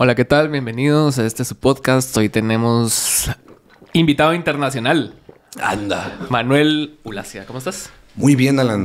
Hola, ¿qué tal? Bienvenidos a este su podcast. Hoy tenemos invitado internacional. Anda. Manuel Ulacia, ¿cómo estás? Muy bien, Alan.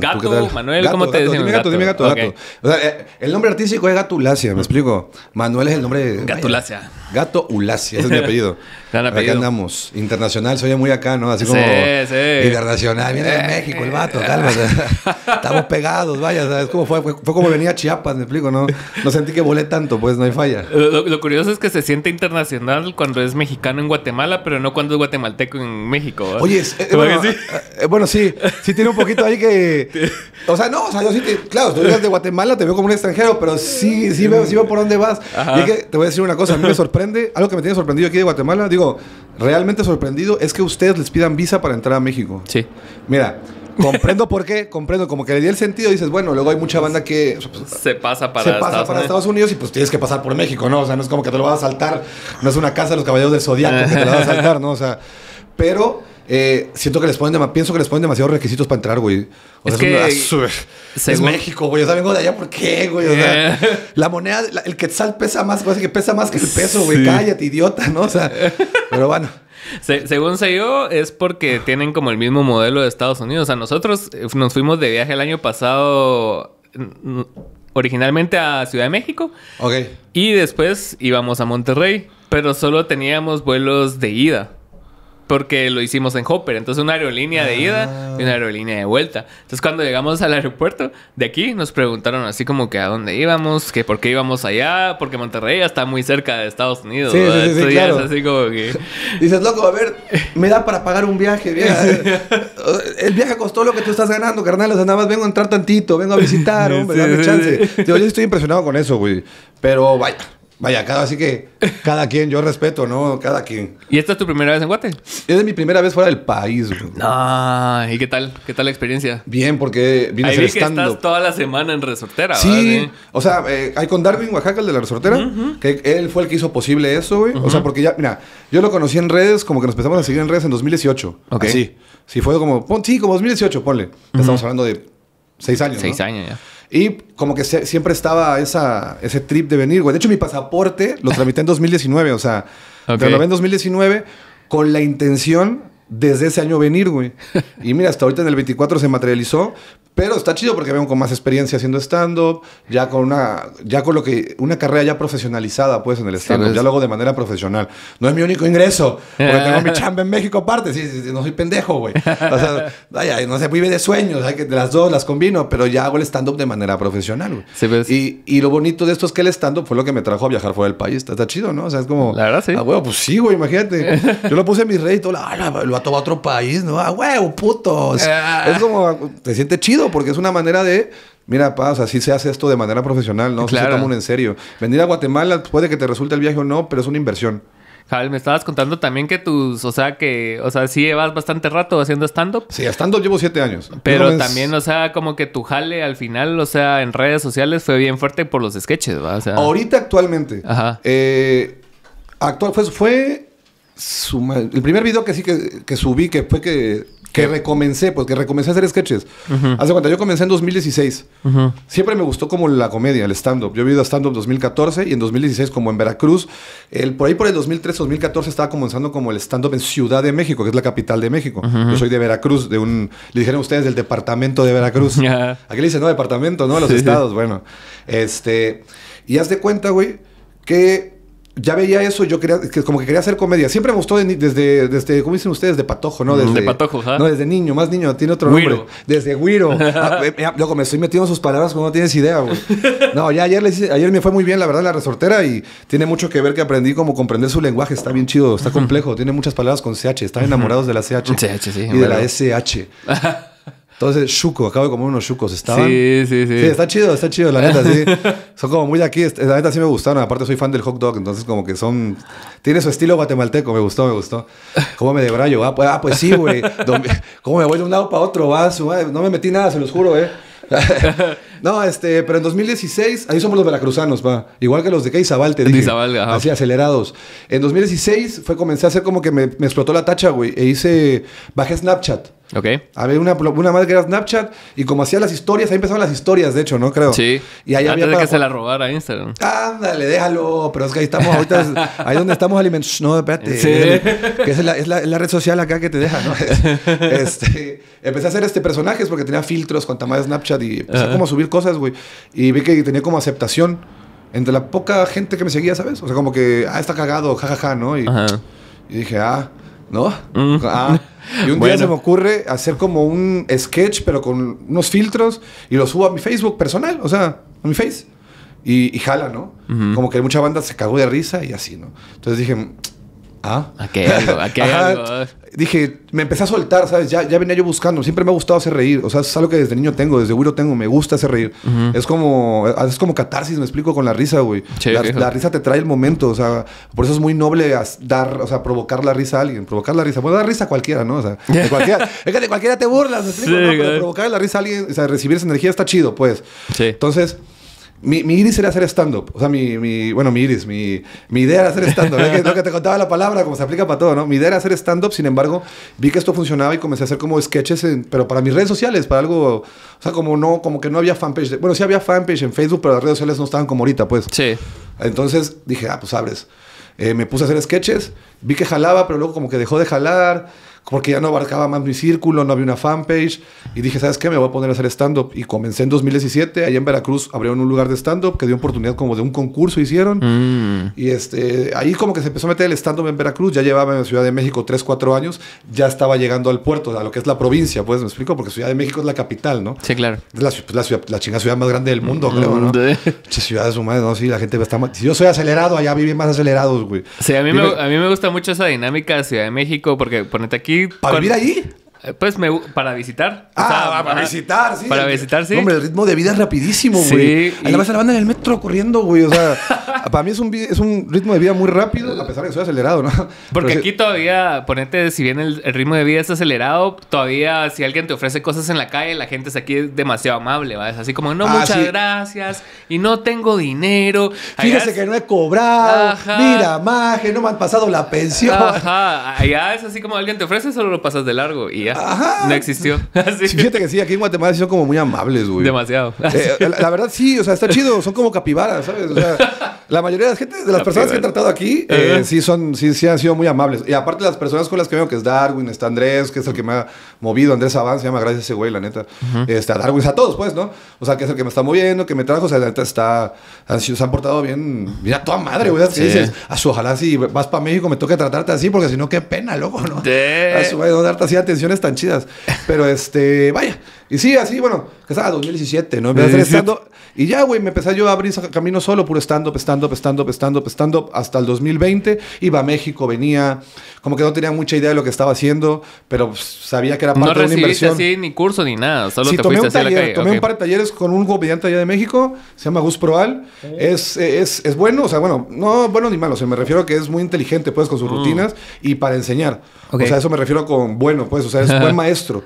Manuel, ¿cómo te Dime gato, dime gato, gato. O sea, eh, el nombre artístico es Gatulacia, me mm. explico. Manuel es el nombre... Gatulacia. Gato Ulacia, ese es mi apellido. Gran Acá andamos. Internacional, soy muy acá, ¿no? Así como... Sí, sí. Internacional, viene de eh, México el eh, vato, cálmate. Estamos pegados, vaya, ¿sabes como fue? Fue, como venía a Chiapas, me explico, ¿no? No sentí que volé tanto, pues no hay falla. Lo, curioso es que se siente internacional cuando es mexicano en Guatemala, pero no cuando es guatemalteco en México. Oye, sí? bueno, sí, sí tiene un poquito que. O sea, no, o sea, yo sí te. Claro, tú eres de Guatemala, te veo como un extranjero, pero sí, sí veo, por dónde vas. Y es que te voy a decir una cosa, a mí me sorprende, algo que me tiene sorprendido aquí de Guatemala, digo, realmente sorprendido, es que ustedes les pidan visa para entrar a México. Sí. Mira. comprendo por qué, comprendo, como que le di el sentido, dices, bueno, luego hay mucha banda que pues, se pasa para, Estados, para Unidos. Estados Unidos y pues tienes que pasar por México, ¿no? O sea, no es como que te lo vas a saltar, no es una casa de los caballeros del Zodíaco que te lo vas a saltar, ¿no? O sea, pero eh, siento que les ponen pienso que les ponen demasiados requisitos para entrar, güey. O es que es, México, güey. O sea, vengo de allá, ¿por qué, güey? O sea, eh. la moneda, el quetzal pesa más, que pesa más que el peso, güey. Cállate, idiota, ¿no? O sea, pero bueno. según se yo, es porque tienen como el mismo modelo de Estados Unidos. O sea, nosotros eh, nos fuimos de viaje el año pasado originalmente a Ciudad de México. Ok. Y después íbamos a Monterrey, pero solo teníamos vuelos de ida porque lo hicimos en Hopper. Entonces, una aerolínea de ida y una ah. aerolínea de vuelta. Entonces, cuando llegamos al aeropuerto de aquí, nos preguntaron así como que a dónde íbamos, que por qué íbamos allá, porque Monterrey ya está muy cerca de Estados Unidos. Sí, sí, sí, claro. Dices, loco, a ver, me da para pagar un viaje, El viaje costó lo que tú estás ganando, carnal. O sea, nada más vengo a entrar tantito, vengo a visitar, hombre, dame chance. Yo, yo estoy impresionado con eso, güey. Pero vaya, Vaya, cada así que cada quien, yo respeto, ¿no? Cada quien. ¿Y esta es tu primera vez en Guate? Es mi primera vez fuera del país, güey. Ah, ¿y qué tal? ¿Qué tal la experiencia? Bien, porque vine Ahí a vi que estás toda la semana en Resortera, Sí, o sea, eh, hay con Darwin Oaxaca, el de la Resortera, que él fue el que hizo posible eso, güey. O sea, porque ya, mira, yo lo conocí en redes, como que nos empezamos a seguir en redes en 2018. Ok. Así. Sí, fue como, sí, como 2018, ponle. Estamos hablando de Seis años. Seis años ya. Y como que siempre estaba esa, ese trip de venir, güey. De hecho, mi pasaporte lo tramité en 2019, o sea, lo en 2019 con la intención desde ese año venir, güey. Y mira, hasta ahorita en el 24 se materializó, pero está chido porque vengo con más experiencia haciendo stand-up, ya con una, ya con lo que, una carrera ya profesionalizada, pues, en el stand-up. Pues. Ya lo hago de manera profesional. No es mi único ingreso, porque tengo mi chamba en México aparte. Sí, no soy pendejo, güey. O sea, vaya, no se vive de sueños. Hay que, las dos las combino, pero ya hago el stand-up de manera profesional, pues. y, lo bonito de esto es que el stand-up fue lo que me trajo a viajar fuera del país. Está, chido, ¿no? O sea, es como... La verdad, sí. Ah, güey, pues sí, güey, imagínate. Yo lo puse en mis redes y todo, lo va a otro país, ¿no? Ah, güey, putos. Ah. es como, te siente chido porque es una manera de Mira, sea, así se hace esto de manera profesional, ¿no? Claro. Se toma uno en serio. Venir a Guatemala puede que te resulte el viaje o no, pero es una inversión. Javier, me estabas contando también que tus, o sea, que, o sea, sí llevas bastante rato haciendo stand-up. Sí, stand-up llevo siete años. Pero también, o sea, como que tu jale al final, o sea, en redes sociales fue bien fuerte por los sketches, ¿va? Ahorita actualmente. Ajá. Eh, actual, pues, fue su, el primer video que sí que subí, que fue que que recomencé, pues que recomencé a hacer sketches. haz de Hace cuenta, yo comencé en 2016. Siempre me gustó como la comedia, el stand-up. Yo he vivido stand-up 2014 y en 2016, como en Veracruz, el, por ahí por el 2013, 2014 estaba comenzando como el stand-up en Ciudad de México, que es la capital de México. Yo soy de Veracruz, de un, le dijeron ustedes, del departamento de Veracruz. Aquí le dicen, no, departamento, ¿no? Los estados, bueno. Este, y haz de cuenta, güey, que ya veía eso, yo quería, como que quería hacer comedia. Siempre me gustó desde, desde, ¿cómo dicen ustedes? De patojo, ¿no? Mm, desde, de patojo, No, desde niño, más niño, tiene otro nombre. Desde Wiro ah, eh, eh, Luego, me estoy metiendo sus palabras como no tienes idea, güey. No, ya ayer, ayer me fue muy bien, la verdad, la resortera y tiene mucho que ver que aprendí como comprender su lenguaje. Está bien chido, está complejo, tiene muchas palabras con CH, están enamorados de la CH. CH, sí. Y de la SH. Entonces, chuco acabo de comer unos chucos ¿estaban? Sí, sí, sí. Sí, está chido, está chido, la neta, sí. Son como muy de aquí, la neta sí me gustaron, aparte soy fan del hot dog, entonces como que son... Tiene su estilo guatemalteco, me gustó, me gustó. ¿Cómo me debrayo? Ah, pues, ah, pues sí, güey. ¿Cómo me voy de un lado para otro? Ah, no me metí nada, se los juro, eh. no, este, pero en 2016, ahí somos los veracruzanos, va. Igual que los de Keizabal, te dije. Caizabal, ajá. Así, acelerados. En 2016 fue, comencé a hacer como que me, me explotó la tacha, güey. E hice, bajé Snapchat. Ok. Había una, una madre que era Snapchat y como hacía las historias, ahí empezaban las historias, de hecho, ¿no? Creo. Sí. Y ahí había. que se la robara Instagram. Ándale, déjalo. Pero es que ahí estamos, ahorita, es, ahí donde estamos alimentos. No, espérate. Sí. Que es la, es, la, red social acá que te deja, ¿no? este, empecé a hacer este personajes porque tenía filtros con tamaño de Snapchat y empecé como a subir cosas, güey. Y vi que tenía como aceptación entre la poca gente que me seguía, ¿sabes? O sea, como que, ah, está cagado, jajaja, ja, ja, ¿no? y dije, ah. ¿no? Mm. Ah, y un día se me ocurre hacer como un sketch, pero con unos filtros, y lo subo a mi Facebook personal, o sea, a mi Face. Y, jala, ¿no? Como que mucha banda se cagó de risa y así, ¿no? Entonces dije, ¿Ah? ¿A qué algo? Dije, me empecé a soltar, ¿sabes? Ya, ya venía yo buscando. Siempre me ha gustado hacer reír. O sea, es algo que desde niño tengo, desde huiro tengo. Me gusta hacer reír. Es como... Es como catarsis, me explico, con la risa, güey. La, risa te trae el momento. O sea, por eso es muy noble dar... O sea, provocar la risa a alguien. Provocar la risa. Bueno, dar risa a cualquiera, ¿no? O sea, de cualquiera... es de cualquiera te burlas, ¿me explico? pero provocar la risa a alguien... O sea, recibir esa energía está chido, pues. Sí. Entonces... Mi, mi, iris era hacer stand-up. O sea, mi, mi, bueno, mi iris, mi, mi idea era hacer stand-up. lo, que, que te contaba la palabra, como se aplica para todo, ¿no? Mi idea era hacer stand-up, sin embargo, vi que esto funcionaba y comencé a hacer como sketches, en, pero para mis redes sociales, para algo, o sea, como no, como que no había fanpage. bueno, sí había fanpage en Facebook, pero las redes sociales no estaban como ahorita, pues. Sí. Entonces dije, ah, pues abres. Eh, me puse a hacer sketches, vi que jalaba, pero luego como que dejó de jalar porque ya no abarcaba más mi círculo, no había una fanpage. Y dije, ¿sabes qué? Me voy a poner a hacer stand-up. Y comencé en 2017, allá en Veracruz abrieron un lugar de stand-up que dio oportunidad como de un concurso hicieron. Mm. Y este, ahí como que se empezó a meter el stand-up en Veracruz. Ya llevaba en la Ciudad de México 3, 4 años. Ya estaba llegando al puerto, a lo que es la provincia, pues me explico, porque Ciudad de México es la capital, ¿no? Sí, claro. Es la, la, ciudad, chingada ciudad más grande del mundo, creo, ¿no? Mm, de... ciudad de ¿no? Sí, la gente está Si yo soy acelerado, allá viven más acelerados, güey. Sí, a mí, a mí me gusta mucho esa dinámica de Ciudad de México, porque ponete aquí ¿Para vivir allí? Eh, pues para visitar. Ah, para, visitar, sí. Para visitar, sí. Hombre, el ritmo de vida es rapidísimo, güey. Sí. la banda en el metro corriendo, güey. O sea, para mí es un, es un ritmo de vida muy rápido, a pesar de que soy acelerado, ¿no? Porque aquí todavía, ponete, si bien el, ritmo de vida es acelerado, todavía si alguien te ofrece cosas en la calle, la gente es aquí demasiado amable, ¿vale? Es así como, no, ah, muchas gracias, y no tengo dinero. Fíjese que no he cobrado. Ajá. Mira, maje, no me han pasado la pensión. Ajá. ya es así como alguien te ofrece, solo lo pasas de largo y ya. Ajá. No existió. Fíjate que sí, aquí en Guatemala son como muy amables, güey. Demasiado. Eh, eh, la, verdad sí, o sea, está chido. Son como capibaras, ¿sabes? O sea, la mayoría de, gente, de las personas que he tratado aquí eh, sí, son, sí, sí han sido muy amables. Y aparte las personas con las que veo, que es Darwin, está Andrés, que es el que me ha movido, Andrés Avance, se llama gracias a ese güey, la neta. está a Darwin, a todos, pues, ¿no? O sea, que es el que me está moviendo, que me trajo, o sea, la neta está, han, se han portado bien, mira, toda madre, güey. a ah, su ojalá si vas para México me toque tratarte así, porque si no, qué pena, loco, ¿no? A su, no darte así atención tan chidas. Pero este, vaya, y sí, así, bueno, que estaba 2017, ¿no? Empecé a Y ya, güey, me empecé yo a abrir camino solo, puro estando, up stand-up, stand hasta el 2020. Iba a México, venía. Como que no tenía mucha idea de lo que estaba haciendo, pero pues, sabía que era parte de una inversión. No recibiste así ni curso ni nada, solo te tomé un taller, a Tomé un par de talleres con un comediante allá de México, se llama Gus Proal. Es, es, bueno, o sea, bueno, no bueno ni malo, o sea, me refiero a que es muy inteligente, pues, con sus mm. rutinas y para enseñar. O sea, eso me refiero con bueno, pues, o sea, es buen maestro.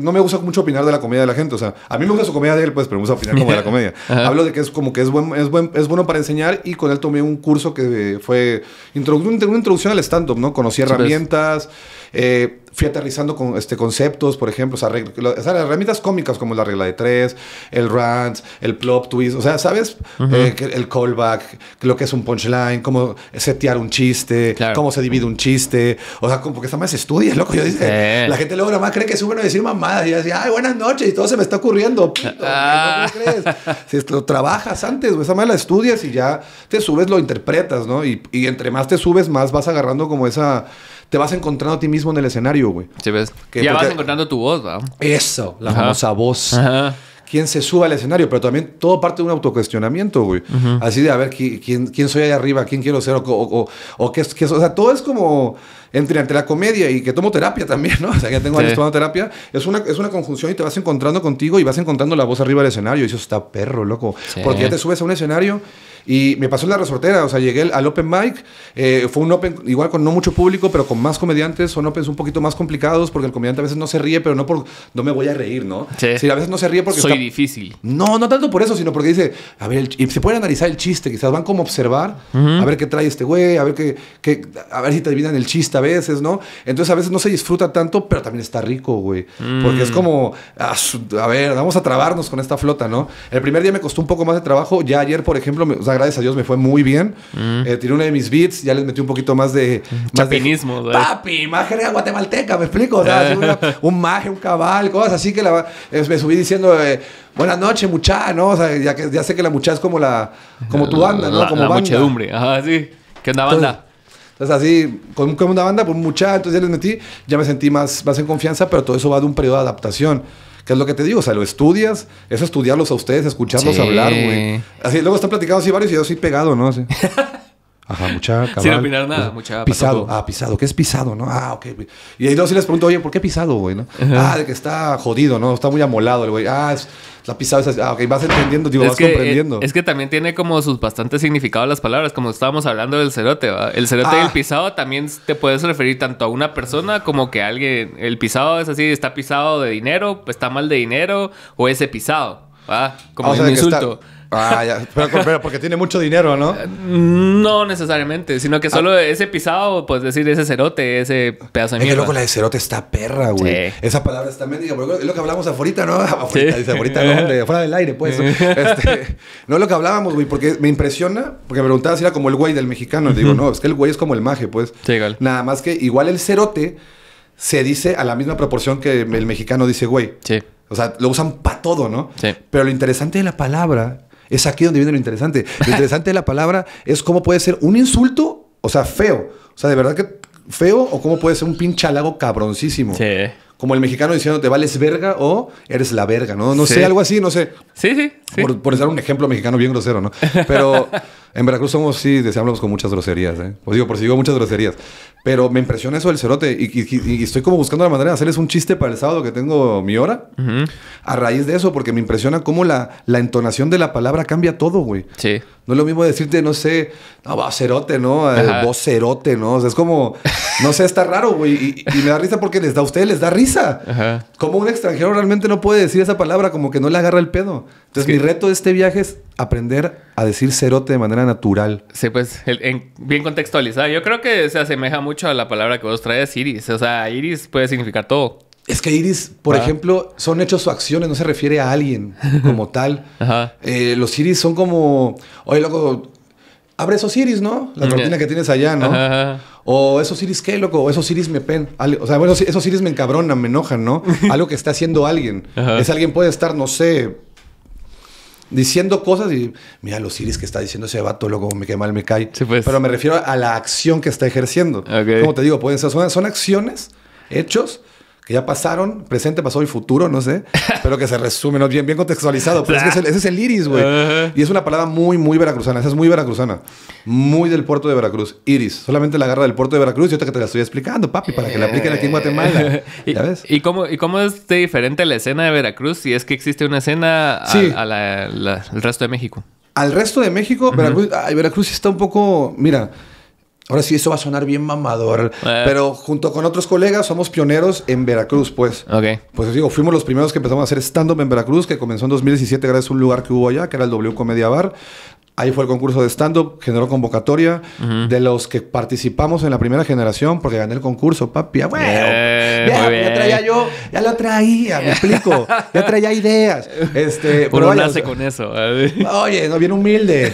no me gusta mucho opinar de la comedia de la gente. O sea, a mí me gusta su comedia de él, pues, pero me gusta opinar como de la comedia. Hablo de que es como que es, buen, es, buen, es bueno para enseñar y con él tomé un curso que fue una introducción al stand-up, ¿no? Conocí pues. herramientas. Eh, fui aterrizando con este, conceptos, por ejemplo, o las herramientas cómicas como la regla de tres, el rant, el plop twist, o sea, ¿sabes? Eh, el callback, lo que es un punchline, cómo setear un chiste, cómo se divide un chiste, o sea, como, porque está más estudia, loco. Yo dije, la gente luego más cree que es bueno decir mamadas y así ay, buenas noches, y todo se me está ocurriendo. Ah. crees? Si lo trabajas antes, o esa más la estudias y ya te subes, lo interpretas, ¿no? y entre más te subes, más vas agarrando como esa te vas encontrando a ti mismo en el escenario, güey. ves. Que ya vas encontrando tu voz, ¿verdad? Eso, la famosa voz. Ajá quién se suba al escenario, pero también todo parte de un autocuestionamiento, güey. Así de a ver quién, quién soy ahí arriba, quién quiero ser, o, o, o, qué es, O sea, todo es como entre, entre, la comedia y que tomo terapia también, ¿no? O sea, que tengo terapia. Es una, es una conjunción y te vas encontrando contigo y vas encontrando la voz arriba del escenario. Y eso está perro, loco. Porque ya te subes a un escenario y me pasó la resortera, o sea, llegué al Open Mic, eh, fue un Open igual con no mucho público, pero con más comediantes, son Opens un poquito más complicados, porque el comediante a veces no se ríe, pero no por, no me voy a reír, ¿no? Sí. a veces no se ríe porque... Soy difícil. No, no tanto por eso, sino porque dice, a ver, y se puede analizar el chiste, quizás van como observar, a ver qué trae este güey, a ver qué, a ver si te adivinan el chiste a veces, ¿no? Entonces a veces no se disfruta tanto, pero también está rico, güey, porque es mm. como, a ver, vamos a trabarnos con esta flota, ¿no? El primer día me costó un poco más de trabajo, ya ayer, por ejemplo, me, gracias a Dios me fue muy bien. Tiene mm. eh, tiré una de mis beats, ya les metí un poquito más de. Chapinismo, de, Papi, imagen guatemalteca, me explico. un maje, un cabal, cosas así que la, me subí diciendo. Eh, Buenas noches, muchacha, ¿no? O sea, ya, que, ya sé que la mucha es como la... Como tu banda, ¿no? Como la banda. muchedumbre. sí. ¿Qué onda, banda? Entonces, así, Como una banda, pues mucha, entonces ya les metí, ya me sentí más, más en confianza, pero todo eso va de un periodo de adaptación. Que es lo que te digo, o sea, lo estudias, es estudiarlos a ustedes, escucharlos hablar, güey. Así, luego están platicando así varios y yo así pegado, ¿no? Así. Ajá, mucha cabal. Sin opinar nada, pues, mucha Pisado, ah, pisado, ¿qué es pisado, no? Ah, ok. Y ahí dos sí les pregunto, oye, ¿por qué pisado, güey, no? Ah, de que está jodido, ¿no? Está muy amolado el güey. Ah, está la es Ah, ok, vas entendiendo, digo, vas eh, comprendiendo. Es, que también tiene como sus bastantes significados las palabras, como estábamos hablando del cerote, ¿va? El cerote y el ah. pisado también te puedes referir tanto a una persona como que alguien. El pisado es así, está pisado de dinero, está mal de dinero, o ese pisado, ¿va? Como ah, un insulto. Ah, Pero, porque tiene mucho dinero, ¿no? Mm, no necesariamente, sino que solo ah. ese pisado, pues decir ese cerote, ese pedazo de mierda. Es la de cerote está perra, güey. Esa palabra está es lo que hablamos afuera, ¿no? Afuera, dice. afuera, ¿no? fuera del aire, pues. Este, no es lo que hablábamos, güey, porque me impresiona, porque me preguntaba si era como el güey del mexicano. Digo, no, es que el güey es como el maje, pues. Sí, igual. Nada más que igual el cerote se dice a la misma proporción que el mexicano dice güey. Sí. O sea, lo usan para todo, ¿no? Sí. Pero lo interesante de la palabra es aquí donde viene lo interesante. Lo interesante de la palabra es cómo puede ser un insulto, o sea, feo. O sea, de verdad que feo, o cómo puede ser un pinche halago cabroncísimo. Sí. Como el mexicano diciendo te vales verga o eres la verga, ¿no? No sé, algo así, no sé. Sí, sí por, por dar un ejemplo mexicano bien grosero, ¿no? Pero en Veracruz somos, sí, hablamos con muchas groserías, ¿eh? Os digo, por si digo muchas groserías. Pero me impresiona eso del cerote y, estoy como buscando la manera de hacerles un chiste para el sábado que tengo mi hora. A raíz de eso, porque me impresiona cómo la, la entonación de la palabra cambia todo, güey. Sí. No es lo mismo decirte, no sé, no, va, cerote, ¿no? Eh, Vos cerote, ¿no? O sea, es como, no sé, está raro, güey. Y, y, me da risa porque les da a ustedes, les da risa. Como un extranjero realmente no puede decir esa palabra, como que no le agarra el pedo. Entonces, mi reto de este viaje es aprender a decir cerote de manera natural. Sí, pues, bien contextualizado. Yo creo que se asemeja mucho a la palabra que vos traes, iris. O sea, iris puede significar todo. Es que iris, por ah. ejemplo, son hechos o acciones, no se refiere a alguien como tal. Ajá. Eh, los iris son como, oye, loco, abre esos iris, ¿no? La cortina que tienes allá, ¿no? Ajá. O esos iris, ¿qué, loco? O esos iris me pen. O sea, bueno, esos iris me encabronan, me enojan, ¿no? Algo que está haciendo alguien. Es alguien puede estar, no sé, diciendo cosas y mira los iris que está diciendo ese vato, loco, me quema me cae. Pues. Pero me refiero a la acción que está ejerciendo. Como te digo, pueden ser, son acciones, hechos que ya pasaron, presente, pasado y futuro, no sé, pero que se resumen, bien, bien contextualizado. Pero es ese es el iris, güey. Y es una palabra muy, muy veracruzana. Esa es muy veracruzana. Muy del puerto de Veracruz. Iris. Solamente la agarra del puerto de Veracruz. y Yo que te la estoy explicando, papi, para que la apliquen aquí en Guatemala. ¿Y, cómo, ¿Y cómo es diferente la escena de Veracruz si es que existe una escena al resto de México? Al resto de México, Veracruz, Veracruz está un poco. Mira. Ahora sí, eso va a sonar bien mamador. Eh. Pero junto con otros colegas somos pioneros en Veracruz, pues. Ok. Pues digo, fuimos los primeros que empezamos a hacer stand-up en Veracruz, que comenzó en 2017 gracias a un lugar que hubo allá, que era el W Comedia Bar. Ahí fue el concurso de stand-up, generó convocatoria. De los que participamos en la primera generación, porque gané el concurso, papi. Ah, bueno, eh, ya, ya, traía yo, ya lo traía, me explico. Ya traía ideas. Este, Por pero con eso. oye, no, bien humilde.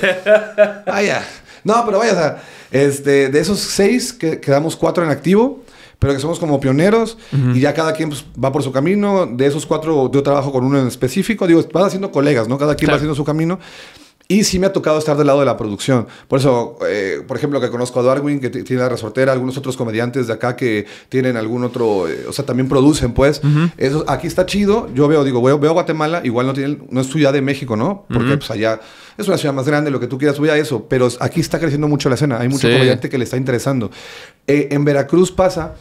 Vaya. No, pero vaya, o sea, este, de esos seis, que, quedamos cuatro en activo, pero que somos como pioneros y ya cada quien pues, va por su camino. De esos cuatro, yo trabajo con uno en específico. Digo, vas haciendo colegas, ¿no? Cada quien va haciendo su camino. Y sí me ha tocado estar del lado de la producción. Por eso, eh, por ejemplo, que conozco a Darwin, que tiene la resortera, algunos otros comediantes de acá que tienen algún otro, eh, o sea, también producen, pues. Eso, aquí está chido. Yo veo, digo, veo, veo Guatemala, igual no, tiene, no es ciudad de México, ¿no? Porque pues allá es una ciudad más grande, lo que tú quieras, voy a eso. Pero aquí está creciendo mucho la escena. Hay mucho comediante que le está interesando. Eh, en Veracruz pasa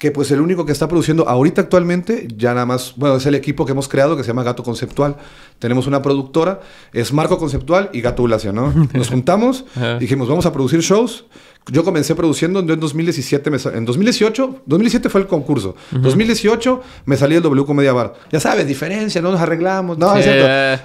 que pues el único que está produciendo ahorita actualmente, ya nada más, bueno, es el equipo que hemos creado que se llama Gato Conceptual. Tenemos una productora, es Marco Conceptual y Gato Ulacia, ¿no? Nos juntamos, dijimos, vamos a producir shows. Yo comencé produciendo en 2017, en 2018, 2007 fue el concurso. 2018 me salí del W Comedia Bar. Ya sabes, diferencia, no nos arreglamos, no,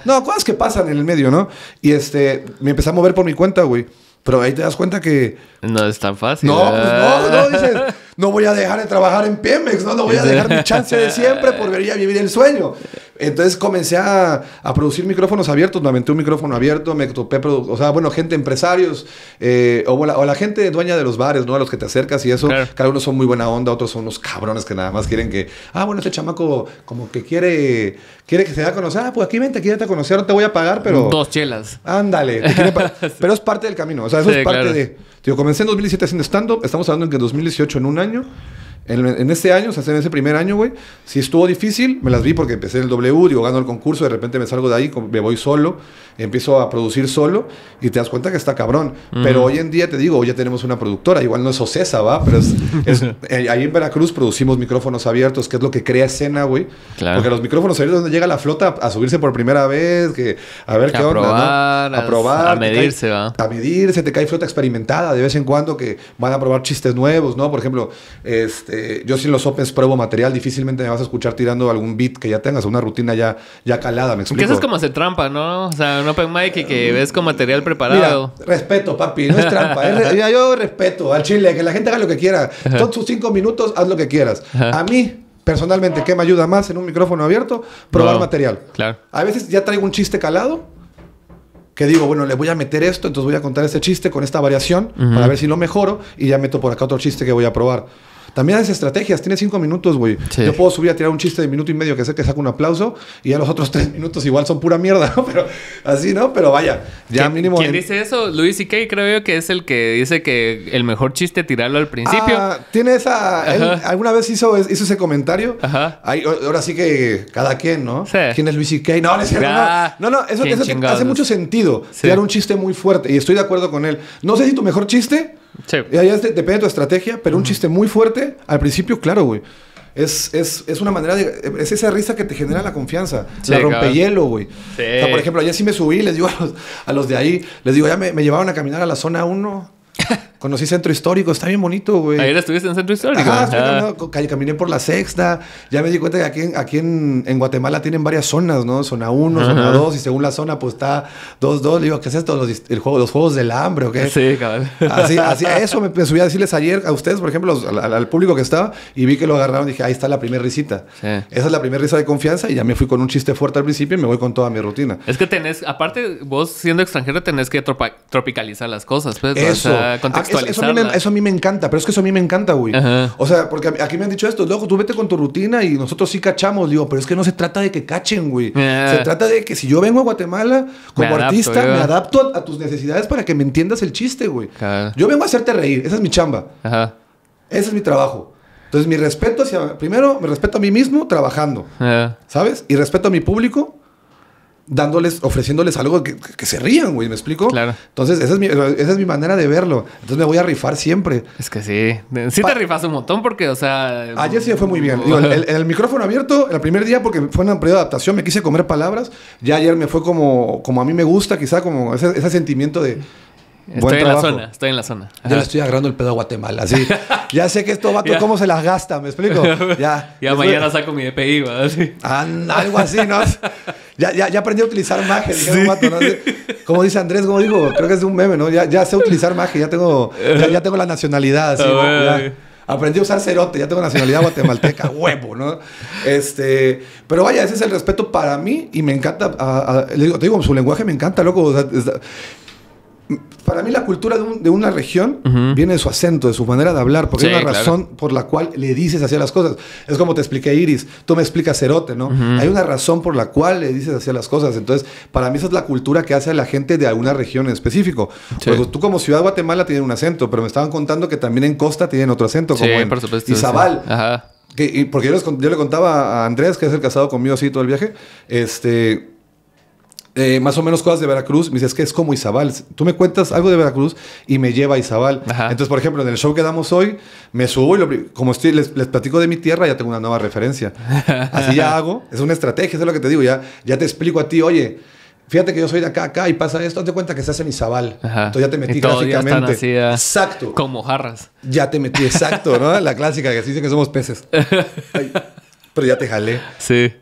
No, cosas que pasan en el medio, ¿no? Y este, me empecé a mover por mi cuenta, güey. Pero ahí te das cuenta que... No es tan fácil. No, pues, no, no, dices... no voy a dejar de trabajar en Pemex, no, no voy a dejar mi chance de siempre por venir a vivir el sueño. Entonces comencé a, producir micrófonos abiertos, me aventé un micrófono abierto, me topé, o sea, bueno, gente, empresarios, eh, o, la, o, la, gente dueña de los bares, ¿no? A los que te acercas y eso, cada uno son muy buena onda, otros son unos cabrones que nada más quieren que, ah, bueno, este chamaco como que quiere, quiere que se dé a conocer, ah, pues aquí vente, aquí a conocer, no te voy a pagar, pero... Dos chelas. Ándale. Pero es parte del camino, o sea, eso es parte de yo comencé en 2017 haciendo stand-up, estamos hablando en que en 2018, en un año, en, en ese año, o sea, en ese primer año, güey, sí estuvo difícil, me las vi porque empecé el W, digo, gano el concurso, de repente me salgo de ahí, me voy solo, empiezo a producir solo y te das cuenta que está cabrón. Pero hoy en día te digo, hoy ya tenemos una productora, igual no es Ocesa, va, pero es, eh, ahí en Veracruz producimos micrófonos abiertos, que es lo que crea escena, güey. Claro. Porque los micrófonos abiertos donde llega la flota a, subirse por primera vez, que a ver qué onda, A probar, a medirse, va. A medirse, te cae flota experimentada de vez en cuando que van a probar chistes nuevos, ¿no? Por ejemplo, este eh, yo sin los opens pruebo material, difícilmente me vas a escuchar tirando algún beat que ya tengas, una rutina ya, ya calada, me explico. eso es como se trampa, ¿no? O sea, un open mic y que ves con material preparado. respeto, papi, no es trampa. yo respeto al chile, que la gente haga lo que quiera. todos Son sus cinco minutos, haz lo que quieras. A mí, personalmente, ¿qué me ayuda más en un micrófono abierto? Probar material. Claro. A veces ya traigo un chiste calado que digo, bueno, le voy a meter esto, entonces voy a contar este chiste con esta variación para ver si lo mejoro y ya meto por acá otro chiste que voy a probar. También haces estrategias. Tiene cinco minutos, güey. Yo puedo subir a tirar un chiste de minuto y medio que sé que saca un aplauso y ya los otros tres minutos igual son pura mierda, ¿no? Pero así, ¿no? Pero vaya, ya mínimo. ¿Quién dice eso? Luis y Kay, creo yo que es el que dice que el mejor chiste tirarlo al principio. Ah, tiene esa. alguna vez hizo, ese comentario. Ajá. ahora sí que cada quien, ¿no? Sí. ¿Quién es Luis y No, no, no, ah, no, no, eso, hace mucho sentido. Tirar un chiste muy fuerte y estoy de acuerdo con él. No sé si tu mejor chiste depende de tu estrategia, pero un chiste muy fuerte al principio, claro, güey. Es, una manera de. Es esa risa que te genera la confianza. la rompehielo, güey. O sea, por ejemplo, ayer sí me subí, les digo a los, de ahí, les digo, ya me, me, llevaron a caminar a la zona 1 Conocí Centro Histórico, está bien bonito, güey. Ayer estuviste en Centro Histórico. Ah. caminé por la sexta. Ya me di cuenta que aquí, aquí en, Guatemala tienen varias zonas, ¿no? Zona 1, zona 2, y según la zona, pues está dos, dos digo, ¿qué es esto? Los, el juego, los juegos del hambre, ¿o qué? Sí, cabrón. Así, así, a eso me, subí a decirles ayer, a ustedes, por ejemplo, al, público que estaba, y vi que lo agarraron. y Dije, ahí está la primera risita. Esa es la primera risa de confianza, y ya me fui con un chiste fuerte al principio y me voy con toda mi rutina. Es que tenés, aparte, vos siendo extranjero, tenés que tropicalizar las cosas, pues. Eso. Ah, ah, eso, a mí me encanta, pero es que eso a mí me encanta, güey. O sea, porque aquí me han dicho esto, loco, tú vete con tu rutina y nosotros sí cachamos. Digo, pero es que no se trata de que cachen, güey. Ah. Se trata de que si yo vengo a Guatemala como artista, me adapto a, tus necesidades para que me entiendas el chiste, güey. Yo vengo a hacerte reír, esa es mi chamba. Ese es mi trabajo. Entonces, mi respeto hacia. Primero, me respeto a mí mismo trabajando. ¿Sabes? Y respeto a mi público dándoles, ofreciéndoles algo que, se rían, güey, ¿me explico? Claro. Entonces, esa es, mi, esa es mi manera de verlo. Entonces, me voy a rifar siempre. Es que sí. Sí te rifas un montón porque, o sea... Ayer ah, sí fue muy bien. el, micrófono abierto, el primer día, porque fue una periodo de adaptación, me quise comer palabras. Ya ayer me fue como, como a mí me gusta, quizá como ese sentimiento de... Estoy en la zona, estoy en la zona. Yo le estoy agarrando el pedo a Guatemala, así. ya sé que esto vato, ¿cómo se las gasta? ¿Me explico? Ya. ya mañana saco mi DPI, e ¿verdad? Sí. algo así, ¿no? ya, ya, ya aprendí a utilizar magia, Como dice Andrés, como dijo, creo que es un meme, ¿no? Ya, sé utilizar magia, ya tengo, ya, tengo la nacionalidad, así, ah, Aprendí a usar cerote, ya tengo nacionalidad guatemalteca, huevo, ¿no? Este, pero vaya, ese es el respeto para mí y me encanta, digo, te digo, su lenguaje me encanta, loco para mí la cultura de, una región viene de su acento, de su manera de hablar, porque hay una razón por la cual le dices hacia las cosas. Es como te expliqué Iris, tú me explicas Cerote, ¿no? Hay una razón por la cual le dices hacia las cosas. Entonces, para mí esa es la cultura que hace a la gente de alguna región en específico. Porque tú como ciudad de Guatemala tienes un acento, pero me estaban contando que también en Costa tienen otro acento, como en Izabal. Ajá. porque yo, le contaba a Andrés, que es el casado conmigo así todo el viaje, este eh, más o menos cosas de Veracruz, me dices que es como Izabal. Tú me cuentas algo de Veracruz y me lleva a Izabal. Entonces, por ejemplo, en el show que damos hoy, me subo y como estoy, les, platico de mi tierra, ya tengo una nueva referencia. Así ya hago, es una estrategia, eso es lo que te digo, ya, ya te explico a ti, oye. Fíjate que yo soy de acá, acá y pasa esto, te cuenta que se hace Izabal... Entonces ya te metí clásicamente... exacto. Como jarras. Ya te metí, exacto, ¿no? La clásica que así dice que somos peces. pero ya te jalé. Sí.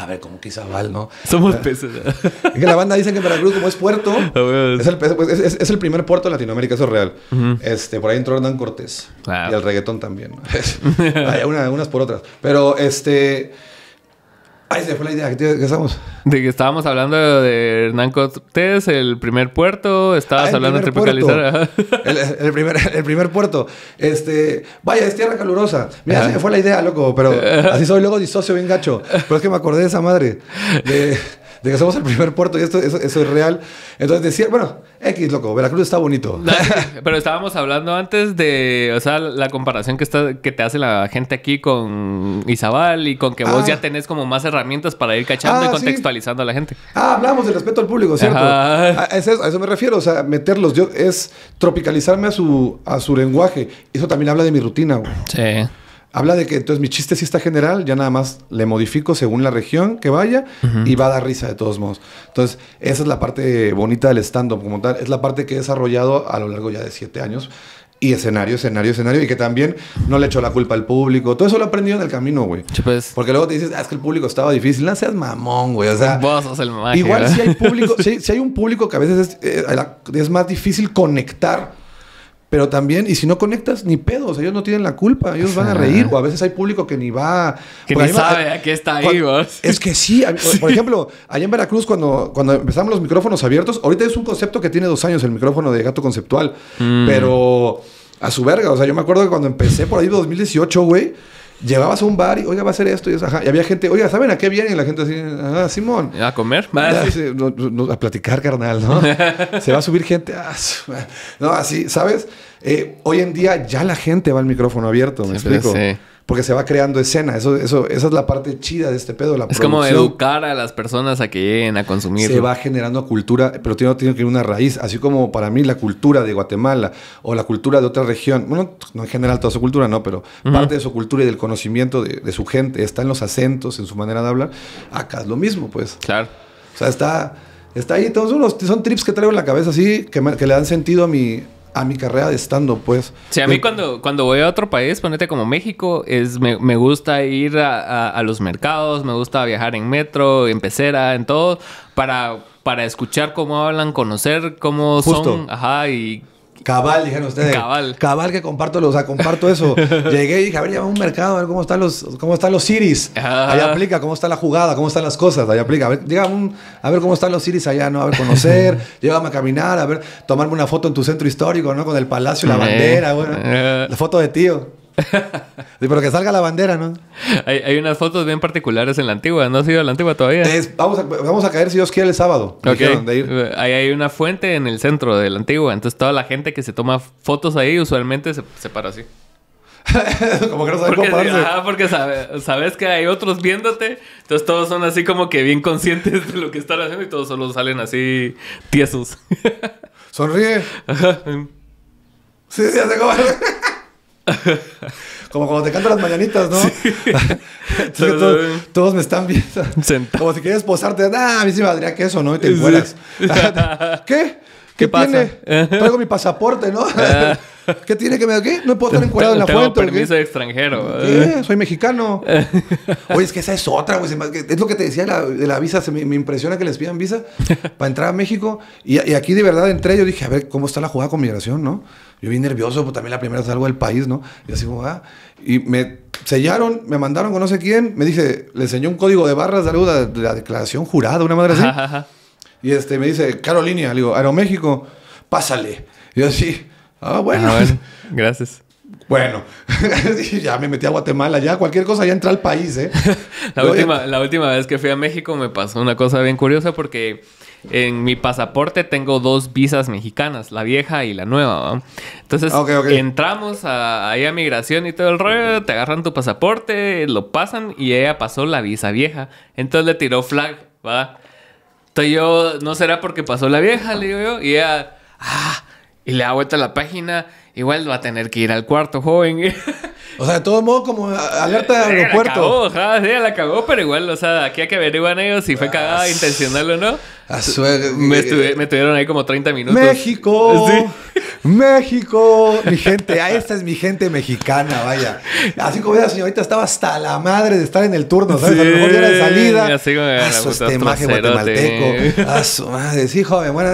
A ver, como quizá Val, ¿no? Somos ah, peces. Es que la banda dice que Veracruz, como es puerto, pues, es el, primer puerto de Latinoamérica, eso es real. este, por ahí entró Hernán Cortés. Y el reggaetón también. Hay unas por otras. Pero este. Ahí se fue la idea ¿Qué estamos. De que estábamos hablando de Hernán Cortés, el primer puerto, estabas ah, hablando de tropicalizar. El, primer, el primer puerto. Este, vaya, es tierra calurosa. Mira, se fue la idea, loco, pero así soy luego disocio bien gacho. Pero es que me acordé de esa madre. De, de que somos el primer puerto y esto, eso, es real. Entonces decía, bueno, X, loco, Veracruz está bonito. Pero estábamos hablando antes de, o sea, la comparación que, está, que te hace la gente aquí con Izabal y con que vos ah. ya tenés como más herramientas para ir cachando y ah, contextualizando a la gente. Ah, hablamos del respeto al público, ¿cierto? A eso, me refiero, o sea, meterlos, yo, es tropicalizarme a su, a su lenguaje. Eso también habla de mi rutina, güey. Sí. Habla de que entonces mi chiste sí está general, ya nada más le modifico según la región que vaya y va a dar risa de todos modos. Entonces, esa es la parte bonita del stand-up como tal. Es la parte que he desarrollado a lo largo ya de siete años. Y escenario, escenario, escenario. Y que también no le echo la culpa al público. Todo eso lo he aprendido en el camino, güey. Pues. Porque luego te dices, ah, es que el público estaba difícil. No seas mamón, güey. O sea, Igual si hay público, si, hay un público que a veces es, eh, es más difícil conectar pero también, y si no conectas, ni pedos, ellos no tienen la culpa, ellos van a reír, o a veces hay público que ni va. Que ni sabe a qué está ahí, Es que sí, por ejemplo, allá en Veracruz, cuando, cuando empezamos los micrófonos abiertos, ahorita es un concepto que tiene dos años, el micrófono de gato conceptual, mm. pero a su verga. O sea, yo me acuerdo que cuando empecé por ahí 2018, güey, llevabas a un bar y, oiga, va a ser esto. Y, y había gente, oiga, ¿saben a qué viene? la gente así, ah, Simón. ¿A comer? Ah, a platicar, carnal, ¿no? Se va a subir gente. Ah, no, así, ¿sabes? Eh, hoy en día ya la gente va al micrófono abierto, ¿me explico? Sí porque se va creando escena. Eso, eso, esa es la parte chida de este pedo. La es como educar a las personas a que lleguen a consumir. Se va generando cultura, pero tiene, tiene que ir una raíz. Así como para mí la cultura de Guatemala o la cultura de otra región, bueno, no en general toda su cultura, no, pero parte de su cultura y del conocimiento de, su gente está en los acentos, en su manera de hablar. Acá es lo mismo, pues. Claro. O sea, está, está ahí. Todos son trips que traigo en la cabeza así, que, que le dan sentido a mi, a mi carrera de estando, pues. Sí, a mí eh, cuando, cuando voy a otro país, ponete como México, es, me, gusta ir a, los mercados, me gusta viajar en metro, en pecera, en todo, para, para escuchar cómo hablan, conocer cómo justo. son, ajá, y Cabal, dijeron ustedes. Cabal. Cabal que comparto, o sea, comparto eso. Llegué y dije, a ver, lleva un mercado, a ver cómo están los, cómo están los aplica, cómo está la jugada, cómo están las cosas, Ahí aplica. A ver, un, a ver cómo están los Ciris allá, ¿no? A ver, conocer, llévame a caminar, a ver, tomarme una foto en tu centro histórico, ¿no? Con el palacio, la eh. bandera, bueno. Eh. La foto de tío pero que salga la bandera, ¿no? Hay, unas fotos bien particulares en la antigua. No has ido a la antigua todavía. vamos, a, caer, si Dios quiere, el sábado. Eh, ahí hay una fuente en el centro de la antigua. Entonces, toda la gente que se toma fotos ahí usualmente se, para así. como que no saben porque, porque sabes que hay otros viéndote. Entonces, todos son así como que bien conscientes de lo que están haciendo y todos solo salen así tiesos. Sonríe. Sí, sí, hace como... Como cuando te canto las mañanitas, ¿no? todos, me están viendo. Como si quieres posarte. Ah, a mí sí me valdría queso, ¿no? Y te mueras. ¿Qué? ¿Qué, pasa? Traigo mi pasaporte, ¿no? Ah. ¿Qué tiene que me ¿Qué? No puedo estar encuadrado en la tengo permiso de extranjero. Soy mexicano. Oye, es que esa es otra, güey. Es lo que te decía de la visa. me, impresiona que les pidan visa para entrar a México. Y, y, aquí de verdad entré. Yo dije, a ver, ¿cómo está la jugada con migración, no? Yo vi nervioso, pues también la primera vez salgo del país, ¿no? Y así ah. Y me sellaron, me mandaron con no sé quién, me dice, le enseñó un código de barras de de, la declaración jurada, una madre así. y este, me dice, Carolina, le digo, México pásale. Y yo así, ah, bueno. Ah, gracias. Bueno, ya me metí a Guatemala, ya cualquier cosa, ya entra al país, ¿eh? la, última, eh, la última vez que fui a México me pasó una cosa bien curiosa porque en mi pasaporte tengo dos visas mexicanas, la vieja y la nueva. Entonces entramos a, ahí a migración y todo el rollo, te agarran tu pasaporte, lo pasan y ella pasó la visa vieja. Entonces le tiró flag, ¿va? Entonces yo, no será porque pasó la vieja, le digo yo, y ella, ah, y le da vuelta la página, igual va a tener que ir al cuarto, joven. O sea, de todos modos, como alerta de aeropuerto. La cagó, ja, sí, la cagó, pero igual, o sea, aquí hay que averiguar ellos si fue ah, cagada intencional o no. Me, estuve, me, tuvieron ahí como 30 minutos. México. México, mi gente, ah, esta es mi gente mexicana, vaya. Así como esa señorita estaba hasta la madre de estar en el turno, ¿sabes? a salida. Ah, a su este guatemalteco. A ah, su madre, sí, joven, bueno,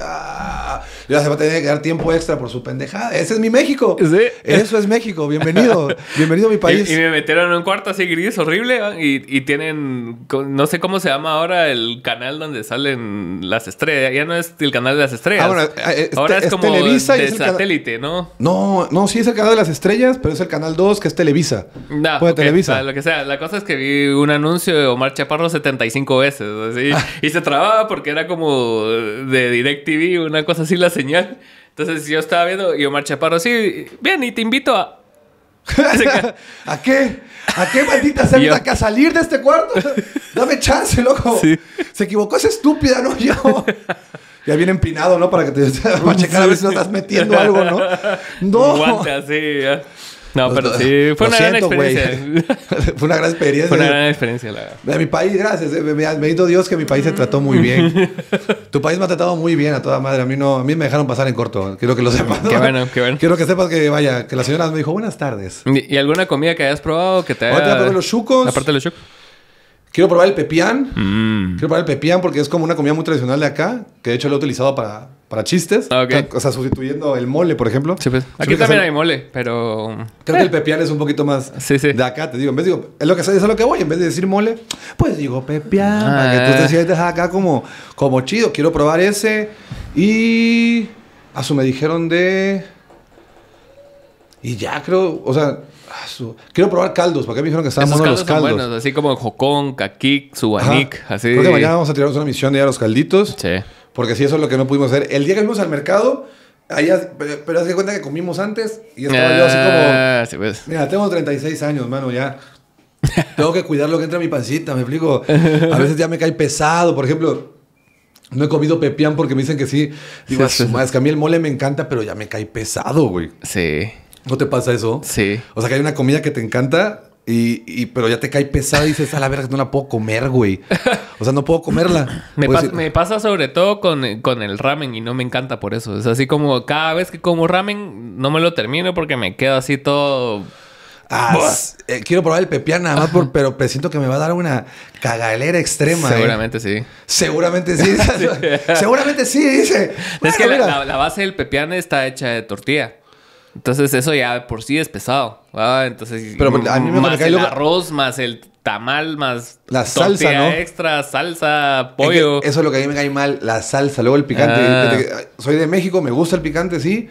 ah. ya se va a tener que dar tiempo extra por su pendejada. Ese es mi México. Eso es México. Bienvenido. Bienvenido a mi país. Y, me metieron en un cuarto así gris, horrible. Y, tienen, no sé cómo se llama ahora el canal donde salen las estrellas. Ya no es el canal de las estrellas. Eh, eh, ahora este es como satélite, ¿no? No, no, sí es el canal de las estrellas, pero es el canal 2 que es Televisa. puede Televisa. lo que sea, la cosa es que vi un anuncio de Omar Chaparro 75 veces, ah. y se trababa porque era como de DirecTV, una cosa así la señal. Entonces yo estaba viendo y Omar Chaparro, sí, bien, y te invito a... ¿A qué? ¿A qué maldita sea a salir de este cuarto? Dame chance, loco. Se equivocó es estúpida, no yo ya bien empinado, ¿no? Para que te a checar a ver si no estás metiendo algo, ¿no? No. sí, No, pero sí, fue una gran experiencia. fue una gran experiencia. Fue una gran experiencia, la verdad. mi país, gracias. Eh, me ido Dios que mi país se trató muy bien. tu país me ha tratado muy bien a toda madre. A mí, no, a mí me dejaron pasar en corto. Quiero que lo sepas. Qué bueno, qué bueno. Quiero que sepas que, vaya, que la señora me dijo buenas tardes. ¿Y, alguna comida que hayas probado que te haya... Ahora los chucos. Aparte de los chucos. Quiero probar el pepián. Mm. Quiero probar el pepián porque es como una comida muy tradicional de acá, que de hecho lo he utilizado para, para chistes. Ah, o sea, sustituyendo el mole, por ejemplo. Pues. Aquí también hay mole, pero... Creo que el pepián es un poquito más de acá, te digo. En vez de, es, lo que, es lo que voy. En vez de decir mole, pues digo pepián, que tú te ah. acá como, como chido. Quiero probar ese. Y... A ah, su me dijeron de... Y ya creo, o sea, Ah, quiero probar caldos, porque me dijeron que estaban buenos caldos los caldos. así como jocón, caquic, Suanik así. Creo que mañana vamos a tirarnos una misión de ir a los calditos. Sí. Porque si eso es lo que no pudimos hacer. El día que fuimos al mercado, allá, pero, pero cuenta que comimos antes y es yo así como. Ah, sí, pues. Mira, tengo 36 años, mano, ya. tengo que cuidar lo que entra en mi pancita, me explico. A veces ya me cae pesado, por ejemplo. No he comido pepián porque me dicen que sí. Digo, es que a mí el mole me encanta, pero ya me cae pesado, güey. Sí. ¿No te pasa eso? Sí. O sea, que hay una comida que te encanta y, pero ya te cae pesada y dices, a la verga, no la puedo comer, güey. O sea, no puedo comerla. me, pues pasa sobre todo con, el ramen y no me encanta por eso. Es así como cada vez que como ramen, no me lo termino porque me quedo así todo. Ah, eh, quiero probar el pepián nada más, pero pues siento que me va a dar una cagalera extrema. ¿eh? Seguramente sí. Seguramente sí. Seguramente sí, dice. es que la, la base del pepián está hecha de tortilla. Entonces eso ya por sí es pesado. Entonces, pero pues, a mí me más el arroz, más el tamal, más la salsa, ¿no? extra, salsa, pollo. eso es lo que a mí me cae mal, la salsa, luego el picante. Ah. Eh, soy de México, me gusta el picante, sí.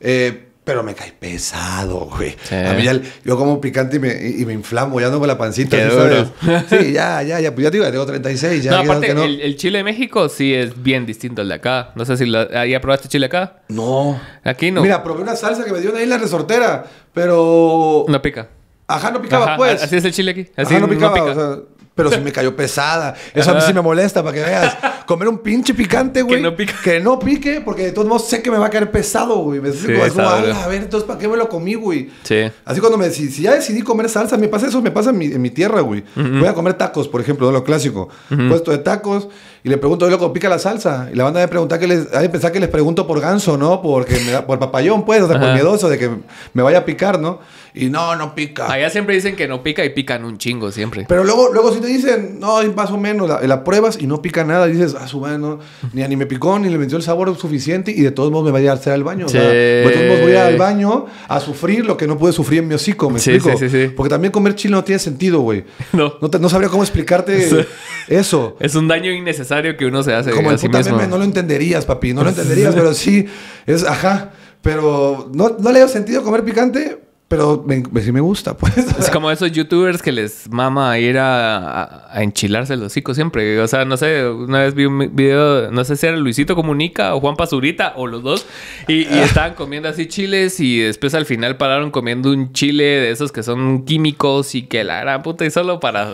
Eh, pero me cae pesado, güey. A mí ya, yo como picante y me, y me inflamo, ya no con la pancita. Qué duro. Sí, ya, ya, ya. Pues ya te digo, tengo 36. Ya, no, aparte, que no. El, chile de México sí es bien distinto al de acá. No sé si la, ya probaste chile acá. No. Aquí no. Mira, probé una salsa que me dio ahí la resortera, pero... No pica. Ajá, no picaba, pues. Así es el chile aquí. Así Ajá, no picaba, pero sí me cayó pesada. Eso a mí sí me molesta, para que veas. comer un pinche picante, güey. Que no pique. Que no pique, porque de todos modos sé que me va a caer pesado, güey. Me sí, como, a ver, entonces, ¿para qué me lo comí, güey? Sí. Así cuando me decís... si ya decidí comer salsa, me pasa eso, me pasa en mi, tierra, güey. Voy a comer tacos, por ejemplo, lo clásico. Puesto de tacos y le pregunto, loco, pica la salsa. Y la banda de preguntar que les, que pensar que les pregunto por ganso, ¿no? Porque me por papayón, pues, o sea, por miedoso de que me vaya a picar, ¿no? Y no, no pica. Allá siempre dicen que no pica y pican un chingo siempre. Pero luego, luego si te dicen, no, más o menos, la, pruebas y no pica nada, dices, a su mano, ni, ni me picó, ni le metió el sabor suficiente y de todos modos me vaya a hacer al baño. de todos modos voy al baño a sufrir lo que no pude sufrir en mi hocico, ¿me sí, explico? Porque también comer chile no tiene sentido, güey. No. No, sabría cómo explicarte eso. Es un daño innecesario que uno se hace Como el no lo entenderías, papi, no lo entenderías, pero sí, es, ajá. Pero no, no le dio sentido comer picante, pero sí me gusta, pues. Es como esos youtubers que les mama ir a, enchilarse el hocico siempre. O sea, no sé, una vez vi un video, no sé si era Luisito Comunica o Juan Pazurita o los dos, y, ah. estaban comiendo así chiles y después al final pararon comiendo un chile de esos que son químicos y que la gran puta y solo para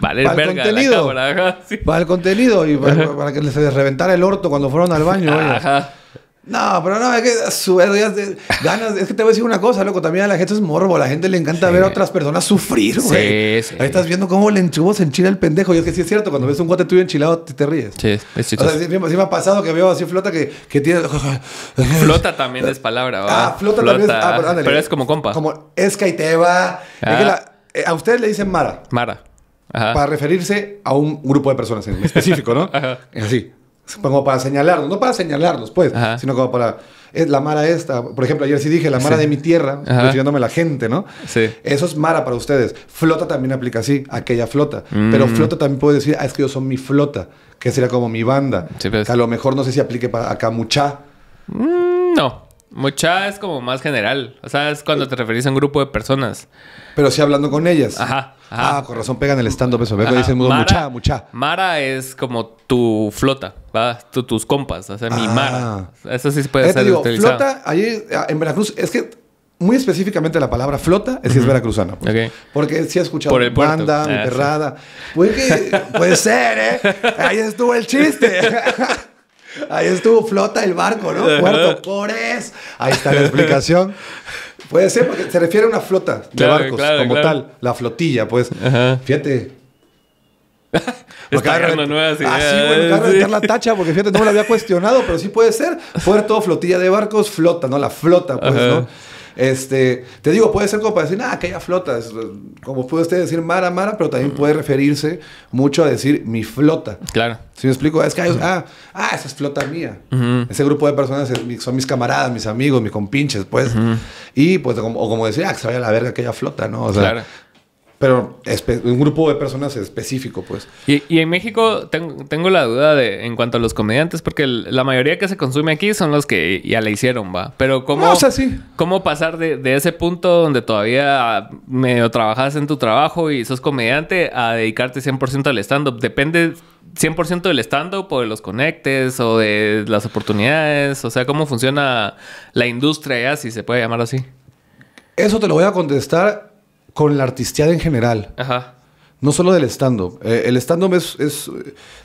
valer para contenido. Para el contenido y para, que les reventara el orto cuando fueron al baño. Ajá. No, pero no, es que su ganas. Es que te voy a decir una cosa, loco. También a la gente es morbo. A la gente le encanta ver a otras personas sufrir, güey. Sí, sí. Ahí estás viendo cómo le enchubo en Chile el pendejo. Y es que sí es cierto, cuando ves un guate tuyo enchilado, te, ríes. Sí, es cierto. O sea, sí, me ha pasado que veo así flota que, que tiene. flota también es palabra, Ah, flota, también es. Ah, pero, pero, es como compa. Como es que ah. eh, a ustedes le dicen Mara. Mara. Ajá. Para referirse a un grupo de personas en específico, ¿no? Ajá. Así. Pues, como para señalarlos. no para señalarlos, pues, sino como para la mara esta. Por ejemplo, ayer sí dije la mara de mi tierra, refiriéndome la gente, ¿no? Sí. Eso es mara para ustedes. Flota también aplica así, aquella flota. Pero mm. flota también puede decir, ah, es que yo son mi flota, que sería como mi banda. Sí, pues. a lo mejor no sé si aplique para acá mucha. Mm, no. Mucha es como más general. O sea, es cuando eh. te referís a un grupo de personas. Pero sí hablando con ellas. Ajá. Ah, con razón pegan el stand-up eso. dicen Mara, mucha, mucha. Mara es como tu flota, ¿va? tus compas, o sea, mi ah. Mara. Eso sí se puede eh, hacer. Digo, flota, ahí en Veracruz, es que muy específicamente la palabra flota es si es veracruzana. Pues. Porque si he escuchado Por banda, ah, pues puede ser, ¿eh? Ahí estuvo el chiste. Ahí estuvo flota el barco, ¿no? Puerto Cores. Ahí está la explicación. Puede ser porque se refiere a una flota de barcos como tal, la flotilla, pues. Fíjate. Está dando nuevas ideas. Ah, sí, bueno, acaba de la tacha porque fíjate, no me la había cuestionado, pero sí puede ser. Puerto, flotilla de barcos, flota, ¿no? La flota, pues, ¿no? Este, te digo, puede ser como para decir, ah, aquella flota. como puede usted decir Mara, Mara, pero también puede referirse mucho a decir mi flota. Claro. Si me explico, es que hay, ah, ah, esa es flota mía. Ese grupo de personas son mis camaradas, mis amigos, mis compinches, pues. Y pues, como, o como decir, ah, que se vaya a la verga aquella flota, ¿no? O sea, claro pero un grupo de personas específico, pues. Y, en México tengo, la duda de en cuanto a los comediantes, porque la mayoría que se consume aquí son los que ya la hicieron, va. Pero cómo, cómo pasar de, de, ese punto donde todavía medio trabajas en tu trabajo y sos comediante a dedicarte 100% al stand-up. Depende 100% del stand-up o de los conectes o de las oportunidades. O sea, cómo funciona la industria ya, si se puede llamar así. Eso te lo voy a contestar con la artisteada en general. Ajá. No solo del stand-up. Eh, el stand-up es,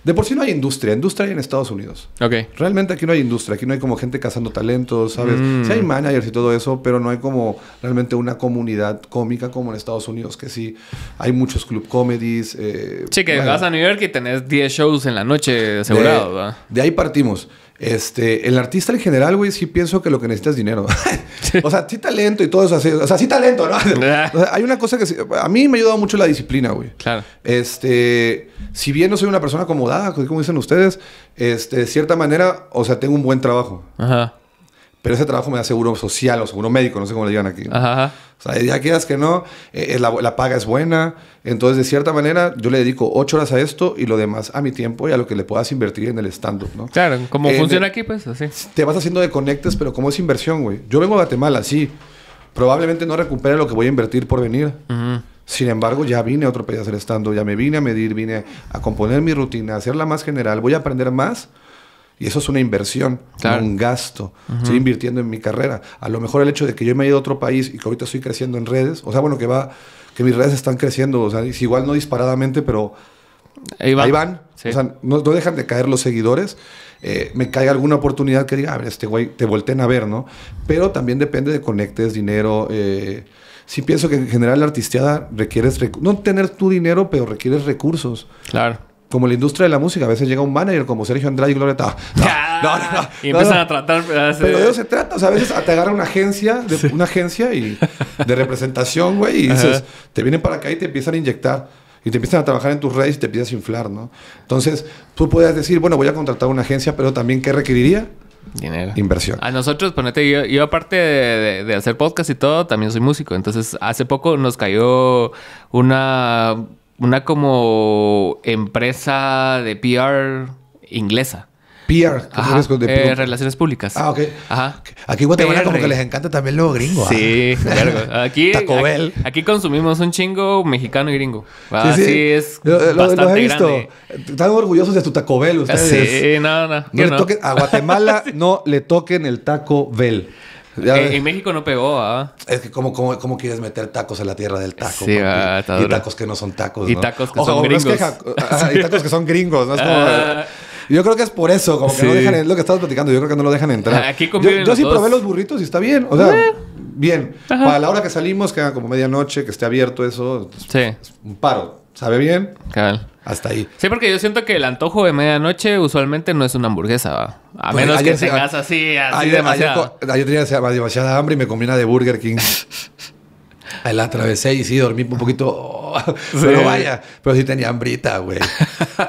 De por sí no hay industria. Industria hay en Estados Unidos. Ok. Realmente aquí no hay industria. Aquí no hay como gente cazando talentos, ¿sabes? Mm. Sí hay managers y todo eso, pero no hay como realmente una comunidad cómica como en Estados Unidos, que sí hay muchos club comedies. Che, eh, que vas a New York y tenés 10 shows en la noche asegurados. De, de ahí partimos. Este, el artista en general, güey, sí pienso que lo que necesita es dinero. o sea, sí talento y todo eso. Así, o sea, sí talento, ¿no? Ah. hay una cosa que a mí me ha ayudado mucho la disciplina, güey. Claro. Este, si bien no soy una persona acomodada, como dicen ustedes, este, de cierta manera, o sea, tengo un buen trabajo. Ajá pero ese trabajo me da seguro social o seguro médico, no sé cómo le digan aquí. Ajá, O sea, ya quieras que no, eh, eh, la, la, paga es buena. Entonces, de cierta manera, yo le dedico ocho horas a esto y lo demás a mi tiempo y a lo que le puedas invertir en el stand-up, ¿no? Claro, como funciona aquí, pues así. Te vas haciendo de conectes, pero como es inversión, güey? Yo vengo a Guatemala, sí. Probablemente no recupere lo que voy a invertir por venir. Sin embargo, ya vine a otro país a hacer stand-up, ya me vine a medir, vine a componer mi rutina, a hacerla más general, voy a aprender más y eso es una inversión, un gasto. Estoy invirtiendo en mi carrera. A lo mejor el hecho de que yo me haya ido a otro país y que ahorita estoy creciendo en redes, o sea, bueno, que va, que mis redes están creciendo, o sea, igual no disparadamente, pero ahí van. O sea, no, dejan de caer los seguidores. Eh, me cae alguna oportunidad que diga, ah, a ver, este güey, te volteen a ver, ¿no? Pero también depende de conectes, dinero. Eh, sí pienso que en general la artisteada requieres, no tener tu dinero, pero requieres recursos. Claro como la industria de la música, a veces llega un manager como Sergio Andrade y Gloria ah, Y empiezan a tratar. Ah, pero de eso se trata. O sea, a veces te agarran una agencia, de, una agencia y, de representación, güey, y dices, te vienen para acá y te empiezan a inyectar. Y te empiezan a trabajar en tus redes y te empiezas a inflar, ¿no? Entonces, tú puedes decir, bueno, voy a contratar una agencia, pero también, ¿qué requeriría? Dinero. Inversión. A nosotros, ponete, yo, aparte de, de hacer podcast y todo, también soy músico. Entonces, hace poco nos cayó una una como empresa de PR inglesa. PR, Ajá, de eh, relaciones públicas. Ah, ok. Ajá. Aquí en Guatemala como que les encanta también lo gringo... ¿ah? Sí, claro. Aquí, Taco Bell. Aquí, consumimos un chingo mexicano y gringo. Así ah, sí, es lo, he visto. Están orgullosos de su Taco Bell ah, ustedes. Sí, no, no. no, le Toquen, a Guatemala no le toquen el Taco Bell en México no pegó, ¿ah? Es que como, como, quieres meter tacos en la tierra del taco. y tacos que no son tacos. Y tacos que son gringos. y tacos que son gringos, ¿no? Es como, ah. Yo creo que es por eso, como que no dejan, es lo que estabas platicando, yo creo que no lo dejan entrar. yo, sí probé los burritos y está bien, o sea, eh. bien. Para la hora que salimos, que haga como medianoche, que esté abierto eso, pues, sí. un paro sabe bien. Hasta ahí. Sí, porque yo siento que el antojo de medianoche usualmente no es una hamburguesa, A pues, menos que se, tengas así, así demasiado. Yo tenía demasiada hambre y me comí una de Burger King. Ahí la atravesé y sí, dormí un poquito. Pero vaya, pero sí tenía hambrita, güey.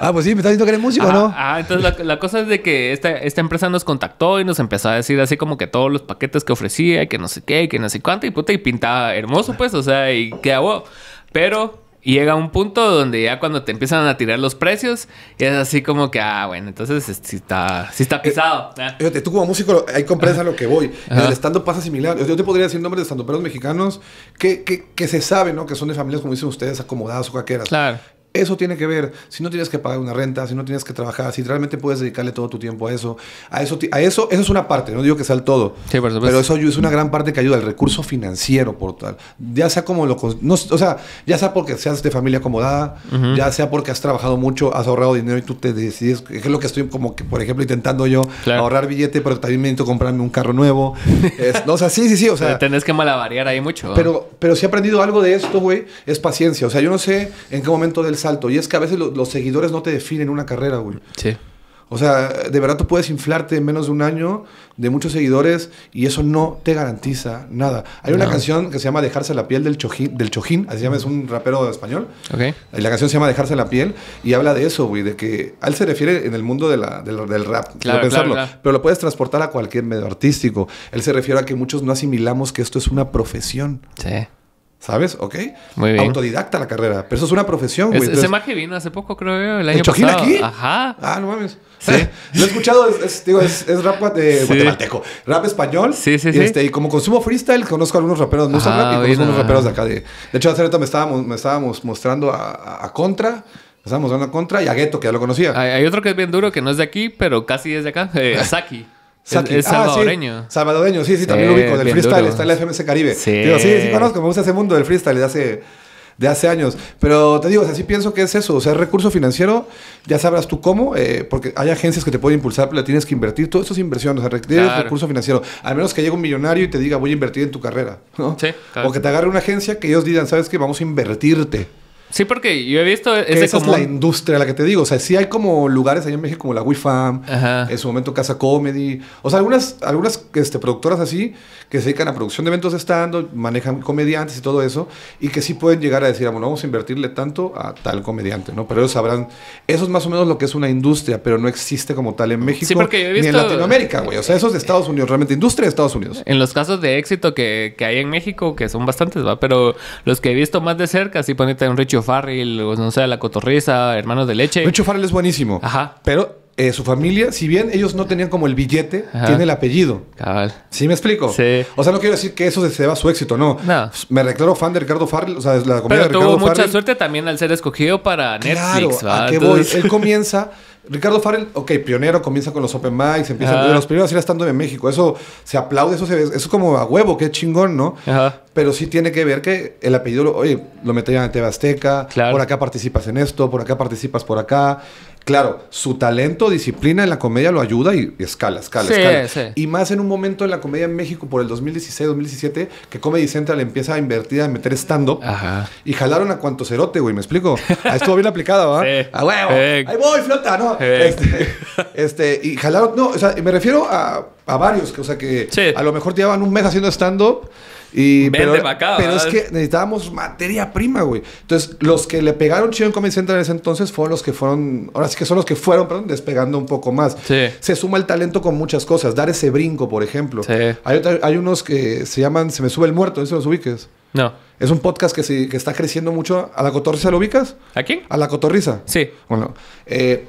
Ah, pues sí, me estás diciendo que eres músico, ah, ¿no? Ah, entonces la, cosa es de que esta, empresa nos contactó y nos empezó a decir así como que todos los paquetes que ofrecía y que no sé qué y que no sé cuánto y puta, y pintaba hermoso, pues, o sea, y qué hago. Pero y llega un punto donde ya cuando te empiezan a tirar los precios, es así como que, ah, bueno, entonces sí está, sí está eh, pisado. Eh, ah. tú como músico, ahí comprendes a lo que voy. el estando pasa similar. Yo te podría decir nombres de perros mexicanos que, que, que, se sabe, ¿no? Que son de familias, como dicen ustedes, acomodadas o caqueras. Claro. Eso tiene que ver. Si no tienes que pagar una renta, si no tienes que trabajar, si realmente puedes dedicarle todo tu tiempo a eso, a eso, a eso, eso es una parte. No digo que sea el todo, pero, eso es una gran parte que ayuda. El recurso financiero por tal, ya sea como lo, no, o sea, ya sea porque seas de familia acomodada, ya sea porque has trabajado mucho, has ahorrado dinero y tú te decides, que es lo que estoy como que, por ejemplo, intentando yo ahorrar billete, pero también me necesito comprarme un carro nuevo. o sea, sí, sí, sí, o sea, que malavariar ahí mucho. Pero, pero si he aprendido algo de esto, güey, es paciencia. O sea, yo no sé en qué momento del alto. Y es que a veces los seguidores no te definen una carrera, güey. Sí. O sea, de verdad tú puedes inflarte en menos de un año de muchos seguidores y eso no te garantiza nada. Hay una canción que se llama Dejarse la piel del Chojín, del así se llama, es un rapero español. Okay. Eh, la canción se llama Dejarse la piel y habla de eso, güey, de que él se refiere en el mundo de del rap, pensarlo, pero lo puedes transportar a cualquier medio artístico. Él se refiere a que muchos no asimilamos que esto es una profesión. Sí. ¿Sabes? ¿Ok? Muy bien. Autodidacta la carrera. Pero eso es una profesión, güey. ese maje vino hace poco, creo yo, el año pasado. aquí? Ajá. Ah, no mames. Sí. Lo he escuchado, es, digo, es, rap de guatemalteco. Rap español. Sí, sí, sí. Este, y como consumo freestyle, conozco a algunos raperos. No ah, rap y conozco a unos raperos de acá. De, de hecho, hace rato me estábamos, me estábamos mostrando a, a Contra. Estábamos dando contra y a Gueto, que ya lo conocía. Hay, otro que es bien duro, que no es de aquí, pero casi es de acá. Eh, Saki. Ah, salvadoreño. Salvadoreño, sí, sí, también lo ubico. Del freestyle, está en la FMS Caribe. Sí. sí, conozco, me gusta ese mundo del freestyle de hace, de hace años. Pero te digo, así pienso que es eso. O sea, recurso financiero, ya sabrás tú cómo, eh, porque hay agencias que te pueden impulsar, pero tienes que invertir. Todo eso es inversión, o sea, recurso financiero. Al menos que llegue un millonario y te diga, voy a invertir en tu carrera, ¿no? Sí, O que te agarre una agencia que ellos digan, ¿sabes qué? Vamos a invertirte. Sí, porque yo he visto... Ese esa es la industria la que te digo. O sea, sí hay como lugares ahí en México como la WiFam, en su momento Casa Comedy. O sea, algunas, algunas este, productoras así que se dedican a producción de eventos de manejan comediantes y todo eso, y que sí pueden llegar a decir, ah, bueno, vamos a invertirle tanto a tal comediante, ¿no? Pero ellos sabrán... Eso es más o menos lo que es una industria, pero no existe como tal en México sí, ni en Latinoamérica, güey. O sea, eso es de Estados Unidos, realmente industria de Estados Unidos. En los casos de éxito que, hay en México, que son bastantes, ¿va? Pero los que he visto más de cerca, sí ponete un Richie Farrell, no sea, La Cotorriza, Hermanos de Leche. Lucho Farrell es buenísimo. Ajá. Pero eh, su familia, si bien ellos no tenían como el billete, tiene el apellido. Cabal. ¿Sí me explico? Sí. O sea, no quiero decir que eso se deba a su éxito, no. no. Me declaro fan de Ricardo Farrell, o sea, la Pero de Ricardo tuvo mucha suerte también al ser escogido para Netflix, claro, ¿a voy? Él comienza Ricardo Farrell, ok, pionero, comienza con los open mics, empieza los primeros a ir estando en México. Eso se aplaude, eso se es como a huevo, qué chingón, ¿no? Pero sí tiene que ver que el apellido, oye, lo metían en TV Azteca, por acá participas en esto, por acá participas por acá. Claro, su talento, disciplina en la comedia lo ayuda y escala, escala, escala. Sí. Y más en un momento en la comedia en México por el 2016-2017, que Comedy Central empieza a invertir, a meter estando. up Y jalaron a cuanto cerote, güey, me explico. Ahí estuvo bien aplicado, ¿va? ¿ah? A huevo. Ahí voy, flota, ¿no? Este, este, y jalaron, no, o sea, me refiero a a varios, que, o sea que a lo mejor llevaban un mes haciendo stand-up. Y, pero, acá, pero es que necesitábamos materia prima, güey. Entonces, los que le pegaron chido en Comedy Central en ese entonces fueron los que fueron, ahora sí que son los que fueron, perdón, despegando un poco más. Sí. Se suma el talento con muchas cosas, dar ese brinco, por ejemplo. Sí. Hay, unos que se llaman Se me sube el muerto, no los ubiques. No. Es un podcast que, sí, que está creciendo mucho. ¿A la cotorriza lo ubicas? ¿A quién? A la cotorriza. Sí. Bueno, eh,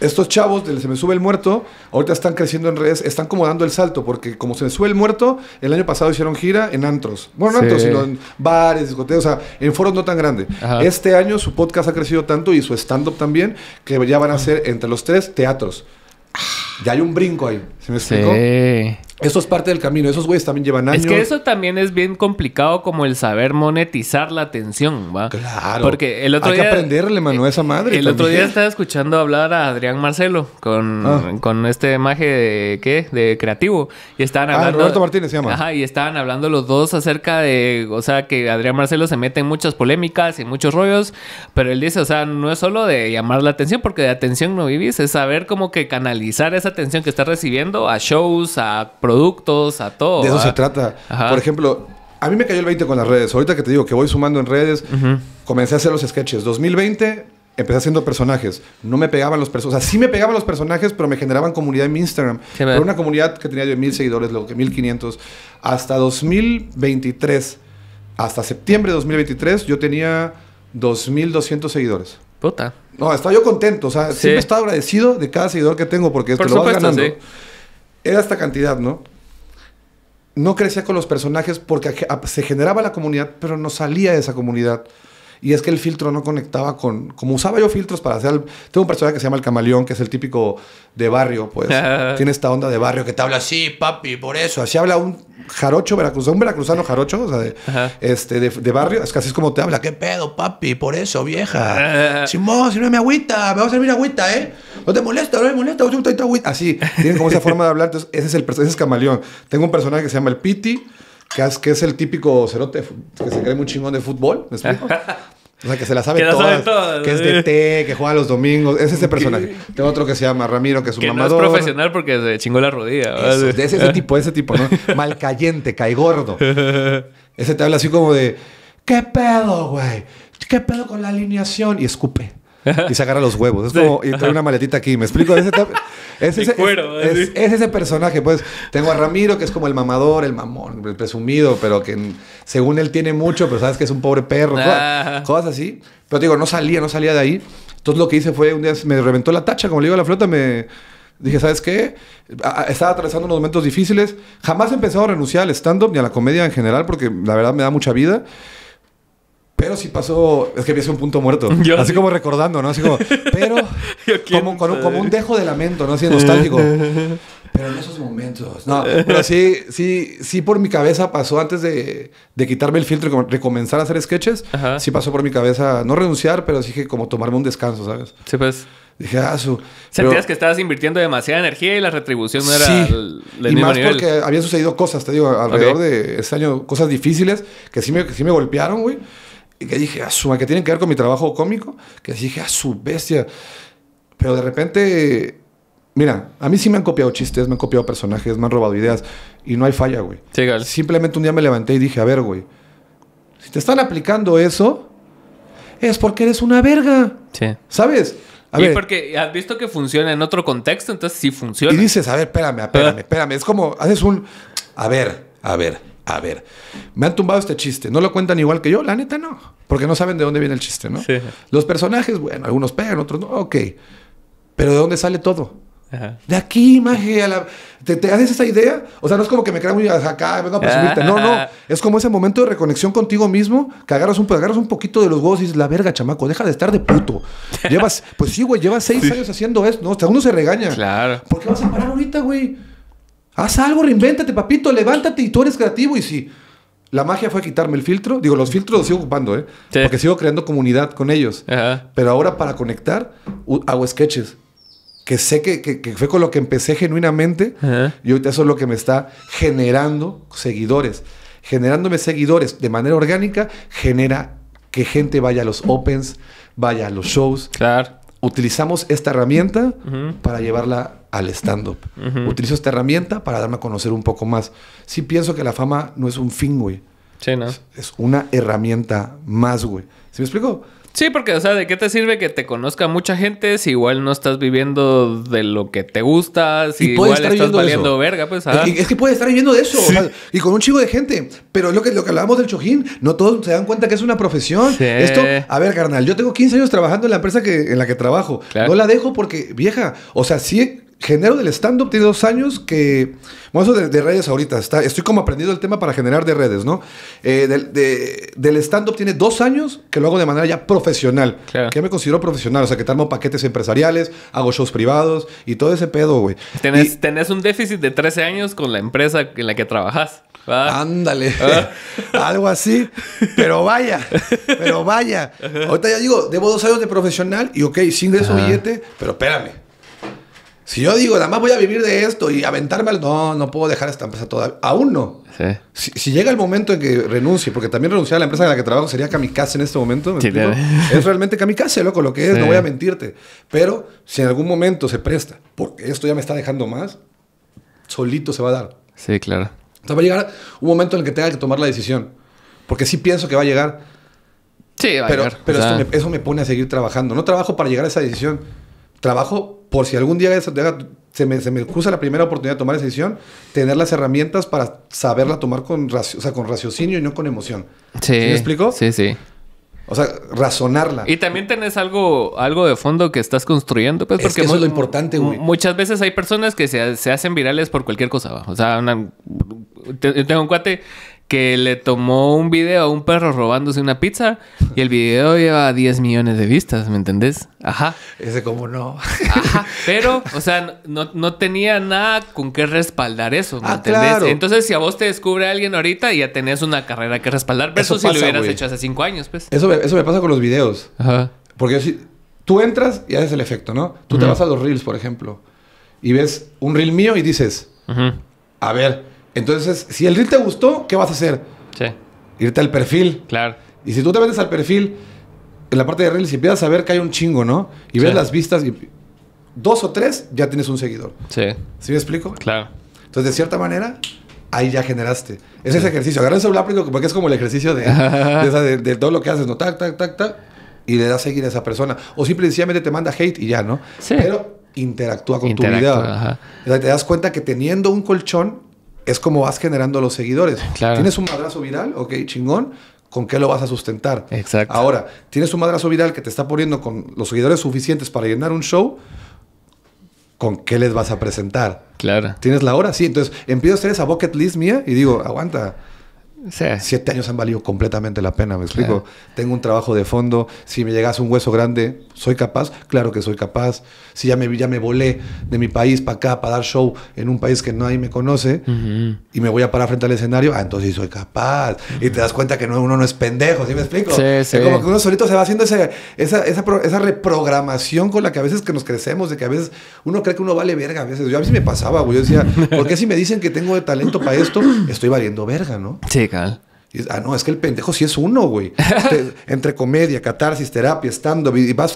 estos chavos del Se Me Sube el Muerto, ahorita están creciendo en redes, están como dando el salto, porque como Se Me Sube el Muerto, el año pasado hicieron gira en antros. Bueno, no antros, sino en bares, discotecas, o sea, en foros no tan grandes. Este año su podcast ha crecido tanto y su stand-up también, que ya van a ser, entre los tres teatros. Ya hay un brinco ahí, ¿se me explicó? Sí. Eso es parte del camino. Esos güeyes también llevan años. Es que eso también es bien complicado como el saber monetizar la atención, ¿va? Claro. Porque el otro día... Hay que aprenderle, mano, esa madre. El otro día estaba escuchando hablar a Adrián Marcelo con, ah. con este maje de... ¿Qué? De creativo. Y estaban ah, hablando... Ah, Roberto Martínez se llama. Ajá. Y estaban hablando los dos acerca de... O sea, que Adrián Marcelo se mete en muchas polémicas y muchos rollos. Pero él dice, o sea, no es solo de llamar la atención. Porque de atención no vivís. Es saber como que canalizar esa atención que estás recibiendo a shows, a productos, a todo. De eso se trata. Por ejemplo, a mí me cayó el 20 con las redes. Ahorita que te digo que voy sumando en redes, comencé a hacer los sketches. 2020 empecé haciendo personajes. No me pegaban los personajes. O sea, sí me pegaban los personajes, pero me generaban comunidad en Instagram. era una comunidad que tenía 10,000 mil seguidores, luego que 1500. Hasta 2023, hasta septiembre de 2023, yo tenía 2200 seguidores. Puta. No, estaba yo contento. O sea, siempre he estado agradecido de cada seguidor que tengo porque es esto, lo ganando era esta cantidad, ¿no? No crecía con los personajes porque se generaba la comunidad, pero no salía de esa comunidad y es que el filtro no conectaba con. Como usaba yo filtros para hacer. Tengo un personaje que se llama el camaleón, que es el típico de barrio, pues. tiene esta onda de barrio que te habla así, papi, por eso. Así habla un jarocho veracruzano, un veracruzano jarocho, o sea, de, este, de, barrio. Es que así es como te habla, ¿qué pedo, papi? Por eso, vieja. Simón, no, mi agüita, me va a servir agüita, ¿eh? No te molesta, no te molesta, así. Tiene como esa forma de hablar. Entonces, ese es el ese es camaleón. Tengo un personaje que se llama el Piti que es, el típico cerote que se cree muy chingón de fútbol, ¿me explico? O sea, que se la sabe, todo Que es de té, que juega los domingos. Es ese personaje. Tengo otro que se llama Ramiro, que es un que No es profesional porque se chingó la rodilla. es de ese, tipo, ese tipo, ¿no? Malcayente, gordo Ese te habla así como de... ¿Qué pedo, güey? ¿Qué pedo con la alineación? Y escupe y sacar agarra los huevos. Es como, y trae una maletita aquí, ¿me explico? Es, ese, personaje, pues. Tengo a Ramiro, que es como el mamador, el mamón, el presumido, pero que según él tiene mucho, pero sabes que es un pobre perro, ah. cosas, así. Pero digo, no salía, no salía de ahí. Entonces lo que hice fue, un día me reventó la tacha, como le digo a la flota, me... Dije, ¿sabes qué? Estaba atravesando unos momentos difíciles. Jamás he empezado a renunciar al stand-up ni a la comedia en general porque la verdad me da mucha vida. Pero sí pasó, es que había un punto muerto. así como recordando, ¿no? Así como, pero como, un dejo de lamento, ¿no? Así nostálgico. pero en esos momentos, no. Pero sí, sí, sí por mi cabeza pasó antes de, de quitarme el filtro y recomenzar a hacer sketches. Sí pasó por mi cabeza, no renunciar, pero sí dije como tomarme un descanso, ¿sabes? Sí, pues. Dije, ah, su. Sentías que estabas invirtiendo demasiada energía y la retribución no era sí. el, y más porque habían sucedido cosas, te digo, alrededor de este año, cosas difíciles que sí me, que sí me golpearon, güey que dije, a su, que tienen que ver con mi trabajo cómico, que dije, a su bestia. Pero de repente, mira, a mí sí me han copiado chistes, me han copiado personajes, me han robado ideas y no hay falla, güey. Simplemente un día me levanté y dije, a ver, güey, si te están aplicando eso, es porque eres una verga. Sí. ¿Sabes? A y ver, porque has visto que funciona en otro contexto, entonces sí funciona. Y dices, a ver, espérame, espérame, espérame. Es como, haces un, a ver, a ver. A ver, me han tumbado este chiste. No lo cuentan igual que yo, la neta no. Porque no saben de dónde viene el chiste, ¿no? Los personajes, bueno, algunos pegan, otros no. Ok. Pero ¿de dónde sale todo? De aquí, a La... ¿Te, haces esa idea? O sea, no es como que me crea muy acá, vengo a presumirte. No, no. Es como ese momento de reconexión contigo mismo que agarras un, un poquito de los huevos y dices, la verga, chamaco, deja de estar de puto. llevas, pues sí, güey, llevas seis años haciendo esto. No, hasta uno se regaña. Claro. ¿Por qué vas a parar ahorita, güey? Haz algo, reinvéntate, papito, levántate y tú eres creativo. Y si la magia fue quitarme el filtro, digo, los filtros los sigo ocupando, ¿eh? Porque sigo creando comunidad con ellos. Pero ahora para conectar, hago sketches. Que sé que, fue con lo que empecé genuinamente y ahorita eso es lo que me está generando seguidores. Generándome seguidores de manera orgánica genera que gente vaya a los opens, vaya a los shows. Claro utilizamos esta herramienta para llevarla al stand-up. Utilizo esta herramienta para darme a conocer un poco más. Sí pienso que la fama no es un fin, güey. Sí, ¿no? Es, una herramienta más, güey. ¿Se me explico? Sí, porque, o sea, ¿de qué te sirve que te conozca mucha gente si igual no estás viviendo de lo que te gusta, si igual estás valiendo verga? Pues, ah. es, que, estar viviendo de eso, y con un chivo de gente. Pero lo que, lo que hablábamos del chojín, no todos se dan cuenta que es una profesión. Esto, a ver, carnal, yo tengo 15 años trabajando en la empresa que, en la que trabajo. No la dejo porque, vieja, o sea, sí genero del stand-up, tiene dos años que... Bueno, eso de, de, redes ahorita, está, estoy como aprendiendo el tema para generar de redes, ¿no? Eh, del, stand-up tiene dos años que lo hago de manera ya profesional. Que me considero profesional, o sea, que armo paquetes empresariales, hago shows privados y todo ese pedo, güey. Tenés, un déficit de 13 años con la empresa en la que trabajas. Ándale, ¿Ah? algo así, pero vaya, pero vaya. Ahorita ya digo, debo dos años de profesional y ok, sin de eso billete, pero espérame, si yo digo, nada más voy a vivir de esto y aventarme al... No, no puedo dejar esta empresa todavía. Aún no. Si, llega el momento en que renuncie, porque también renunciar a la empresa en la que trabajo sería kamikaze en este momento. es realmente kamikaze, loco, lo que es, no voy a mentirte. Pero si en algún momento se presta, porque esto ya me está dejando más, solito se va a dar. Sí, claro. va a llegar un momento en el que tenga que tomar la decisión. Porque sí pienso que va a llegar. Sí, va a llegar. Pero eso me pone a seguir trabajando. No trabajo para llegar a esa decisión trabajo por si algún día se, me, se cruza la primera oportunidad de tomar esa decisión, tener las herramientas para saberla tomar con, con raciocinio y no con emoción. Sí. ¿Me explico? Sí, sí. O sea, razonarla. Y también tenés algo, algo de fondo que estás construyendo, pues, es que es lo importante, güey. Muchas veces hay personas que se, hacen virales por cualquier cosa. O sea, tengo un cuate que le tomó un video a un perro robándose una pizza y el video lleva 10 millones de vistas, ¿me entendés? Ajá. Ese como no. Ajá. Pero, o sea, no, tenía nada con qué respaldar eso, ¿me ah, Entonces, si a vos te descubre alguien ahorita, ya tenés una carrera que respaldar pero eso pasa, si lo hubieras hecho hace 5 años, pues. Eso me, pasa con los videos. Ajá. Porque si tú entras y haces el efecto, ¿no? Tú te vas a los reels, por ejemplo, y ves un reel mío y dices, a ver entonces, si el reel te gustó, ¿qué vas a hacer? Sí. Irte al perfil. Claro. Y si tú te metes al perfil, en la parte de reels, y empiezas a ver que hay un chingo, ¿no? Y ves las vistas y dos o tres, ya tienes un seguidor. Sí. ¿Sí me explico? Claro. Entonces, de cierta manera, ahí ya generaste. Es el ese ejercicio. Agarra el celular porque es como el ejercicio de, de, todo lo que haces, ¿no? Tac, tac, tac, tac. Y le das seguir a esa persona. O simplemente te manda hate y ya, ¿no? Sí. Pero interactúa con tu vida. Ajá. O sea, te das cuenta que teniendo un colchón es como vas generando los seguidores. Claro. Tienes un madrazo viral, ok, chingón. ¿Con qué lo vas a sustentar? Exacto. Ahora, tienes un madrazo viral que te está poniendo con los seguidores suficientes para llenar un show. ¿Con qué les vas a presentar? Claro. ¿Tienes la hora? Sí. Entonces, empiezo a hacer esa bucket list mía y digo, aguanta. Sí. Siete años han valido completamente la pena, me explico. Tengo un trabajo de fondo. Si me llegas un hueso grande, ¿Soy capaz? Claro que soy capaz. Si ya me, ya me volé de mi país para acá para dar show en un país que nadie me conoce y me voy a parar frente al escenario, ah, entonces sí soy capaz. Y te das cuenta que no, uno no es pendejo, ¿sí me explico? Es como que uno solito se va haciendo esa, esa, reprogramación con la que a veces que nos crecemos, de que a veces uno cree que uno vale verga. A veces yo a veces me pasaba, güey. Yo decía, ¿por qué si me dicen que tengo talento para esto, estoy valiendo verga, no? Sí, cal ah, no, es que el pendejo sí es uno, güey. entre comedia, catarsis, terapia, estando,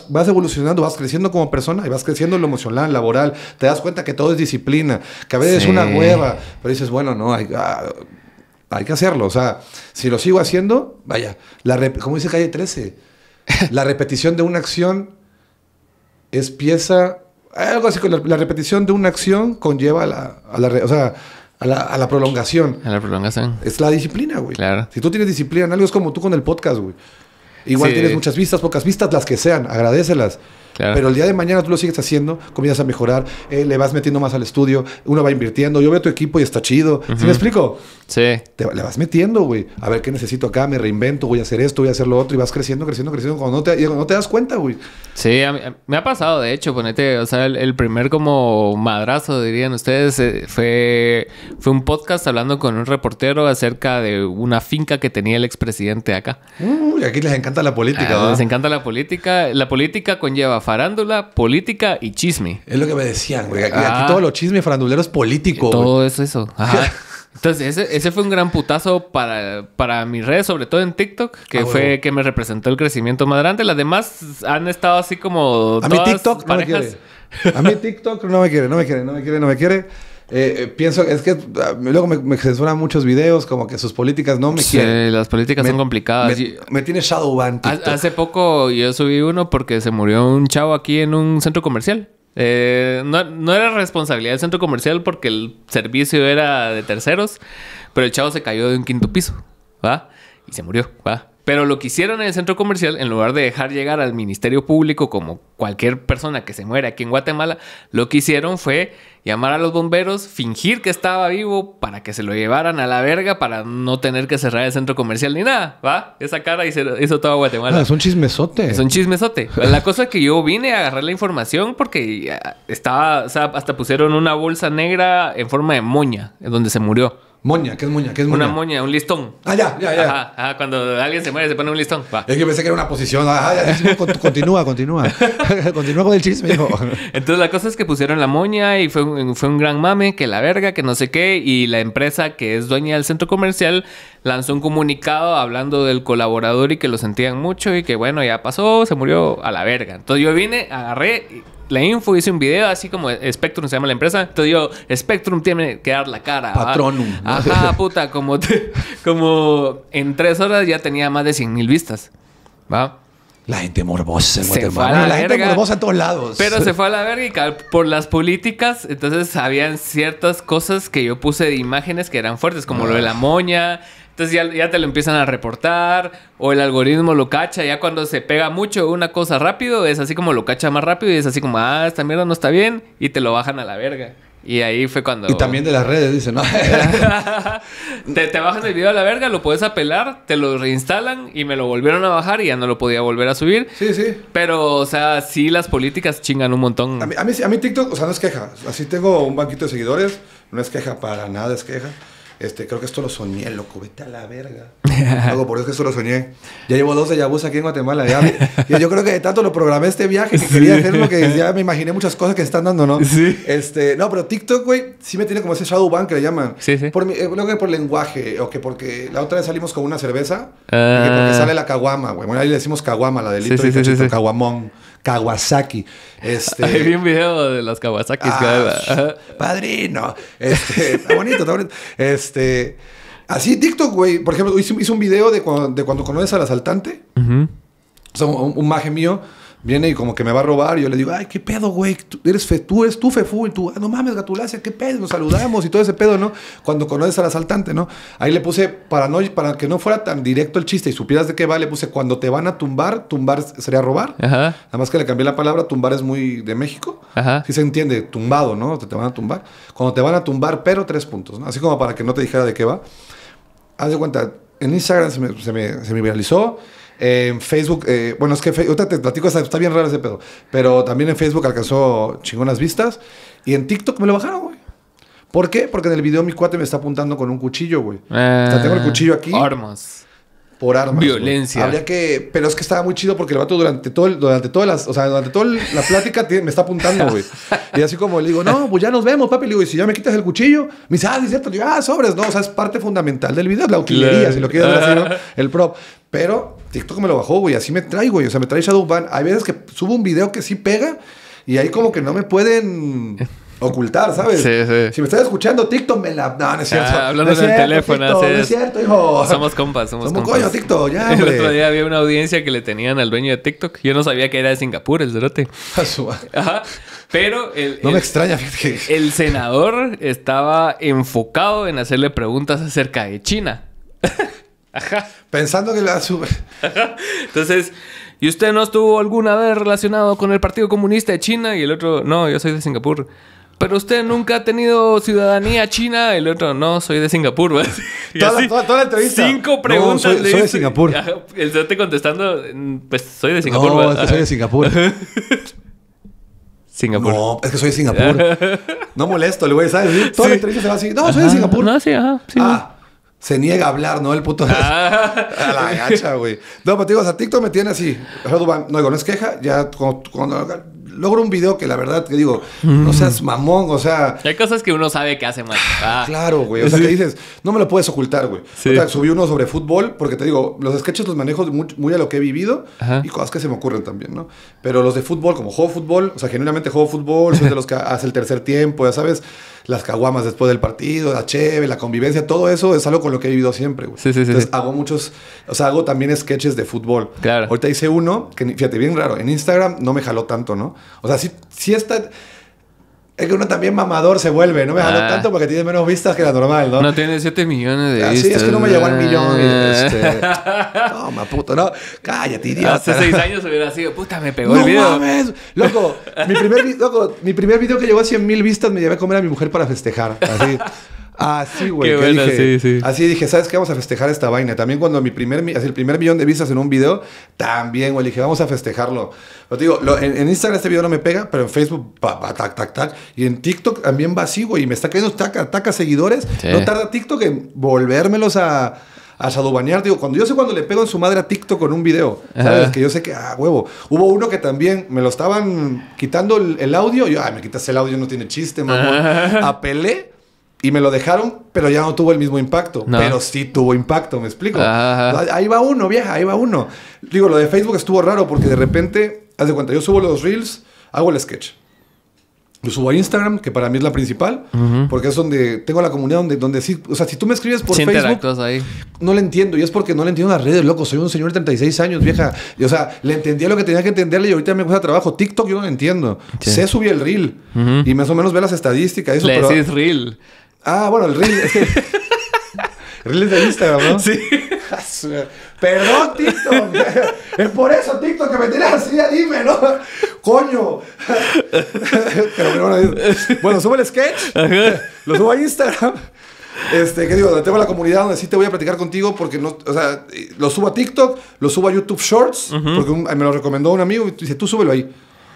vas, evolucionando, vas creciendo como persona y vas creciendo lo emocional, laboral. Te das cuenta que todo es disciplina, que a veces es una hueva, pero dices, bueno, no, ah, hay, que hacerlo. O sea, si lo sigo haciendo, vaya, la como dice Calle 13, la repetición de una acción es pieza algo así, la, la repetición de una acción conlleva a la, a la, O sea, a la, prolongación. A la prolongación. Es la disciplina, güey. Claro. Si tú tienes disciplina algo, es como tú con el podcast, güey. Igual tienes muchas vistas, pocas vistas, las que sean, agradecelas. Pero el día de mañana tú lo sigues haciendo, comienzas a mejorar, eh, le vas metiendo más al estudio, uno va invirtiendo, yo veo tu equipo y está chido. ¿Sí me explico? Sí. Te, le vas metiendo, güey. A ver qué necesito acá, me reinvento, voy a hacer esto, voy a hacer lo otro y vas creciendo, creciendo, creciendo. no te, das cuenta, güey. Sí, me ha pasado, de hecho, ponete, o sea, el, primer como madrazo, dirían ustedes, eh, fue, fue un podcast hablando con un reportero acerca de una finca que tenía el expresidente acá. Uy, aquí les encanta la política, ¿no? Ah, les encanta la política. La política conlleva farándula, política y chisme. Es lo que me decían, güey. Aquí, todo lo chisme, los chismes es político. Todo es eso. Ajá. Entonces, ese, ese, fue un gran putazo para, para mis redes, sobre todo en TikTok, que ah, fue que me representó el crecimiento más grande. Las demás han estado así como. A mi TikTok no me quiere. A mi TikTok no me quiere, no me quiere, no me quiere, no me quiere. Eh, eh, pienso, es que ah, luego me, censuran muchos videos, como que sus políticas no me sí, las políticas son complicadas. Me, tiene shadow Hace poco yo subí uno porque se murió un chavo aquí en un centro comercial. Eh, no, era responsabilidad del centro comercial porque el servicio era de terceros, pero el chavo se cayó de un quinto piso, ¿va? Y se murió, Pero lo que hicieron en el centro comercial, en lugar de dejar llegar al Ministerio Público como cualquier persona que se muere aquí en Guatemala, lo que hicieron fue llamar a los bomberos, fingir que estaba vivo para que se lo llevaran a la verga para no tener que cerrar el centro comercial ni nada, ¿va? Esa cara hizo, hizo toda Guatemala. Ah, es un chismesote. Es un chismesote. La cosa es que yo vine a agarrar la información porque ah, estaba, o sea, hasta pusieron una bolsa negra en forma de moña, en donde se murió. Moña, ¿qué es moña? ¿Qué es moña? Una moña, un listón. Ah, ya, ya, ya. cuando alguien se muere se pone un listón. Es que pensé que era una posición. continúa, continúa. continúa con el chisme. Entonces la cosa es que pusieron la moña y fue fue un gran mame, que la verga, que no sé qué. Y la empresa que es dueña del centro comercial lanzó un comunicado hablando del colaborador y que lo sentían mucho y que bueno, ya pasó, se murió a la verga. Entonces yo vine, agarré la info, hice un video así como Spectrum se llama la empresa. Entonces yo, Spectrum tiene que dar la cara. Patronum. Ajá, puta, como, como en tres horas ya tenía más de 100 mil vistas. La gente morbosa en Guatemala. La, la, gente morbosa en todos lados. Pero se fue a la verga por las políticas, entonces habían ciertas cosas que yo puse de imágenes que eran fuertes, como lo de la ah. moña, entonces ya, te lo empiezan a reportar o el algoritmo lo cacha. Ya cuando se pega mucho una cosa rápido, es así como lo cacha más rápido y es así como, ah, esta mierda no está bien y te lo bajan a la verga. Y ahí fue cuando... Y también de las redes, dice, ¿no? te, te, bajan el video a la verga, lo puedes apelar, te lo reinstalan y me lo volvieron a bajar y ya no lo podía volver a subir. Sí, sí. Pero, o sea, sí las políticas chingan un montón. A a mí TikTok, o sea, no es queja. Así tengo un banquito de seguidores, no es queja, para nada es queja. Este, creo que esto lo soñé, loco, vete a la verga. Luego, por eso que esto lo soñé. Ya llevo dos de Yabus aquí en Guatemala. Ya, yo creo que de tanto lo programé este viaje que quería hacer lo que ya me imaginé muchas cosas que están dando, ¿no? Sí. Este, no, pero TikTok, güey, sí me tiene como ese shadow Bank que le llaman. Sí, sí. Por, eh, creo que por lenguaje, o que porque la otra vez salimos con una cerveza, porque ah. sale la caguama, güey. Bueno, ahí le decimos caguama, la delito sí, y caguamón. Kawasaki. Este, Ahí un video de las Kawasaki. Ah, padrino. Este, está bonito, está bonito. Este, así TikTok, güey. Por ejemplo, hice, un video de cuando, conoces al asaltante. Uh un, un maje mío Viene y como que me va a robar. Y yo le digo, ay, qué pedo, güey. Tú eres, fe, tú eres tú, Fefu. Y tú, ah, no mames, Gatulacia, qué pedo. Nos saludamos y todo ese pedo, ¿no? Cuando conoces al asaltante, ¿no? Ahí le puse, para, no, para que no fuera tan directo el chiste y supieras de qué va, le puse, cuando te van a tumbar, tumbar sería robar. Nada más que le cambié la palabra, tumbar es muy de México. Ajá. Sí se entiende, tumbado, ¿no? Te, te van a tumbar. Cuando te van a tumbar, pero tres puntos, ¿no? Así como para que no te dijera de qué va. Haz de cuenta, en Instagram se me, se me, se me viralizó en Facebook, eh, bueno, es que te platico, está, bien raro ese pedo. Pero también en Facebook alcanzó chingonas vistas. Y en TikTok me lo bajaron, güey. ¿Por qué? Porque en el video mi cuate me está apuntando con un cuchillo, güey. o sea, tengo el ah, cuchillo aquí. Armas. Por armas. Violencia. Habría que. Pero es que estaba muy chido porque el vato durante todo durante todas durante toda la plática me está apuntando, güey. Y así como le digo, no, pues ya nos vemos, papi. Le digo, y si ya me quitas el cuchillo, me dice, ah, cierto. Le ah, sobres. No, o sea, es parte fundamental del video, la utilería, si lo quieres decir, ¿no? El prop. Pero TikTok me lo bajó, güey. Así me trae, güey. O sea, me trae Shadowban. Hay veces que subo un video que sí pega y ahí como que no me pueden ocultar, ¿sabes? Sí, sí. Si me estás escuchando, TikTok me la. No, no es ah, cierto. Ah, hablando en el teléfono, TikTok, No es cierto, hijo. Somos compas, somos, compas. Somos coño, TikTok, ya. El otro día había una audiencia que le tenían al dueño de TikTok. Yo no sabía que era de Singapur, el cerote. Ajá. Pero el, no me extraña, que... El senador estaba enfocado en hacerle preguntas acerca de China. Ajá. Pensando que la sube. Ajá. Entonces, ¿y usted no estuvo alguna vez relacionado con el Partido Comunista de China? Y el otro, no, yo soy de Singapur. Pero usted nunca ha tenido ciudadanía china. Y El otro, no, soy de Singapur. Toda, la, toda, toda, la, entrevista. Cinco preguntas. No, mm, pues, soy, de Singapur. El te contestando, pues soy de Singapur. No, es que soy de Singapur. Singapur. No, es que soy de Singapur. no molesto, le voy a decir. Toda la entrevista se va así. No, soy de Singapur. No, sí, ajá. Sí, ah, se niega a hablar, ¿no? El puto. Ah. a la gacha, güey. No, pero te digo, o TikTok me tiene así. No digo, no es queja, ya cuando logro un video que la verdad te digo, no mm. seas mamón, o sea. Hay cosas que uno sabe que hace mal. Ah, ah. Claro, güey. O sea, dices, no me lo puedes ocultar, güey. subí uno sobre fútbol, porque te digo, los sketches los manejo muy, a lo que he vivido y cosas que se me ocurren también, ¿no? Pero los de fútbol, como juego fútbol, o sea, generalmente juego fútbol, soy de los que hace el tercer tiempo, ya sabes, las caguamas después del partido, la cheve, la convivencia, todo eso es algo con lo que he vivido siempre, güey. Sí, sí, Entonces hago muchos, o sea, hago también sketches de fútbol. Claro. Ahorita hice uno que, fíjate, bien raro, en Instagram no me jaló tanto, ¿no? O sea, si esta... Es que uno también mamador se vuelve, no me jaló ah. tanto porque tiene menos vistas que la normal, ¿no? No tiene 7 millones de vistas. Ah, sí, es que no me llegó al millón. Ah. Este... Toma, puto, no. Cállate, idiota. Hace 6 años hubiera sido, puta, me pegó el video. Mames. Loco, mi primer, loco, mi primer video que llegó a 100 mil vistas me llevé a comer a mi mujer para festejar. Así. Ah, sí, güey. Qué sí, sí. Así dije, ¿sabes qué? Vamos a festejar esta vaina. También cuando mi primer, el primer millón de vistas en un video, también, güey, dije, vamos a festejarlo. Lo digo, en, Instagram este video no me pega, pero en Facebook, pa, tac, tac, tac. Y en TikTok también va así, güey. Y me está cayendo taca, taca seguidores. No tarda TikTok en volvérmelos a a sadubanear. Digo, cuando yo sé cuando le pego en su madre a TikTok con un video, ¿sabes? Que yo sé que, ah, huevo. Hubo uno que también me lo estaban quitando el, audio. Yo, ay, me quitas el audio, no tiene chiste, mamón. Apelé y me lo dejaron, pero ya no tuvo el mismo impacto. Pero sí tuvo impacto, me explico. Ahí va uno, vieja, ahí va uno. Digo, lo de Facebook estuvo raro porque de repente, haz de cuenta, yo subo los reels, hago el sketch. Lo subo a Instagram, que para mí es la principal, porque es donde tengo la comunidad donde, donde sí, o sea, si tú me escribes por Facebook, ahí. no le entiendo, y es porque no le entiendo las redes, loco, soy un señor de 36 años, vieja, o sea, le entendía lo que tenía que entenderle y ahorita me gusta trabajo. TikTok yo no lo entiendo. Sé subir el reel y más o menos ve las estadísticas, eso, le pero, decís reel. Ah, bueno, el reel. Es reel es de Instagram, ¿no? Sí. Perdón, TikTok. es por eso, TikTok, que me tienes así, dime, ¿no? Coño. Pero bueno, bueno, subo el sketch. Lo subo a Instagram. Este, que digo, donde tengo la comunidad donde sí te voy a platicar contigo porque no, o sea, lo subo a TikTok, lo subo a YouTube Shorts, porque me lo recomendó un amigo y dice, tú súbelo ahí.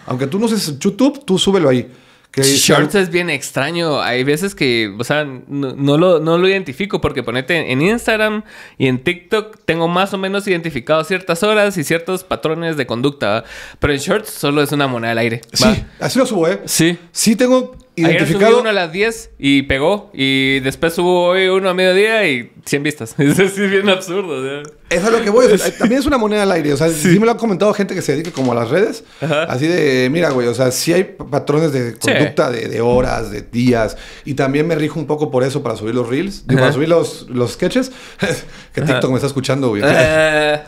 Aunque tú no uses YouTube, tú súbelo ahí. Shorts es bien extraño. Hay veces que, o sea, no, lo, identifico porque ponete en Instagram y en TikTok tengo más o menos identificado ciertas horas y ciertos patrones de conducta. Pero en Shorts solo es una moneda al aire. Sí, así lo subo, ¿eh? Sí. Sí tengo identificado. uno a las 10 y pegó. Y después subo hoy uno a mediodía y 100 vistas. Eso es bien absurdo. sea... Eso es lo que voy. también es una moneda al aire. O sea, sí. me lo han comentado gente que se dedica como a las redes. Así de, mira, güey, o sea, sí hay patrones de conducta, de, horas, de días. Y también me rijo un poco por eso para subir los reels. para subir los, los sketches. que TikTok me está escuchando, güey. Ah.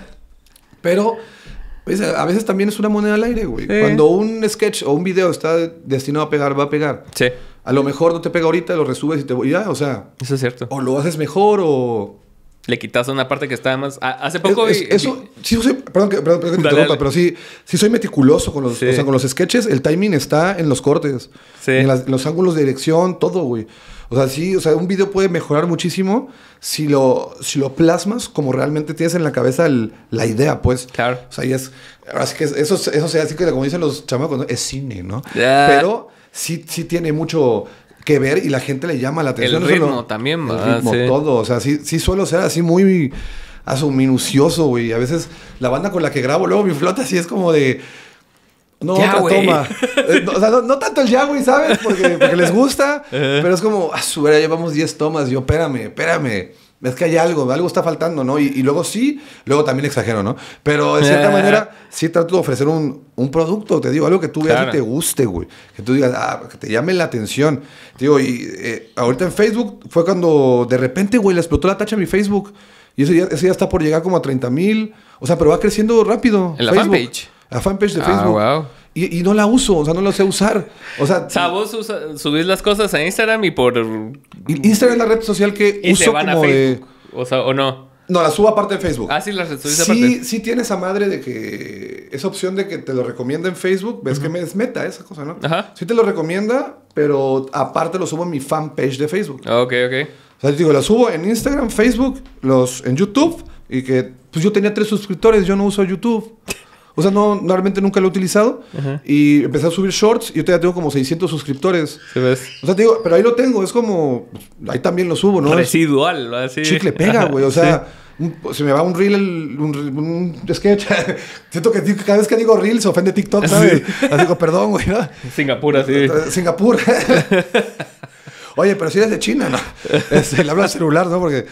Pero... Pues, a veces también es una moneda al aire, güey. Cuando un sketch o un video está destinado a pegar, va a pegar. Sí. A lo mejor no te pega ahorita, lo resubes y te voy. Ya, o sea. Eso es cierto. O lo haces mejor o le quitas una parte que está más. Hace poco. eso, perdón, perdón, que te interrumpa, pero sí, sí soy meticuloso con los, con los sketches. El timing está en los cortes, sí. en, los ángulos de dirección, todo, güey. O sea, sí, o sea, un video puede mejorar muchísimo si lo, si lo plasmas como realmente tienes en la cabeza la idea, pues. Claro. O sea, y es. Así que eso, eso sea, así que como dicen los chamacos, es cine, ¿no? Pero sí, sí tiene mucho que ver y la gente le llama la atención. El ritmo también, El ritmo, todo. O sea, sí, sí suelo ser así muy a su minucioso, güey. A veces la banda con la que grabo, luego mi flota sí es como de. No, otra toma. Eh, o sea, no, tanto el ya, güey, ¿sabes? Porque, les gusta. Pero es como, a ah, su, llevamos 10 tomas. Yo, espérame, espérame es que hay algo, algo está faltando, ¿no? Y, luego sí, luego también exagero, ¿no? Pero de cierta eh. manera sí trato de ofrecer un, producto, te digo, algo que tú veas y te guste, güey. Que tú digas, ah, que te llame la atención. Te digo, y eh, ahorita en Facebook fue cuando de repente, güey, le explotó la tacha a mi Facebook. Y ese ya, está por llegar como a 30 mil. O sea, pero va creciendo rápido. En la fanpage. La fanpage de ah, Facebook. Wow. Y, no la uso, o sea, no la sé usar. O sea, vos subís las cosas a Instagram y por... Instagram es la red social que uso van a O sea, o no. No, la subo aparte de Facebook. Ah, sí, la subís aparte. Sí, sí tiene esa madre de que... Esa opción de que te lo recomienda en Facebook. Ves que me desmeta esa cosa, ¿no? Ajá. Sí te lo recomienda, pero aparte lo subo en mi fanpage de Facebook. Ah, ok, ok. O sea, te digo, la subo en Instagram, Facebook, los en YouTube. Y que... Pues yo tenía tres suscriptores, yo no uso YouTube. O sea, no, nunca lo he utilizado. Y empecé a subir shorts y yo todavía tengo como 600 suscriptores. ¿Se ves? O sea, te digo, pero ahí lo tengo. Es como... Pues, ahí también lo subo, ¿no? Residual, Sí, Chicle pega, güey. O sea... Pues, se me va un reel, un, sketch. Siento que cada vez que digo reel se ofende TikTok, ¿sabes? Así digo, perdón, güey. ¿no? Singapur, así. Eh, eh, Singapur. Oye, pero si eres de China, ¿no? Este, le habla al celular, ¿no? Porque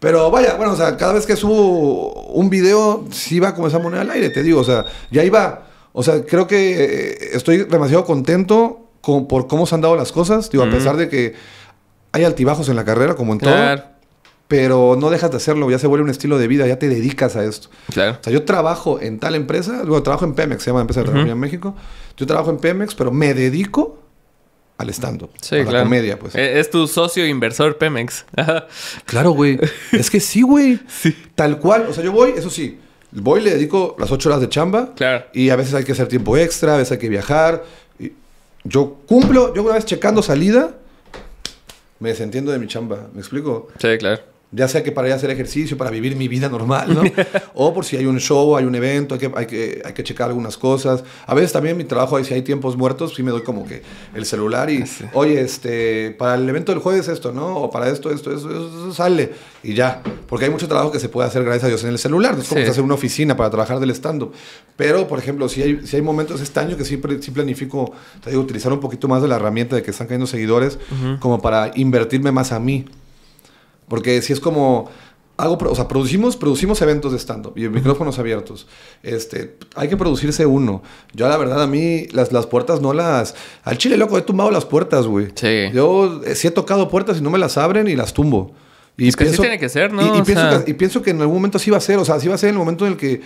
pero vaya, bueno, o sea, cada vez que subo un video, sí va como esa moneda al aire, te digo, o sea, ya iba. O sea, creo que eh, estoy demasiado contento con, por cómo se han dado las cosas, digo, a pesar de que hay altibajos en la carrera, como en todo. Pero no dejas de hacerlo, ya se vuelve un estilo de vida, ya te dedicas a esto. Claro. O sea, yo trabajo en tal empresa, bueno, trabajo en Pemex, se llama Empresa de uh en México. Yo trabajo en Pemex, pero me dedico al estando. Sí, la comedia, pues. E-, es tu socio inversor Pemex. claro, güey. Es que sí, güey. Sí. Tal cual. O sea, yo voy, eso sí. Voy, le dedico las ocho horas de chamba. Claro. Y a veces hay que hacer tiempo extra, a veces hay que viajar. yo cumplo. Yo una vez checando salida, me desentiendo de mi chamba. ¿Me explico? Sí, claro ya sea que para ir a hacer ejercicio, para vivir mi vida normal, ¿no? o por si hay un show, hay un evento, hay que, hay, que, hay que checar algunas cosas. A veces también mi trabajo, si hay tiempos muertos, sí me doy como que el celular y, oye, este, para el evento del jueves esto, ¿no? O para esto, esto, eso, sale y ya. Porque hay mucho trabajo que se puede hacer, gracias a Dios, en el celular. es como hacer una oficina para trabajar del estando. Pero, por ejemplo, si hay, si hay momentos este año que siempre sí planifico, te utilizar un poquito más de la herramienta de que están cayendo seguidores, como para invertirme más a mí. Porque si es como, hago, o sea, producimos, producimos eventos de stand-up y micrófonos abiertos. Este, hay que producirse uno. Yo, la verdad, a mí las, las puertas no las. Al chile loco he tumbado las puertas, güey. Sí. Yo eh, sí he tocado puertas y no me las abren y las tumbo. Y es que así tiene que ser, ¿no? Y, pienso que, y, pienso que, en algún momento así va a ser. O sea, así va a ser el momento en el que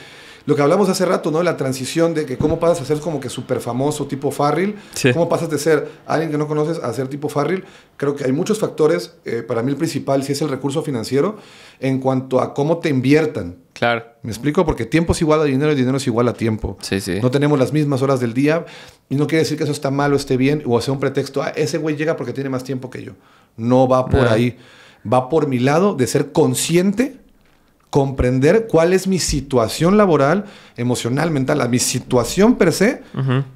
lo que hablamos hace rato, ¿no? La transición de que cómo pasas a ser como que súper famoso tipo Farril, sí. cómo pasas de ser alguien que no conoces a ser tipo Farril. Creo que hay muchos factores. Eh, para mí el principal sí es el recurso financiero en cuanto a cómo te inviertan. Claro. ¿Me explico? Porque tiempo es igual a dinero y dinero es igual a tiempo. Sí, sí. No tenemos las mismas horas del día y no quiere decir que eso está mal o esté bien o sea un pretexto. Ah, ese güey llega porque tiene más tiempo que yo. No va por ah. ahí. Va por mi lado de ser consciente comprender cuál es mi situación laboral, emocional, mental, mi situación per se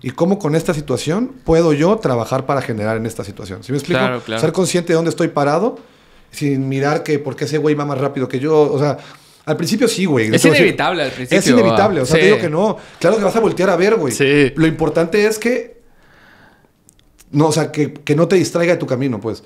y cómo con esta situación puedo yo trabajar para generar en esta situación. ¿Sí me explico? Ser consciente de dónde estoy parado sin mirar que por qué ese güey va más rápido que yo, o sea, al principio sí, güey. Es inevitable al principio. Es inevitable, o sea, te digo que no. Claro que vas a voltear a ver, güey. Lo importante es que no, o sea, que, no te distraiga de tu camino, pues.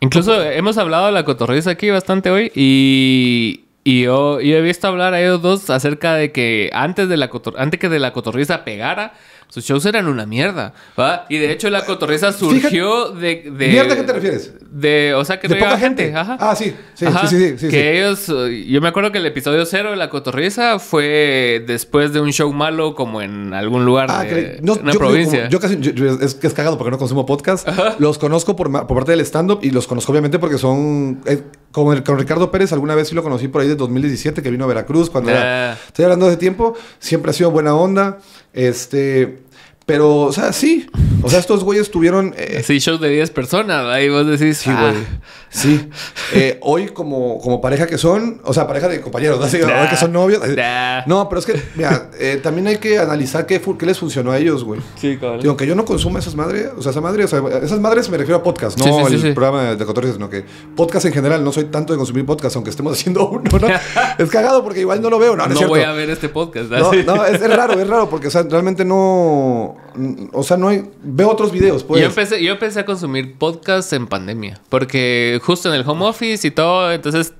Incluso hemos hablado de la cotorriza aquí bastante hoy y y yo, he visto hablar a ellos dos acerca de que antes, de la antes que de la cotorriza pegara, sus shows eran una mierda. ¿va? Y de hecho la cotorriza surgió de, de, ¿Mierda a qué te refieres? De, o sea, que de poca gente. Ajá. Ah, sí. Sí, sí, sí, sí, Que ellos... Eh, yo me acuerdo que el episodio cero de la cotorriza fue después de un show malo como en algún lugar ah, de una provincia. Yo, casi... es que es cagado porque no consumo podcast. Los conozco por, parte del stand-up y los conozco obviamente porque son... Eh, como con, Ricardo Pérez alguna vez sí lo conocí por ahí de 2017 que vino a Veracruz cuando era, Estoy hablando de tiempo. Siempre ha sido buena onda. Este... Pero, o sea, sí. O sea, estos güeyes tuvieron. Eh, sí, shows de 10 personas. Ahí vos decís. Sí, güey. Ah. Sí. Eh, hoy, como, como pareja que son, o sea, pareja de compañeros, ¿no? Así, que son novios. Eh, no, pero es que, mira, eh, también hay que analizar qué, les funcionó a ellos, güey. Sí, cabrón. Digo, aunque yo no consumo esas madres, o sea, esas madres... esas madres me refiero a podcast, no sí, el programa de 14, sino que podcast en general. No soy tanto de consumir podcast, aunque estemos haciendo uno, ¿no? es cagado porque igual no lo veo, ¿no? No, no voy a ver este podcast. No, no es, es, raro, es raro, porque, realmente no o sea, no hay, veo otros videos. Pues. Yo, empecé, yo empecé a consumir podcasts en pandemia, porque justo en el home office y todo, entonces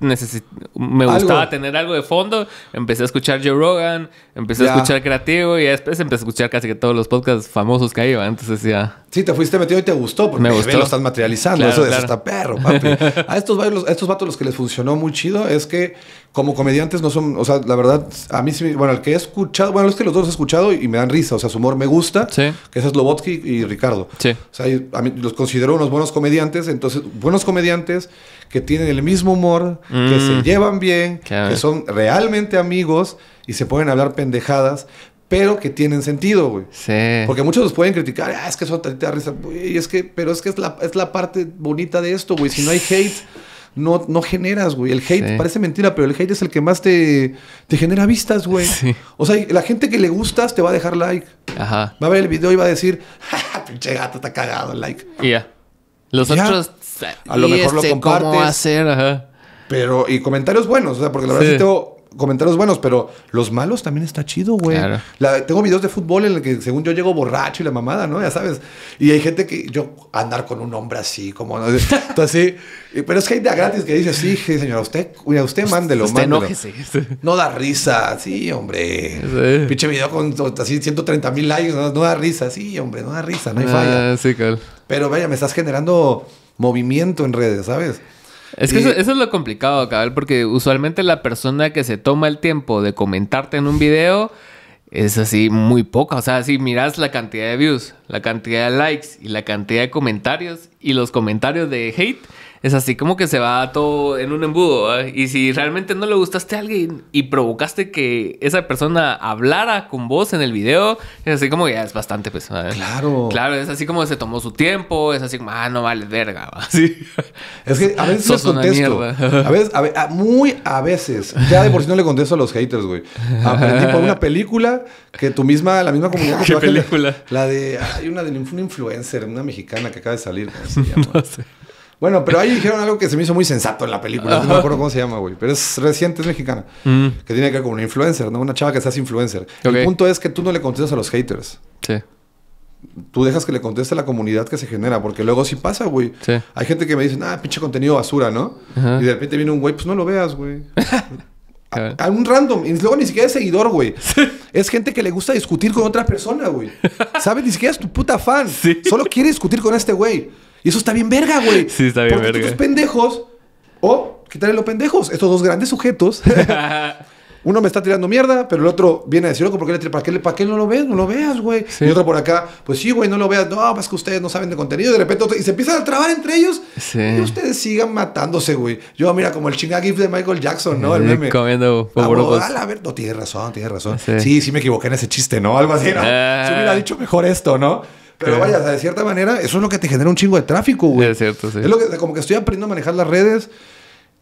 me gustaba tener algo de fondo. Empecé a escuchar Joe Rogan, empecé a escuchar Creativo y después empecé a escuchar casi que todos los podcasts famosos que iba. Entonces ya... Sí, te fuiste metido y te gustó, porque me lo estás materializando. eso, es hasta perro, papi. a, estos, a estos vatos los que les funcionó muy chido es que como comediantes no son, o sea, la verdad, a mí sí, bueno, el que he escuchado, bueno, es que los dos he escuchado y me dan risa, o sea, su humor me gusta, que es Slobotsky y Ricardo. Sí. O sea, a mí los considero unos buenos comediantes, entonces, buenos comediantes que tienen el mismo humor, que se mm. llevan bien, que son realmente amigos y se pueden hablar pendejadas, pero que tienen sentido, güey. Sí. Porque muchos los pueden criticar, ah, es que eso te da risa, güey, y es que, pero es que es la, es la parte bonita de esto, güey, si no hay hate no, no generas, güey. El hate parece mentira, pero el hate es el que más te, te genera vistas, güey. O sea, la gente que le gustas te va a dejar like. Ajá. Va a ver el video y va a decir, pinche gato, está cagado el like. Ya. Los otros. A lo mejor lo este, compartes. ¿Cómo hacer? Ajá. Pero, y comentarios buenos, o sea, porque la verdad sí. tengo comentarios buenos, pero los malos también está chido, güey. tengo videos de fútbol en el que según yo llego borracho y la mamada, ¿no? Ya sabes. Y hay gente que yo andar con un hombre así, como así entonces, pero es que idea gratis que dice, sí, señora, usted, usted mándelo, usted mándelo. No da risa, sí, hombre. Sí. Pinche video con así 130 mil likes, no, da risa, sí, hombre, no da risa, no hay ah, Sí, Pero vaya, me estás generando movimiento en redes, ¿sabes? Es que eso, es lo complicado, cabal, porque usualmente la persona que se toma el tiempo de comentarte en un video es así muy poca. O sea, si miras la cantidad de views, la cantidad de likes y la cantidad de comentarios y los comentarios de hate es así como que se va todo en un embudo. Y si realmente no le gustaste a alguien y provocaste que esa persona hablara con vos en el video, es así como que ya es bastante pues. Claro. Claro, es así como se tomó su tiempo, es así como, ah, no vale verga. Sí. Es que a veces les contesto. A veces, a muy a veces. Ya de por sí no le contesto a los haters, güey. Aprendí por una película que tu misma, la misma comunidad película? La, de, hay una de Una influencer, una mexicana que acaba de salir, se llama? Bueno, pero ahí dijeron algo que se me hizo muy sensato en la película. No me acuerdo cómo se llama, güey. Pero es reciente, es mexicana. Mm. Que tiene que ver con una influencer, ¿no? Una chava que se hace influencer. El punto es que tú no le contestas a los haters. Sí. Tú dejas que le conteste a la comunidad que se genera, porque luego sí pasa, güey. Sí. Hay gente que me dice, ah, pinche contenido basura, ¿no? Y de repente viene un güey, pues no lo veas, güey. A, un random. Y luego ni siquiera es seguidor, güey. Es gente que le gusta discutir con otra persona, güey. ¿Sabes? Ni siquiera es tu puta fan. Solo quiere discutir con este güey. Y eso está bien verga, güey. Sí, está bien Porque Estos pendejos. O, oh, quitarle los pendejos. Estos dos grandes sujetos. uno me está tirando mierda, pero el otro viene a decir, porque ¿por qué le ¿Para qué, ¿para qué no lo ves? No lo veas, güey. Y otro por acá, pues sí, güey, no lo veas. No, pues es que ustedes no saben de contenido. Y de repente, y se empiezan a trabar entre ellos. Sí. Y ustedes sigan matándose, güey. Yo, mira, como el chinga gif de Michael Jackson, ¿no? El meme. Comiendo ah, a ver, no, tiene razón, tiene razón. Sí. sí, me equivoqué en ese chiste, ¿no? Algo así, ¿no? Se hubiera dicho mejor esto, ¿no? Pero vaya, de cierta manera, eso es lo que te genera un chingo de tráfico, güey. es cierto, sí. Es lo que, como que estoy aprendiendo a manejar las redes.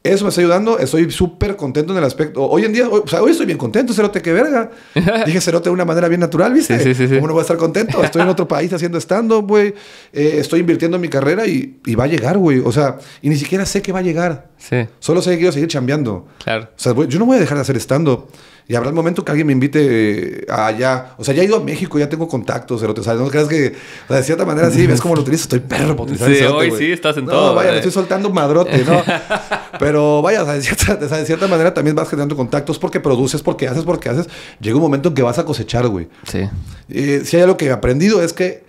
Eso me está ayudando. Estoy súper contento en el aspecto. Hoy en día, o sea, hoy estoy bien contento, Cerote, que verga. Dije Cerote de una manera bien natural, ¿viste? Sí, sí, sí, ¿Cómo no voy a estar contento? Estoy en otro país haciendo stand-up, güey. Eh, estoy invirtiendo en mi carrera y, va a llegar, güey. O sea, y ni siquiera sé que va a llegar. Sí. Solo sé que quiero seguir chambeando. Claro. O sea, yo no voy a dejar de hacer stand-up. Y habrá el momento que alguien me invite eh, allá. O sea, ya he ido a México, ya tengo contactos, pero te sea, no creas que, o sea, de cierta manera sí, ves cómo lo utilizo. Estoy perro pues, Sí, hoy sí, estás en no, vaya, me eh. estoy soltando madrote, ¿no? Pero vaya, o sea, de, cierta, manera también vas generando contactos porque produces, porque haces, porque haces. Llega un momento en que vas a cosechar, güey. Sí. Eh, si hay algo que he aprendido es que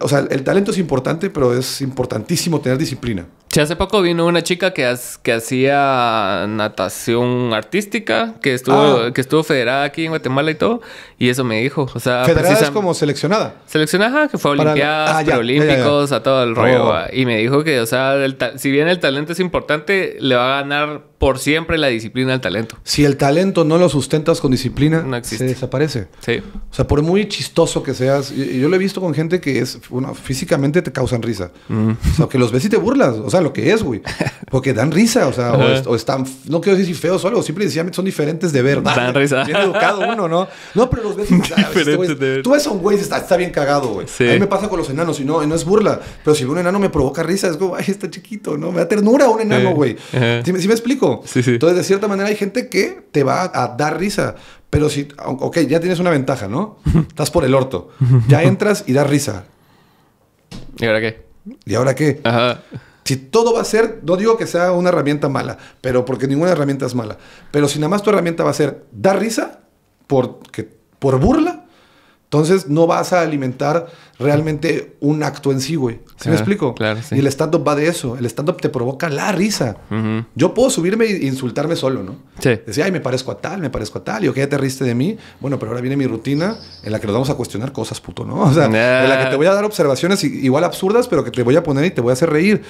o sea, el talento es importante, pero es importantísimo tener disciplina hace poco vino una chica que, hacía natación artística, que estuvo, ah. que estuvo federada aquí en Guatemala y todo, y eso me dijo. O sea, federada es como seleccionada. Seleccionada, que fue a Olimpiadas, ah, a todo el oh. rollo. Y me dijo que, o sea, si bien el talento es importante, le va a ganar por siempre la disciplina del talento. Si el talento no lo sustentas con disciplina, se desaparece. Sí. O sea, por muy chistoso que seas, yo, yo lo he visto con gente que es, bueno, físicamente te causan risa. Mm. O sea, que los ves y te burlas. O sea, lo que es, güey. Porque dan risa, o sea, o, están, no quiero decir feos o algo, simplemente son diferentes de ver. Dan risa. Bien educado uno, ¿no? No, pero los ves y ah, este Tú ves a un güey está, ah, está bien cagado, güey. A mí me pasa con los enanos y no, no es burla. Pero si un enano me provoca risa, es como, ay, está chiquito, ¿no? Me da ternura un enano, güey. ¿Sí me explico? Entonces, de cierta manera, hay gente que te va a dar risa. Pero si, ok, ya tienes una ventaja, ¿no? Estás por el orto. Ya entras y das risa. ¿Y ahora qué? ¿Y ahora qué? Si todo va a ser, no digo que sea una herramienta mala, pero porque ninguna herramienta es mala. Pero si nada más tu herramienta va a ser dar risa, por, por burla, entonces no vas a alimentar realmente un acto en sí, güey. ¿Sí me explico? Claro, Y el stand-up va de eso. El stand-up te provoca la risa. Yo puedo subirme e insultarme solo, ¿no? Sí. Decir, ay, me parezco a tal, me parezco a tal. Y ok, ya te riste de mí. Bueno, pero ahora viene mi rutina en la que nos vamos a cuestionar cosas, puto, ¿no? O sea, en la que te ah. voy a dar observaciones igual absurdas, pero que te voy a poner y te voy a hacer reír.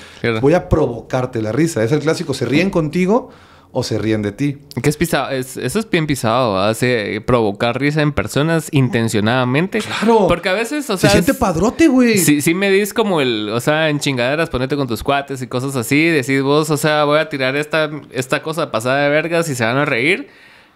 Voy a provocarte la risa. Es el clásico, se ríen contigo o se ríen de ti. ¿Qué es pisado? eso es bien pisado, hace provocar risa en personas intencionadamente. Claro. Porque a veces, o sea. Se siente padrote, güey. si, me dices como el, o sea, en chingaderas, ponete con tus cuates y cosas así, decís vos, o sea, voy a tirar esta, esta cosa pasada de vergas y se van a reír.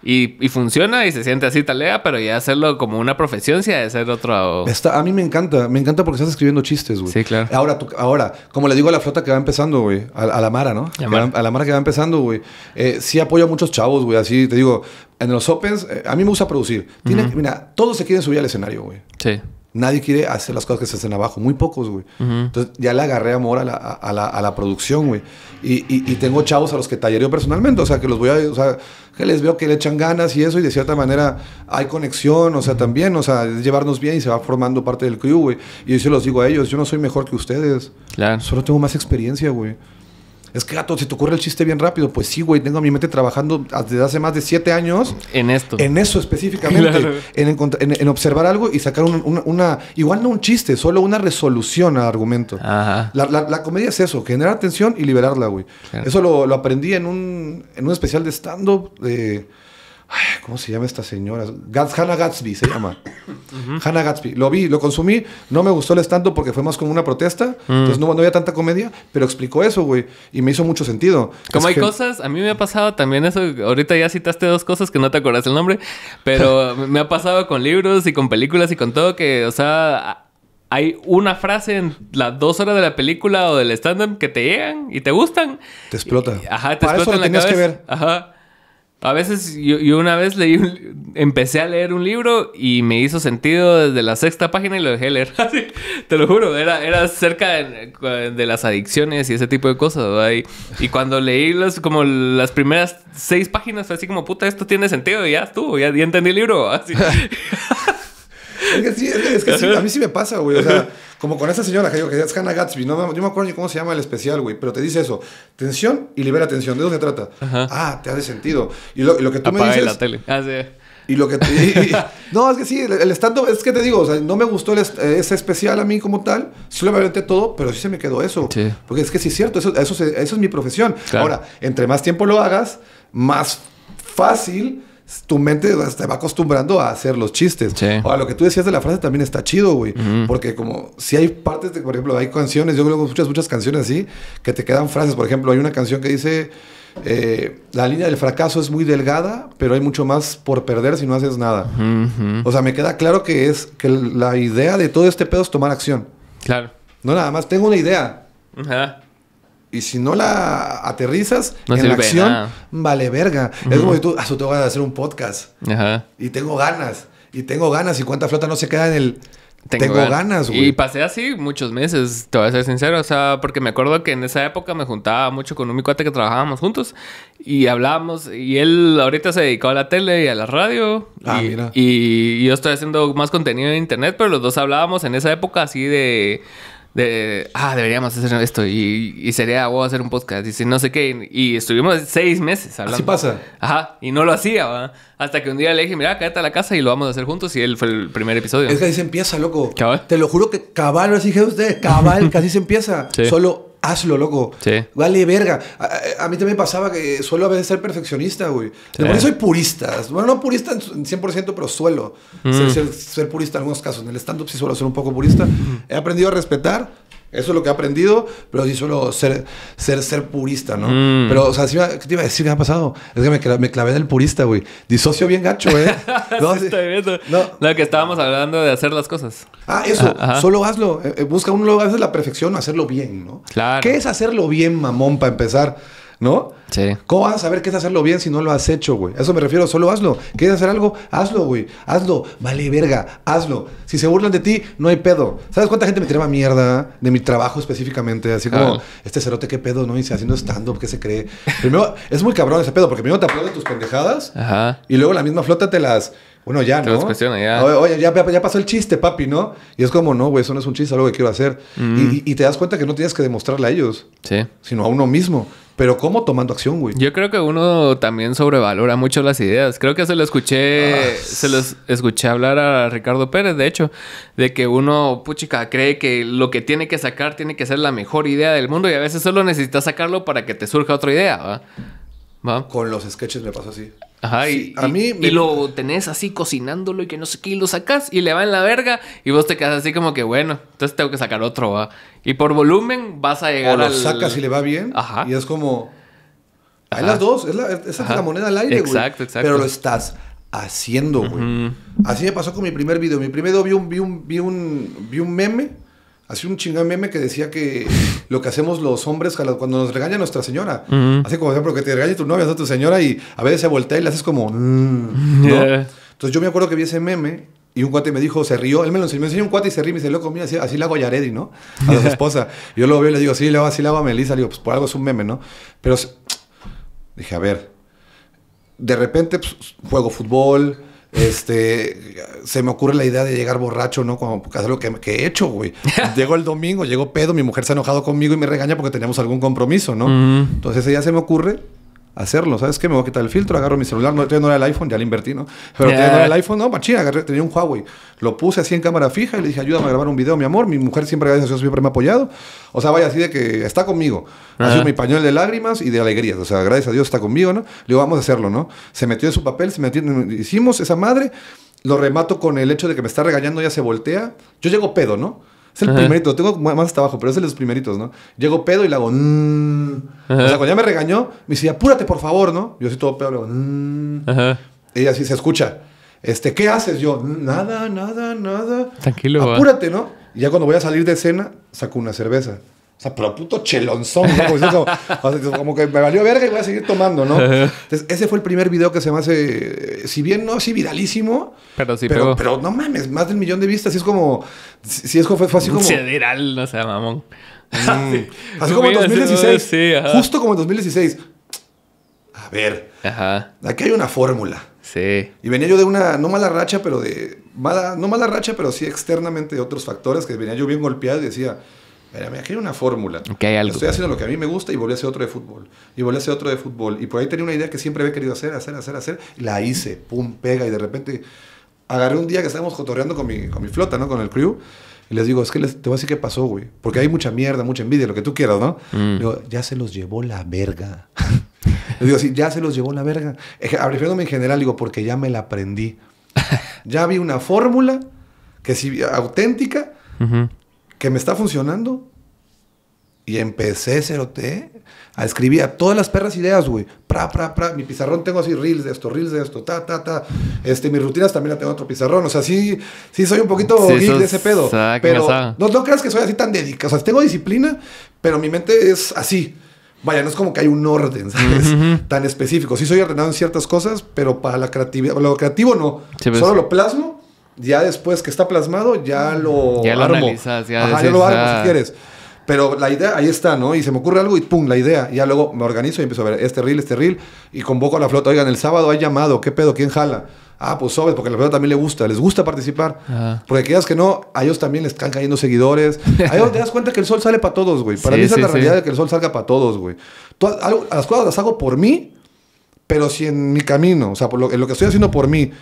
Y, funciona y se siente así talea, pero ya hacerlo como una profesión si ha de ser otro... a mí me encanta. Me encanta porque estás escribiendo chistes, güey. Sí, claro. Ahora, tú, ahora, como le digo a la flota que va empezando, güey. A, la Mara, ¿no? A, la Mara que va empezando, güey. Eh, sí apoyo a muchos chavos, güey. Así, te digo, en los Opens, eh, a mí me gusta producir. Mira, todos se quieren subir al escenario, güey. Sí. Nadie quiere hacer las cosas que se hacen abajo, muy pocos, güey. Entonces ya le agarré amor a la, a la, a la producción, güey. Y, tengo chavos a los que tallereo personalmente, o sea, que los voy a, o sea, que les veo que le echan ganas y eso, y de cierta manera hay conexión, o sea, también, o sea, es llevarnos bien y se va formando parte del crew, güey. Y yo se los digo a ellos, yo no soy mejor que ustedes. Claro. Solo tengo más experiencia, güey. Es que, gato, se te ocurre el chiste bien rápido. Pues sí, güey, tengo a mi mente trabajando desde hace más de siete años. En esto. En eso específicamente. En, en, observar algo y sacar una, Igual no un chiste, solo una resolución al argumento. Ajá. La, comedia es eso, generar atención y liberarla, güey. Eso lo, aprendí en un, especial de stand-up. de... ¿Cómo se llama esta señora? Hannah Gatsby se llama. Hannah Gatsby. Lo vi, lo consumí. No me gustó el stand porque fue más como una protesta. Mm. Entonces no, había tanta comedia, pero explicó eso, güey. Y me hizo mucho sentido. Como hay cosas, a mí me ha pasado también eso. Ahorita ya citaste dos cosas que no te acordás el nombre, pero me ha pasado con libros y con películas y con todo que, o sea hay una frase en las dos horas de la película o del stand-up que te llegan y te gustan. Te explota. ajá, te Para explota eso lo tenías que ver. Ajá. A veces yo, una vez leí empecé a leer un libro y me hizo sentido desde la sexta página y lo dejé leer. Te lo juro, era, era cerca de, las adicciones y ese tipo de cosas. Y, y, cuando leí los, como las primeras seis páginas fue así como, puta, esto tiene sentido y ya estuvo, ya, ya entendí el libro. Así. Es que sí, es que a mí sí me pasa, güey. O sea, como con esa señora que digo que es Hannah Gatsby, no, me acuerdo ni cómo se llama el especial, güey, pero te dice eso: tensión y libera tensión. ¿De dónde se trata? Ah, te hace sentido. Y lo, que tú me dices. la tele. Ah, sí. Y lo que tú No, es que sí, el, stand es que te digo, o sea, no me gustó eh, ese especial a mí como tal, sí lo me aventé todo, pero sí se me quedó eso. Sí. Porque es que sí es cierto, eso, eso es mi profesión. Claro. Ahora, entre más tiempo lo hagas, más fácil tu mente te va acostumbrando a hacer los chistes. o a lo que tú decías de la frase también está chido, güey. Porque como si hay partes, de, por ejemplo, hay canciones, yo creo que muchas, muchas canciones así, que te quedan frases. Por ejemplo, hay una canción que dice, eh, la línea del fracaso es muy delgada, pero hay mucho más por perder si no haces nada. O sea, me queda claro que es que la idea de todo este pedo es tomar acción. Claro. No nada más, tengo una idea. Ajá. Y si no la aterrizas en la acción, vale verga. Es como si tú, ah, tengo ganas de hacer un podcast. Ajá. Y tengo ganas. Y tengo ganas. Y cuánta flota no se queda en el... Tengo, ganas, güey. Y pasé así muchos meses, te voy a ser sincero. O sea, porque me acuerdo que en esa época me juntaba mucho con un cuate que trabajábamos juntos. Y hablábamos. Y él ahorita se dedicó a la tele y a la radio. Ah, y, mira. y yo estoy haciendo más contenido en internet. Pero los dos hablábamos en esa época así de de, ah, deberíamos hacer esto y, sería, voy a hacer un podcast y no sé qué. Y, estuvimos seis meses hablando. Así pasa. Ajá, y no lo hacía, ¿verdad? Hasta que un día le dije, mira, cállate a la casa y lo vamos a hacer juntos y él fue el primer episodio. Es que así se empieza, loco. Cabal. Te lo juro que cabal, así dije usted cabal, casi se empieza. Sí. Solo hazlo, loco. Vale, verga. A, mí también pasaba que suelo a veces ser perfeccionista, güey. Sí. eso soy purista. Bueno, no purista en 100%, pero suelo mm. ser, purista en algunos casos. En el stand-up sí suelo ser un poco purista. Mm. He aprendido a respetar eso es lo que he aprendido, pero sí suelo ser, ser, purista, ¿no? Mm. Pero, o sea, ¿qué te iba a decir qué me ha pasado? Es que me, me, clavé en el purista, güey. Disocio bien gacho, ¿eh? No, Lo que estábamos hablando de hacer las cosas. Ah, eso. Ah, solo hazlo. Eh, eh, busca uno, a veces la perfección, hacerlo bien, ¿no? Claro. ¿Qué es hacerlo bien, mamón, para empezar? ¿no? Sí. ¿Cómo vas a saber qué es hacerlo bien si no lo has hecho, güey? eso me refiero, solo hazlo. ¿Quieres hacer algo? Hazlo, güey. Hazlo. Vale, verga, hazlo. Si se burlan de ti, no hay pedo. ¿Sabes cuánta gente me tiraba mierda de mi trabajo específicamente? Así como, ah. este cerote, qué pedo, ¿no? Y se haciendo stand-up, ¿qué se cree? Primero, es muy cabrón ese pedo, porque primero te aplauden tus pendejadas Ajá. y luego la misma flota te las. Bueno, ya, ¿no? ya. Oye, ya, ya, pasó el chiste, papi, ¿no? Y es como, no, güey, eso no es un chiste, algo que quiero hacer. Mm. Y, y, te das cuenta que no tienes que demostrarle a ellos, sí. sino a uno mismo. Pero ¿cómo? Tomando acción, güey. Yo creo que uno también sobrevalora mucho las ideas. Creo que se lo escuché, ah. se los escuché hablar a Ricardo Pérez, de hecho, de que uno, puchica, cree que lo que tiene que sacar tiene que ser la mejor idea del mundo y a veces solo necesitas sacarlo para que te surja otra idea, ¿va? Con los sketches me pasó así. Ajá, y, lo tenés así cocinándolo y que no sé qué, y lo sacas y le va en la verga y vos te quedas así como que bueno, entonces tengo que sacar otro, ¿va? Y por volumen vas a llegar. O lo sacas y le va bien. Ajá. Y es como. Hay las dos, es la, es la moneda al aire, güey. Exacto, exacto. Pero lo estás haciendo, güey. Así me pasó con mi primer video. Mi primer video vi un, vi un, vi un, vi un meme Hacía un chingón meme que decía que lo que hacemos los hombres cuando nos regaña nuestra señora. Así como, ejemplo, que te regañe tu novia, o tu señora, y a veces se voltea y le haces como... Mm", Entonces yo me acuerdo que vi ese meme y un cuate me dijo, se rió, él me lo enseñó, me enseñó un cuate y se rió, me dice, loco, mira, así, la hago a Yaredi, ¿no? A su esposa. yo lo veo y le digo, sí, le hago, así la hago a Melissa. Le digo, pues por algo es un meme, ¿no? Pero dije, a ver, de repente pues, juego fútbol, este, se me ocurre la idea de llegar borracho, ¿no? Como hacer lo que, he hecho, güey. Llego el domingo, llego pedo, mi mujer se ha enojado conmigo y me regaña porque teníamos algún compromiso, ¿no? Entonces ella se me ocurre hacerlo. ¿Sabes qué? Me voy a quitar el filtro, agarro mi celular. No, era el iPhone, ya lo invertí, ¿no? Pero tenía el iPhone, no, machina, tenía un Huawei. Lo puse así en cámara fija y le dije, ayúdame a grabar un video, mi amor. Mi mujer siempre, gracias a Dios, siempre me ha apoyado. O sea, vaya así de que está conmigo. Ha sido mi pañuelo de lágrimas y de alegrías. O sea, gracias a Dios está conmigo, ¿no? Le digo, vamos a hacerlo, ¿no? Se metió en su papel, se metió, hicimos esa madre. Lo remato con el hecho de que me está regañando, ya se voltea. Yo llego pedo, ¿no? el primerito, tengo más hasta abajo, pero es de los primeritos, ¿no? Llego pedo y le hago. Mm". O sea, cuando ya me regañó, me dice, apúrate por favor, ¿no? Yo así todo pedo, le hago. Mm". Ajá. Ella sí se escucha. Este, ¿qué haces? Yo, mm, nada, nada, nada. Tranquilo. Apúrate, ¿no? Y ya cuando voy a salir de escena, saco una cerveza. O sea, pero puto chelonzón, pues eso, como que me valió verga y voy a seguir tomando, ¿no? Entonces, ese fue el primer video que se me hace, si bien no así viralísimo, pero sí, pero, pegó. pero no mames, más del millón de vistas. Y es como, si es fue, fue así como. Federal, no sea mamón. Mm. Así como en 2016. Sí, justo como en 2016. A ver. Ajá. Aquí hay una fórmula. Sí. Y venía yo de una, no mala racha, pero de. Mala, no mala racha, pero sí externamente de otros factores que venía yo bien golpeado y decía Mira, me aquí una fórmula. Estoy haciendo lo que a mí me gusta y volví a hacer otro de fútbol. Y volví a hacer otro de fútbol. Y por ahí tenía una idea que siempre había querido hacer, hacer, hacer, hacer. la hice, pum, pega. Y de repente agarré un día que estábamos cotorreando con mi, con mi flota, ¿no? Con el crew. Y les digo, es que les, te voy a decir qué pasó, güey. Porque hay mucha mierda, mucha envidia, lo que tú quieras, ¿no? Mm. Digo, ya se los llevó la verga. les digo sí, ya se los llevó la verga. Refiriéndome en general, digo, porque ya me la aprendí. ya vi una fórmula que si auténtica que me está funcionando. Y empecé, cerote, a escribir a todas las perras ideas, güey. Pra, pra, pra. Mi pizarrón tengo así reels de esto, reels de esto, ta, ta, ta. Este, mis rutinas también la tengo otro pizarrón. O sea, sí, sí soy un poquito de ese pedo. Pero no, no creas que soy así tan dedicado. O sea, tengo disciplina, pero mi mente es así. Vaya, no es como que hay un orden, ¿sabes? Tan específico. Sí soy ordenado en ciertas cosas, pero para la creatividad, lo creativo no. Pues. Solo lo plasmo ya después que está plasmado, ya lo. Ya ya, lo armo si ah". quieres. Pero la idea ahí está, ¿no? Y se me ocurre algo y pum, la idea. Y ya luego me organizo y empiezo a ver este reel, este reel. Y convoco a la flota. Oigan, el sábado hay llamado. ¿Qué pedo? ¿Quién jala? Ah, pues sobres, porque a la flota también le gusta. Les gusta participar. Porque quieras que no, a ellos también les están cayendo seguidores. A te das cuenta que el sol sale para todos, güey. Para mí esa es la realidad de que el sol salga para todos, güey. Todas, las cosas las hago por mí, pero si en mi camino, o sea, por en lo que estoy haciendo por mí,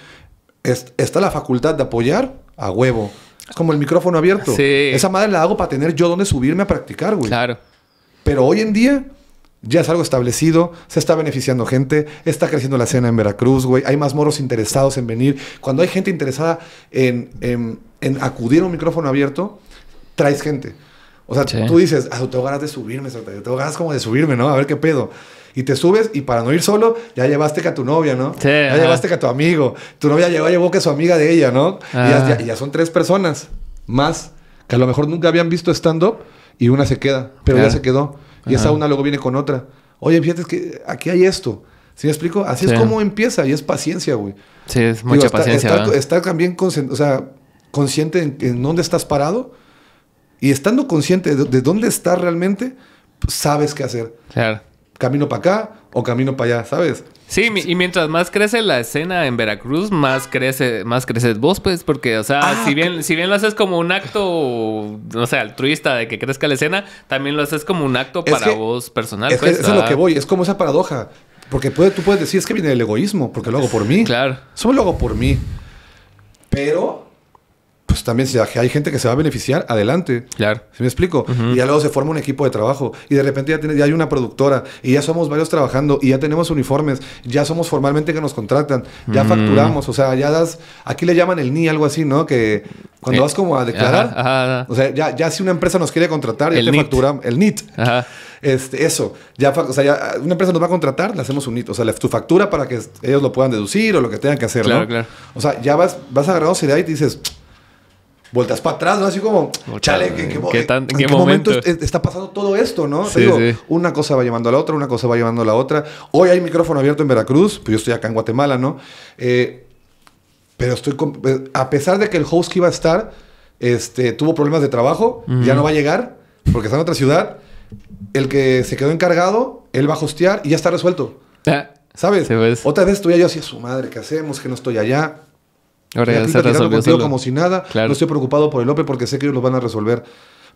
está la facultad de apoyar a huevo. Es como el micrófono abierto. Esa madre la hago para tener yo donde subirme a practicar, güey. Claro. Pero hoy en día ya es algo establecido, se está beneficiando gente, está creciendo la escena en Veracruz, güey. Hay más moros interesados en venir. Cuando hay gente interesada en, en, en acudir a un micrófono abierto, traes gente. O sea, tú dices, ah, tengo ganas de subirme, tengo ganas como de subirme, ¿no? A ver qué pedo. Y te subes y para no ir solo, ya llevaste que a tu novia, ¿no? Sí, ya llevaste que a tu amigo. Tu novia llevó, llevó que su amiga de ella, ¿no? Y ya, son tres personas más que a lo mejor nunca habían visto stand-up y una se queda, pero ya se quedó. Y esa una luego viene con otra. Oye, fíjate que aquí hay esto. ¿Sí me explico? Así es como empieza y es paciencia, güey. Sí, es mucha paciencia. Estar, también consciente, sea, consciente en, dónde estás parado y estando consciente de, dónde estás realmente, pues, sabes qué hacer. Claro camino para acá o camino para allá, ¿sabes? Sí, y mientras más crece la escena en Veracruz, más crece, más creces vos, pues, porque, o sea, ah, si bien, si bien lo haces como un acto, no sé, altruista de que crezca la escena, también lo haces como un acto para vos personal. Pues, eso es lo ah. que voy, es como esa paradoja. Porque puede, tú puedes decir, es que viene el egoísmo, porque lo hago por mí. Claro. Solo lo hago por mí. Pero pues, también si hay gente que se va a beneficiar, adelante. Claro. ¿se me explico? Y ya luego se forma un equipo de trabajo y de repente ya, tiene, ya hay una productora y ya somos varios trabajando y ya tenemos uniformes, ya somos formalmente que nos contratan, ya facturamos, o sea, ya das, aquí le llaman el NI, algo así, ¿no? Que cuando eh, vas como a declarar, o sea, ya, ya si una empresa nos quiere contratar, ya el te NIT. el NIT. Este, eso, ya, o sea, una empresa nos va a contratar, le hacemos un NIT, o sea, tu factura para que ellos lo puedan deducir o lo que tengan que hacer, ¿no? Claro. O sea, ya vas, vas agarrado seriedad y dices, vueltas para atrás, ¿no? Así como, chale, ¿qué, qué, ¿en qué, momento, está pasando todo esto, no? Sí, Una cosa va llevando a la otra, una cosa va llevando a la otra. Hoy hay micrófono abierto en Veracruz, pero pues yo estoy acá en Guatemala, ¿no? Eh, pero estoy, eh, a pesar de que el host que iba a estar, este, tuvo problemas de trabajo, ya no va a llegar, porque está en otra ciudad. El que se quedó encargado, él va a hostear y ya está resuelto. Ah, ¿Sabes? Pues. Otra vez estoy yo así su madre, ¿qué hacemos? Que no estoy allá. Ahora ya se como si nada. No estoy preocupado por el OPE porque sé que ellos lo van a resolver.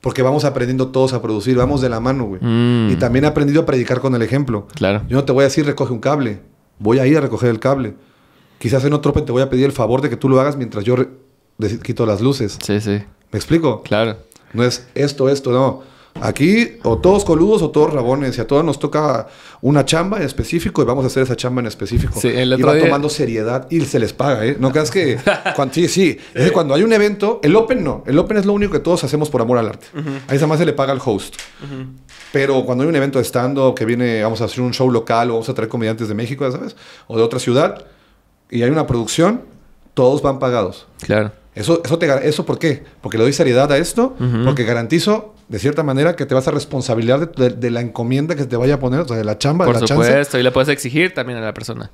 Porque vamos aprendiendo todos a producir, vamos de la mano, güey. Mm. Y también he aprendido a predicar con el ejemplo. Claro. Yo no te voy a decir recoge un cable. Voy a ir a recoger el cable. Quizás en otro te voy a pedir el favor de que tú lo hagas mientras yo quito las luces. Sí, sí. ¿Me explico? Claro. No es esto, esto, no. Aquí o todos coludos o todos rabones y a todos nos toca una chamba en específico y vamos a hacer esa chamba en específico. y va tomando seriedad y se les paga, ¿eh? No creas que... cuando, sí, sí. Es que cuando hay un evento, el Open no. El Open es lo único que todos hacemos por amor al arte. Ahí más se le paga al host. Pero cuando hay un evento de stand-up que viene, vamos a hacer un show local o vamos a traer comediantes de México, ¿sabes? O de otra ciudad y hay una producción, todos van pagados. Claro. Eso, eso, te, ¿Eso por qué? Porque le doy seriedad a esto, porque garantizo de cierta manera que te vas a responsabilizar de, la encomienda que te vaya a poner, o sea, de la chamba, Por de la supuesto, y le puedes exigir también a la persona.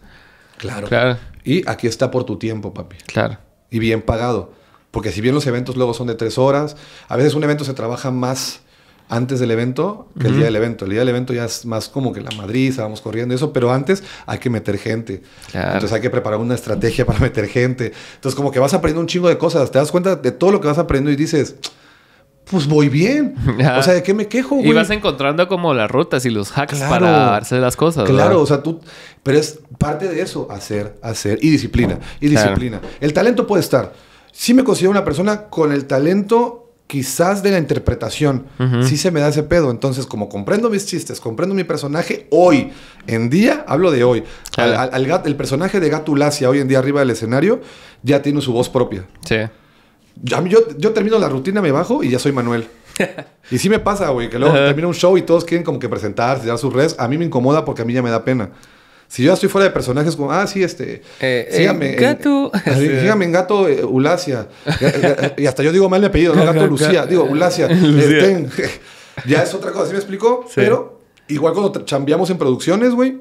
Claro. claro. Y aquí está por tu tiempo, papi. Claro. Y bien pagado. Porque si bien los eventos luego son de tres horas, a veces un evento se trabaja más antes del evento que el día del evento. El día del evento ya es más como que la Madrid vamos corriendo y eso, pero antes hay que meter gente. Entonces hay que preparar una estrategia para meter gente. Entonces como que vas aprendiendo un chingo de cosas, te das cuenta de todo lo que vas aprendiendo y dices, pues voy bien. O sea, ¿de qué me quejo, güey? Y vas encontrando como las rutas y los hacks para hacer las cosas. Claro, o sea, tú. Pero es parte de eso, hacer, hacer. Y disciplina, y disciplina. El talento puede estar. Si me considero una persona con el talento quizás de la interpretación. si Sí se me da ese pedo. Entonces, como comprendo mis chistes, comprendo mi personaje hoy, en día, hablo de hoy. el personaje de Gatulacia hoy en día arriba del escenario ya tiene su voz propia. Sí. Yo, termino la rutina, me bajo y ya soy Manuel. y sí me pasa, güey, que luego termino un show y todos quieren como que presentarse, dar sus redes. A mí me incomoda porque a mí ya me da pena. Si yo ya estoy fuera de personajes, como, ah, sí, este. Eh, sígame. Eh, gato. En, sígame en gato eh, Ulasia. Ulacia. y hasta yo digo mal mi apellido, ¿no? Gato Lucía. Digo, Ulacia. Eh, ya es otra cosa, ¿sí me explicó? Pero igual cuando chambeamos en producciones, güey,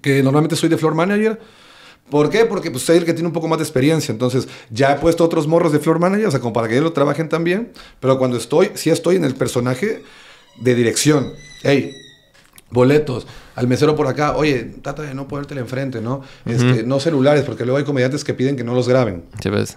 que normalmente soy de floor manager ¿Por qué? Porque pues, soy el que tiene un poco más de experiencia. Entonces, ya he puesto otros morros de floor manager, o sea, como para que ellos lo trabajen también. Pero cuando estoy, sí estoy en el personaje de dirección. Hey, boletos, al mesero por acá, oye, trata de no ponértelo enfrente, ¿no? Este, no celulares, porque luego hay comediantes que piden que no los graben. Sí, ves. Pues.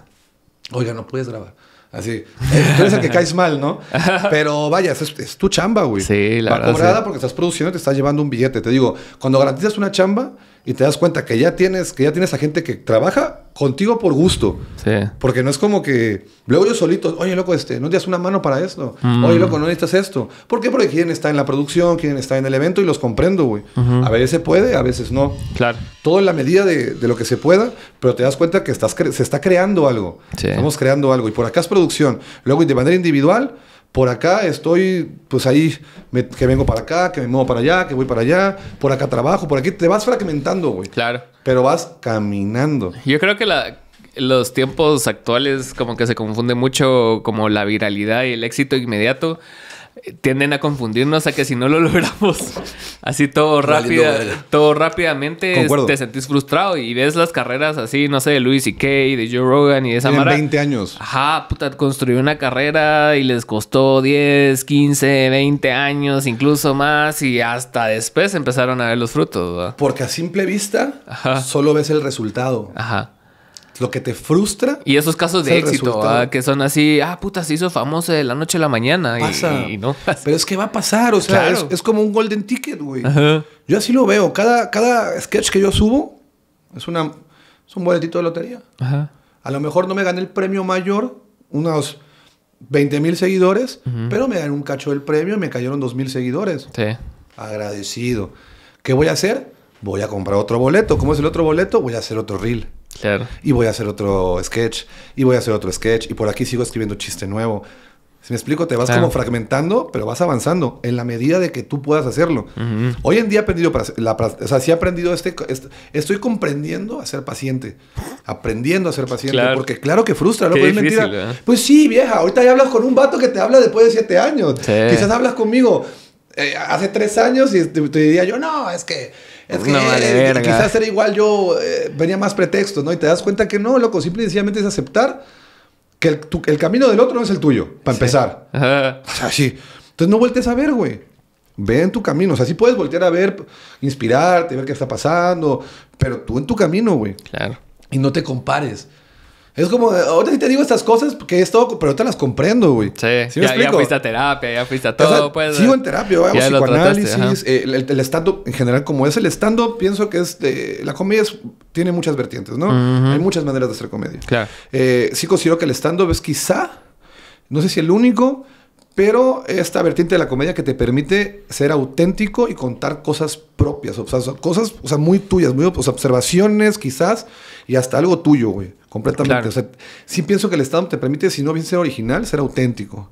Oiga, no puedes grabar. Así. Eh, tú eres el que caes mal, ¿no? Pero vaya, es, tu chamba, güey. Sí, la Va verdad. cobrada porque estás produciendo y te estás llevando un billete. Te digo, cuando garantizas una chamba y te das cuenta que ya tienes, que ya tienes a gente que trabaja contigo por gusto. Sí. Porque no es como que luego yo solito, oye loco, este, no te das una mano para esto. Mm. Oye loco, no necesitas esto. ¿Por qué? Porque quieren está en la producción, quién está en el evento y los comprendo, güey. A veces se puede, a veces no. Claro. Todo en la medida de, lo que se pueda, pero te das cuenta que estás se está creando algo. Estamos creando algo. Y por acá es producción. Luego, y de manera individual, por acá estoy, pues ahí, que vengo para acá, que me muevo para allá, que voy para allá, por acá trabajo, por aquí, te vas fragmentando, güey. Claro. Pero vas caminando. Yo creo que la, los tiempos actuales como que se confunde mucho como la viralidad y el éxito inmediato tienden a confundirnos a que si no lo logramos así todo rápido, todo rápidamente te sentís frustrado y ves las carreras así, no sé, de Louis C.K., de Joe Rogan y de esa Tienen 20 años. Ajá, puta, construyó una carrera y les costó 10, 15, 20 años, incluso más y hasta después empezaron a ver los frutos. Porque a simple vista solo ves el resultado. Ajá lo que te frustra. Y esos casos de éxito, ¿ah? que son así, ah, puta, se hizo famoso de la noche a la mañana. Pasa. Pero es que va a pasar, o sea, es, como un golden ticket, güey. Yo así lo veo. Cada, cada sketch que yo subo es, una, es un boletito de lotería. A lo mejor no me gané el premio mayor, unos 20 mil seguidores, pero me gané un cacho del premio y me cayeron 2 mil seguidores. Sí. Agradecido. ¿Qué voy a hacer? Voy a comprar otro boleto. ¿Cómo es el otro boleto? Voy a hacer otro reel. Y voy a hacer otro sketch, y voy a hacer otro sketch, y por aquí sigo escribiendo chiste nuevo. Si me explico, te vas como fragmentando, pero vas avanzando en la medida de que tú puedas hacerlo. Hoy en día he aprendido, o sea, sí he aprendido este, este, estoy comprendiendo a ser paciente, aprendiendo a ser paciente, porque claro que frustra, Qué ¿eh? Pues sí, vieja, ahorita ya hablas con un vato que te habla después de siete años. Quizás hablas conmigo eh, hace tres años y te diría yo, no, es que es que eh, quizás era igual yo, eh, venía más pretextos, ¿no? Y te das cuenta que no, loco, simple y sencillamente es aceptar que el, camino del otro no es el tuyo, para empezar. o sea, sí. Entonces no vueltes a ver, güey. Ve en tu camino. O sea, sí puedes voltear a ver, inspirarte, ver qué está pasando, pero tú en tu camino, güey. Claro. Y no te compares. Es como, eh, ahora sí te digo estas cosas porque es todo, pero te las comprendo, güey. Sí, ya, fuiste a terapia, ya fuiste a todo, pues, Sigo eh. en terapia, hago psicoanálisis. Eh, el, el stand-up en general, como es el stand-up, pienso que es de, la comedia tiene muchas vertientes, ¿no? Hay muchas maneras de hacer comedia. Claro. sí considero que el stand-up es quizá, no sé si el único, pero esta vertiente de la comedia que te permite ser auténtico y contar cosas propias, o sea, cosas o sea, muy tuyas, muy, observaciones quizás y hasta algo tuyo, güey, completamente. O sea, sí pienso que el stand te permite, si no bien ser original, ser auténtico.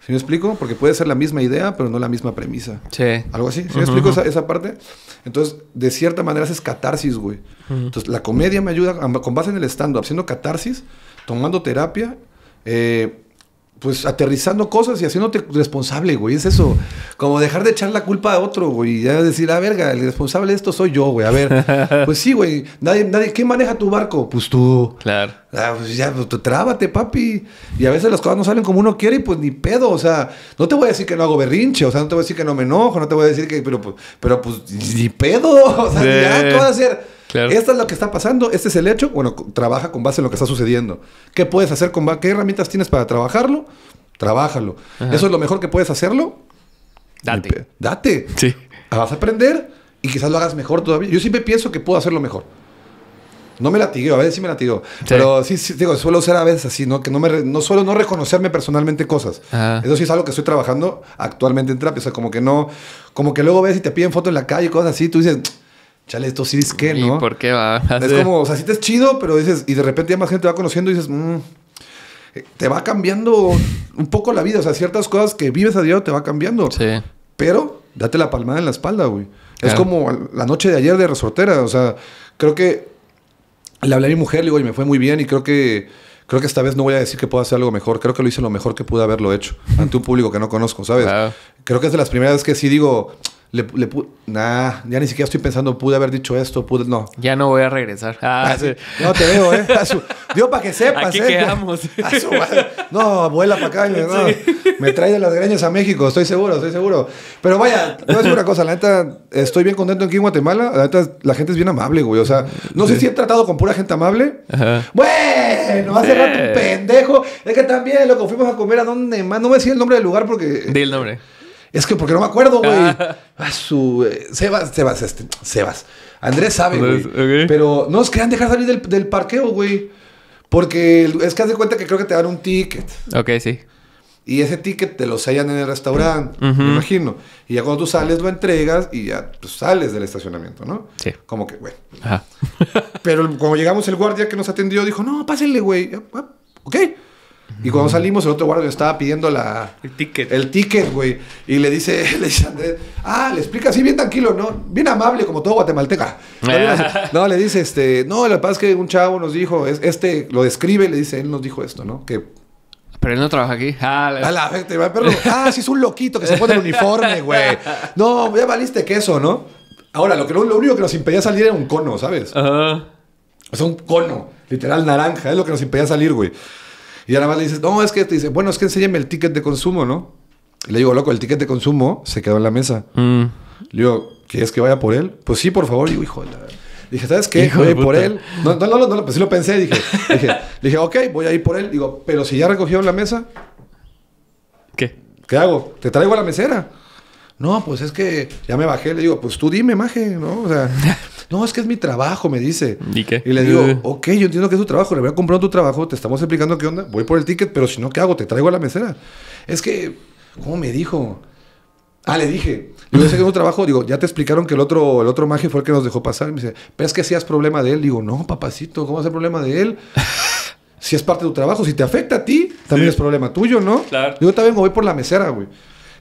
¿Sí me explico? Porque puede ser la misma idea, pero no la misma premisa. Sí. Algo así. ¿Sí me explico esa, parte? Entonces, de cierta manera haces catarsis, güey. Entonces, la comedia me ayuda, con base en el stand-up, haciendo catarsis, tomando terapia, eh, pues aterrizando cosas y haciéndote responsable, güey. Es eso. Como dejar de echar la culpa a otro, güey. Y ya decir, a ah, verga, el responsable de esto soy yo, güey. A ver. pues sí, güey. Nadie, nadie, ¿quién maneja tu barco? Pues tú. Claro. Ah, pues ya, pues, trábate, papi. Y a veces las cosas no salen como uno quiere y pues ni pedo. O sea, no te voy a decir que no hago berrinche. O sea, no te voy a decir que no me enojo. No te voy a decir que, pero, pues, pero pues ni pedo. O sea, ya, vas a hacer? Claro. Esto es lo que está pasando, este es el hecho. Bueno, trabaja con base en lo que está sucediendo. ¿Qué puedes hacer con qué herramientas tienes para trabajarlo? Trabájalo. ¿Eso es lo mejor que puedes hacerlo? Date. Date. Sí. Vas a aprender y quizás lo hagas mejor todavía. Yo siempre pienso que puedo hacerlo mejor. No me latigueo, a veces sí me latigueo. Pero sí, digo, suelo ser a veces así, ¿no? Que no, me, no suelo no reconocerme personalmente cosas. Eso sí es algo que estoy trabajando actualmente en terapia. O sea, como que no... Como que luego ves y te piden fotos en la calle y cosas así. Tú dices chale, esto sí es que, ¿no? ¿Y por qué va? Es como, o sea, sí te es chido, pero dices, y de repente ya más gente te va conociendo y dices, mm, eh, te va cambiando un poco la vida. O sea, ciertas cosas que vives a diario te va cambiando. Sí. Pero date la palmada en la espalda, güey. Es como la noche de ayer de resortera. O sea, creo que le hablé a mi mujer, le digo, y me fue muy bien y creo que creo que esta vez no voy a decir que puedo hacer algo mejor. Creo que lo hice lo mejor que pude haberlo hecho ante un público que no conozco, ¿sabes? Creo que es de las primeras veces que sí digo, le, le nah, ya ni siquiera estoy pensando, pude haber dicho esto, pude, no. Ya no voy a regresar. Ah, ah, no te veo, ¿eh? Dios, para que sepas. Aquí eh, quedamos. no, vuela para acá. No, Me trae de las greñas a México, estoy seguro, estoy seguro. Pero vaya, te voy decir una cosa, la neta, estoy bien contento aquí en Guatemala. La neta, la gente es bien amable, güey. O sea, no sé si he tratado con pura gente amable. Bueno, hace rato un eh. pendejo. Es que también, lo fuimos a comer a donde más. No me decía el nombre del lugar porque. Dile el nombre. Es que porque no me acuerdo, güey. Ah. ah su, eh, Sebas, Sebas, este, Sebas. Andrés sabe, güey. Pero no nos querían dejar salir del, del parqueo, güey. Porque es que haz de cuenta que creo que te dan un ticket. Ok, sí. Y ese ticket te lo sellan en el restaurante, me imagino. Y ya cuando tú sales, lo entregas y ya pues, sales del estacionamiento, ¿no? Sí. Como que, güey. Ajá. Pero cuando llegamos, el guardia que nos atendió dijo, no, pásenle, güey. Ah, ok. Y cuando salimos, el otro guardia estaba pidiendo la... El ticket. El ticket, güey. Y le dice, le dice ah, le explica así bien tranquilo, ¿no? Bien amable, como todo guatemalteca. no, le dice, este, no, la verdad es que un chavo nos dijo, este lo describe, le dice, él nos dijo esto, ¿no? Que... Pero él no trabaja aquí. Ah, la... la gente, Ah, sí, es un loquito que se pone el uniforme, güey. No, ya valiste queso, ¿no? Ahora, lo, que, lo, único que nos impedía salir era un cono, ¿sabes? Ajá. O sea, un cono, literal naranja, es lo que nos impedía salir, güey. Y nada más le dices, no, es que te dice, bueno, es que enséñame el ticket de consumo, ¿no? le digo, loco, el ticket de consumo se quedó en la mesa. Mm. Le digo, ¿quieres que vaya por él? Pues sí, por favor. digo, hijo de la... Dije, ¿sabes qué? voy a ir por él. No, no, no, pues sí lo pensé. Dije, dije, dije, ok, voy a ir por él. Digo, pero si ya recogieron la mesa. ¿Qué? ¿Qué hago? Te traigo a la mesera. No, pues es que ya me bajé, le digo, pues tú dime, maje, ¿no? O sea, no, es que es mi trabajo, me dice. ¿Y qué? Y le digo, eh. ok, yo entiendo que es tu trabajo, le voy a comprar tu trabajo, te estamos explicando qué onda, voy por el ticket, pero si no, ¿qué hago? Te traigo a la mesera. Es que, ¿cómo me dijo? Ah, le dije, yo sé que es un trabajo, digo, ya te explicaron que el otro, el otro maje fue el que nos dejó pasar. Y me dice, pero es que si es problema de él. Digo, no, papacito, ¿cómo es a problema de él? si es parte de tu trabajo, si te afecta a ti, también es problema tuyo, ¿no? Claro. Digo, también voy por la mesera, güey.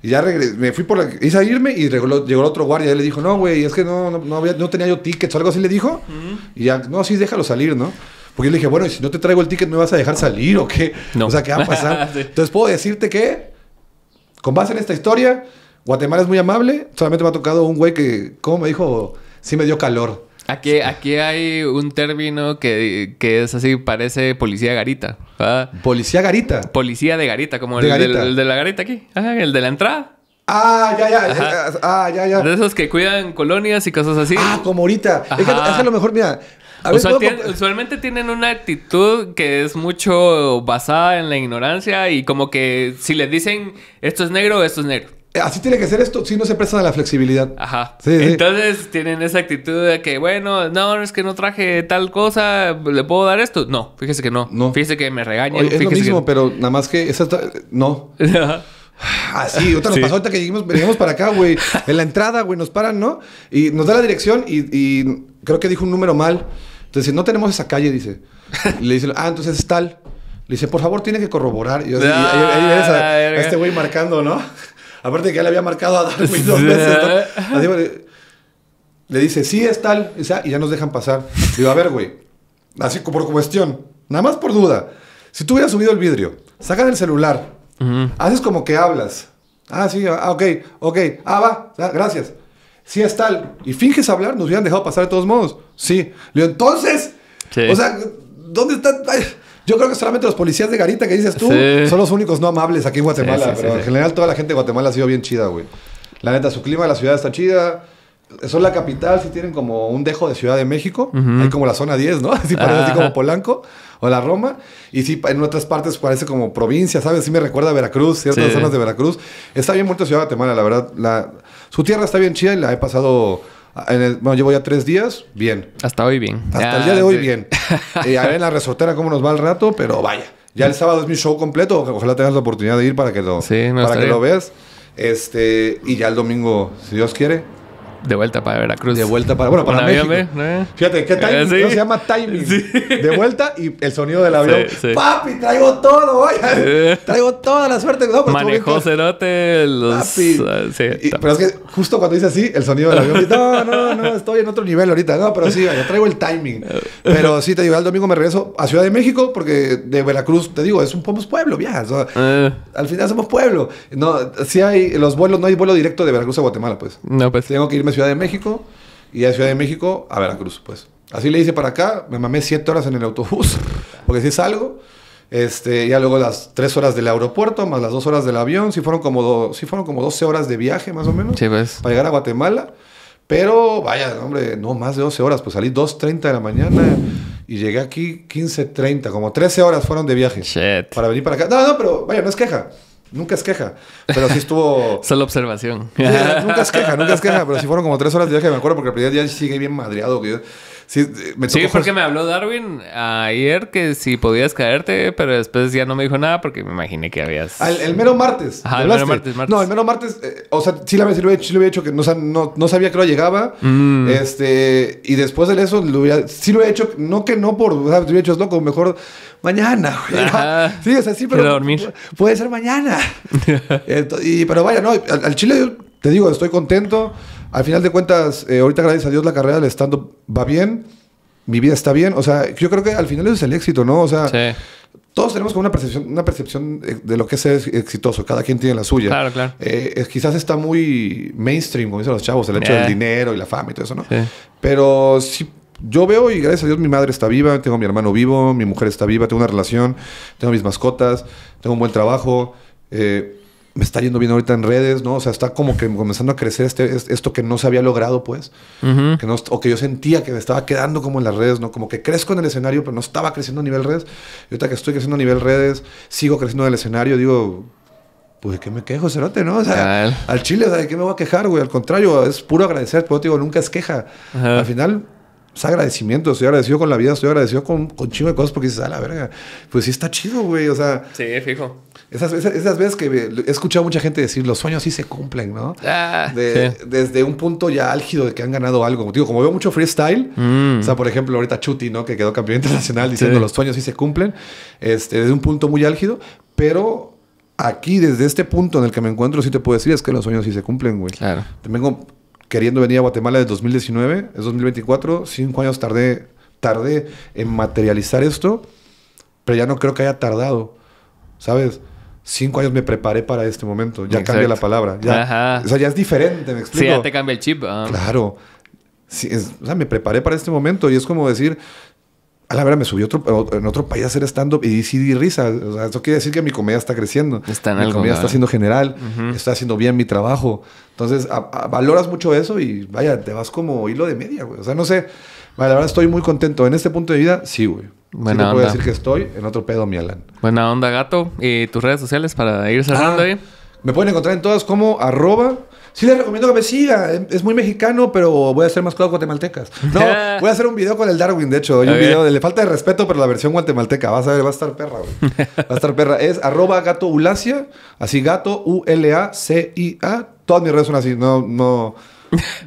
Y ya regresé, me fui por la. Hice a irme y llegó, el otro guardia. Y le dijo, no, güey, es que no, no, había, no, tenía yo tickets o algo así le dijo. Y ya, no, sí, déjalo salir, ¿no? Porque yo le dije, bueno, ¿y si no te traigo el ticket, ¿me vas a dejar salir o qué? No. O sea, ¿qué va a pasar? Entonces puedo decirte que, con base en esta historia, Guatemala es muy amable. Solamente me ha tocado un güey que, ¿cómo me dijo? Sí me dio calor. Aquí, aquí hay un término que, es así, parece policía garita. ¿Policía garita? Policía de garita, como el, de la garita aquí. Ajá, el de la entrada. Ah, ya, eh, eh, ah, ya. ya, De esos que cuidan colonias y cosas así. Ah, como ahorita. Es lo mejor, mira, usualmente tienen una actitud que es mucho basada en la ignorancia y como que si les dicen esto es negro, esto es negro. Eh, así tiene que ser esto, si no se prestan a la flexibilidad. Ajá. Entonces tienen esa actitud de que, bueno, no, es que no traje tal cosa, ¿le puedo dar esto? No, fíjese que no. no. Fíjese que me regañan. Oye, es lo mismo, pero nada más que... Esa, no. Ajá. otra nos pasó ahorita que lleguemos, llegamos para acá, güey. En la entrada, güey, nos paran, ¿no? Y nos da la dirección y, creo que dijo un número mal. Entonces, no tenemos esa calle, dice. le dice, ah, entonces es tal. Le dice, por favor, tiene que corroborar. Y yo, ah, este güey marcando, ¿no? Aparte que le había marcado a Darwin dos veces. ¿eh? le dice, sí es tal, y ya nos dejan pasar. Digo, a ver, güey, así por cuestión, nada más por duda. Si tú hubieras subido el vidrio, sacas el celular, haces como que hablas. Ah, sí, ah, ok, ok, ah, va, ah, gracias. Sí es tal, y finges hablar, nos hubieran dejado pasar de todos modos. Sí. Le entonces, o sea, ¿dónde está? Yo creo que solamente los policías de Garita que dices tú son los únicos no amables aquí en Guatemala. pero en general toda la gente de Guatemala ha sido bien chida, güey. La neta, su clima, la ciudad está chida. Son la capital, si tienen como un dejo de Ciudad de México. Hay como la zona 10, ¿no? Así parece como ah. Polanco o la Roma. Y sí, en otras partes parece como provincia, ¿sabes? Sí me recuerda a Veracruz, ciertas zonas de Veracruz. Está bien muerta Ciudad de Guatemala, la verdad. su tierra está bien chida y la he pasado Ah, bueno, llevo ya tres días, bien. Hasta hoy bien. Hasta el día de hoy bien. a ver en la resortera cómo nos va el rato, pero vaya. Ya el sábado es mi show completo, ojalá tengas la oportunidad de ir para que lo, para que lo veas. Este, y ya el domingo, si Dios quiere, de vuelta para Veracruz. De vuelta para, bueno, para México. ¿eh? ¿Eh? Fíjate, ¿qué timing? Eh, se llama timing. De vuelta y el sonido del avión. Papi, traigo todo, oye. Traigo toda la suerte. No, pues, Manejó cerote los... Papi. Ah, pero es que justo cuando dice así, el sonido del avión. No, no, no, estoy en otro nivel ahorita. No, pero sí, traigo el timing. Pero sí, te digo, el domingo me regreso a Ciudad de México porque de Veracruz, te digo, es un pueblo, viajas. Al final somos pueblo. No, sí hay los vuelos, no hay vuelo directo de Veracruz a Guatemala, pues. No, pues. Tengo que irme Ciudad de México y a Ciudad de México a Veracruz, pues. Así le hice para acá, me mamé siete horas en el autobús, porque si salgo, este, ya luego las tres horas del aeropuerto, más las dos horas del avión, Si fueron, como dos, fueron como 12 horas de viaje más o menos, sí, pues. para llegar a Guatemala. Pero vaya, hombre, no más de 12 horas, pues salí 2.30 de la mañana y llegué aquí 15.30, como 13 horas fueron de viaje. Para venir para acá. No, no, pero vaya, no es queja. Nunca es queja, pero sí estuvo... Solo observación. nunca es queja, nunca es queja, pero sí fueron como tres horas de que me acuerdo, porque el primer día sigue bien madreado. Que yo... Sí, porque me habló Darwin ayer que si podías caerte, pero después ya no me dijo nada porque me imaginé que habías. Ah, el mero martes. el mero martes, martes, No, el mero martes. Eh, o sea, sí, la, lo había hecho, sí lo había hecho que no, sabía que lo llegaba. Mm. Este, y después de eso, sí lo había hecho. No que no por. O sea, lo hubiera hecho es loco, mejor mañana, Sí, o sea, sí, pero. Dormir. Puede ser mañana. y, pero vaya, no, al, Chile, te digo, estoy contento. Al final de cuentas, eh, ahorita gracias a Dios la carrera del stand va bien, mi vida está bien. O sea, yo creo que al final eso es el éxito, ¿no? O sea, todos tenemos como una percepción, una percepción de lo que es exitoso. Cada quien tiene la suya. Claro, claro. Eh, quizás está muy mainstream, como dicen los chavos, el hecho del eh. dinero y la fama y todo eso, ¿no? Pero yo veo y gracias a Dios mi madre está viva, tengo a mi hermano vivo, mi mujer está viva, tengo una relación, tengo mis mascotas, tengo un buen trabajo me está yendo bien ahorita en redes, ¿no? O sea, está como que comenzando a crecer este, esto que no se había logrado, pues. que o que yo sentía que me estaba quedando como en las redes, ¿no? Como que crezco en el escenario, pero no estaba creciendo a nivel redes. Y ahorita que estoy creciendo a nivel redes, sigo creciendo en el escenario, digo, pues de qué me quejo, cerote, ¿no? O sea, al chile, ¿de qué me voy a quejar, güey? Al contrario, es puro agradecer, pero te digo, nunca es queja. Al final, es pues, agradecimiento, estoy agradecido con la vida, estoy agradecido con, con chingo de cosas porque dices, a la verga, pues sí está chido, güey, o sea. Sí, fijo. Esas, veces que he escuchado a mucha gente decir, los sueños sí se cumplen, ¿no? Ah. Desde un punto ya álgido de que han ganado algo. Digo, como veo mucho freestyle, mm. o sea, por ejemplo, ahorita Chuti, ¿no? Que quedó campeón internacional diciendo, los sueños sí se cumplen, este, desde un punto muy álgido, pero aquí, desde este punto en el que me encuentro, sí te puedo decir es que los sueños sí se cumplen, güey. Claro. vengo queriendo venir a Guatemala desde 2019, es 2024, cinco años tardé, tardé en materializar esto, pero ya no creo que haya tardado, ¿sabes? Cinco años me preparé para este momento, ya cambié cambia la palabra, ya, o sea, ya es diferente, me explico. Sí, ya te cambia el chip. Ah. Claro. o sea, me preparé para este momento y es como decir, a la verdad me subí otro, en otro país a hacer stand-up y sí di risa. O sea, eso quiere decir que mi comedia está creciendo. Está en mi comedia está siendo general, Estoy está haciendo bien mi trabajo. Entonces, valoras mucho eso y vaya, te vas como hilo de media, güey. O sea, no sé. la verdad estoy muy contento. En este punto de vida, sí, güey. Buena te puedo decir que estoy en otro pedo, mi Alan. Buena onda, gato. ¿Y tus redes sociales para ir cerrando ah, ahí? Me pueden encontrar en todas como arroba Sí, les recomiendo que me siga. Es muy mexicano, pero voy a hacer más claro guatemaltecas. No, voy a hacer un video con el Darwin, de hecho. Hay un video de le falta de respeto, pero la versión guatemalteca. Vas a ver, va a estar perra, güey. Va a estar perra. Es arroba gato así gato U-L-A-C-I-A. Todas mis redes son así. No, no.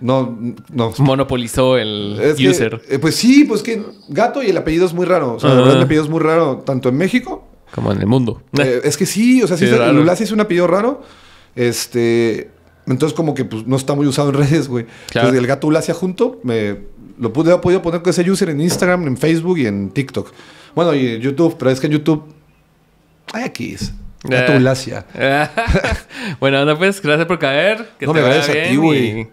No, no. Monopolizó el user. Eh, pues sí, pues que gato y el apellido es muy raro. O sea, verdad, el ah. apellido es muy raro, tanto en México. Como en el mundo. Eh, es que sí, o sea, si el es un apellido raro. Este. Entonces, como que pues, no está muy usado en redes, güey. Claro. Entonces, el gato Ulacia junto, me, lo pude, he podido poner con ese user en Instagram, en Facebook y en TikTok. Bueno, y en YouTube, pero es que en YouTube ¡Ay, aquí es eh. Gato Ulacia. bueno, no, pues, gracias por caer. no me agradezco a ti, güey.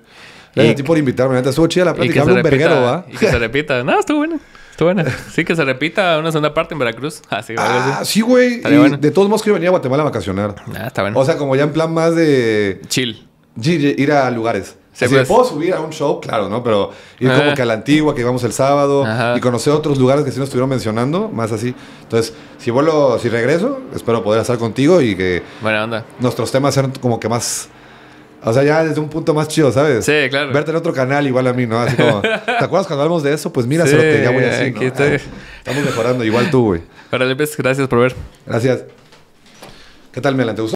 Gracias a ti por invitarme. estuvo chida la plática. Hablo un verguero, ¿va? Y que se repita. No, estuvo buena. Estuvo buena. Sí, que se repita una segunda parte en Veracruz. Ah, así, ah, sí, güey. Y De todos modos, que yo venía a Guatemala a vacacionar. Ah, está bueno. O sea, como ya en plan más de... Chill ir a lugares. si me pues. puedo subir a un show, claro, ¿no? Pero ir como que a la antigua, que íbamos el sábado, y conocer otros lugares que si no estuvieron mencionando, más así. Entonces, si vuelvo, si regreso, espero poder estar contigo y que nuestros temas sean como que más... O sea, ya desde un punto más chido, ¿sabes? Sí, claro. Verte en otro canal igual a mí, ¿no? Así como, ¿te acuerdas cuando hablamos de eso? Pues mira, ya voy así, ¿no? Estamos mejorando, igual tú, güey. Para pues, gracias por ver. Gracias. ¿Qué tal, Melan? ¿Te gustó?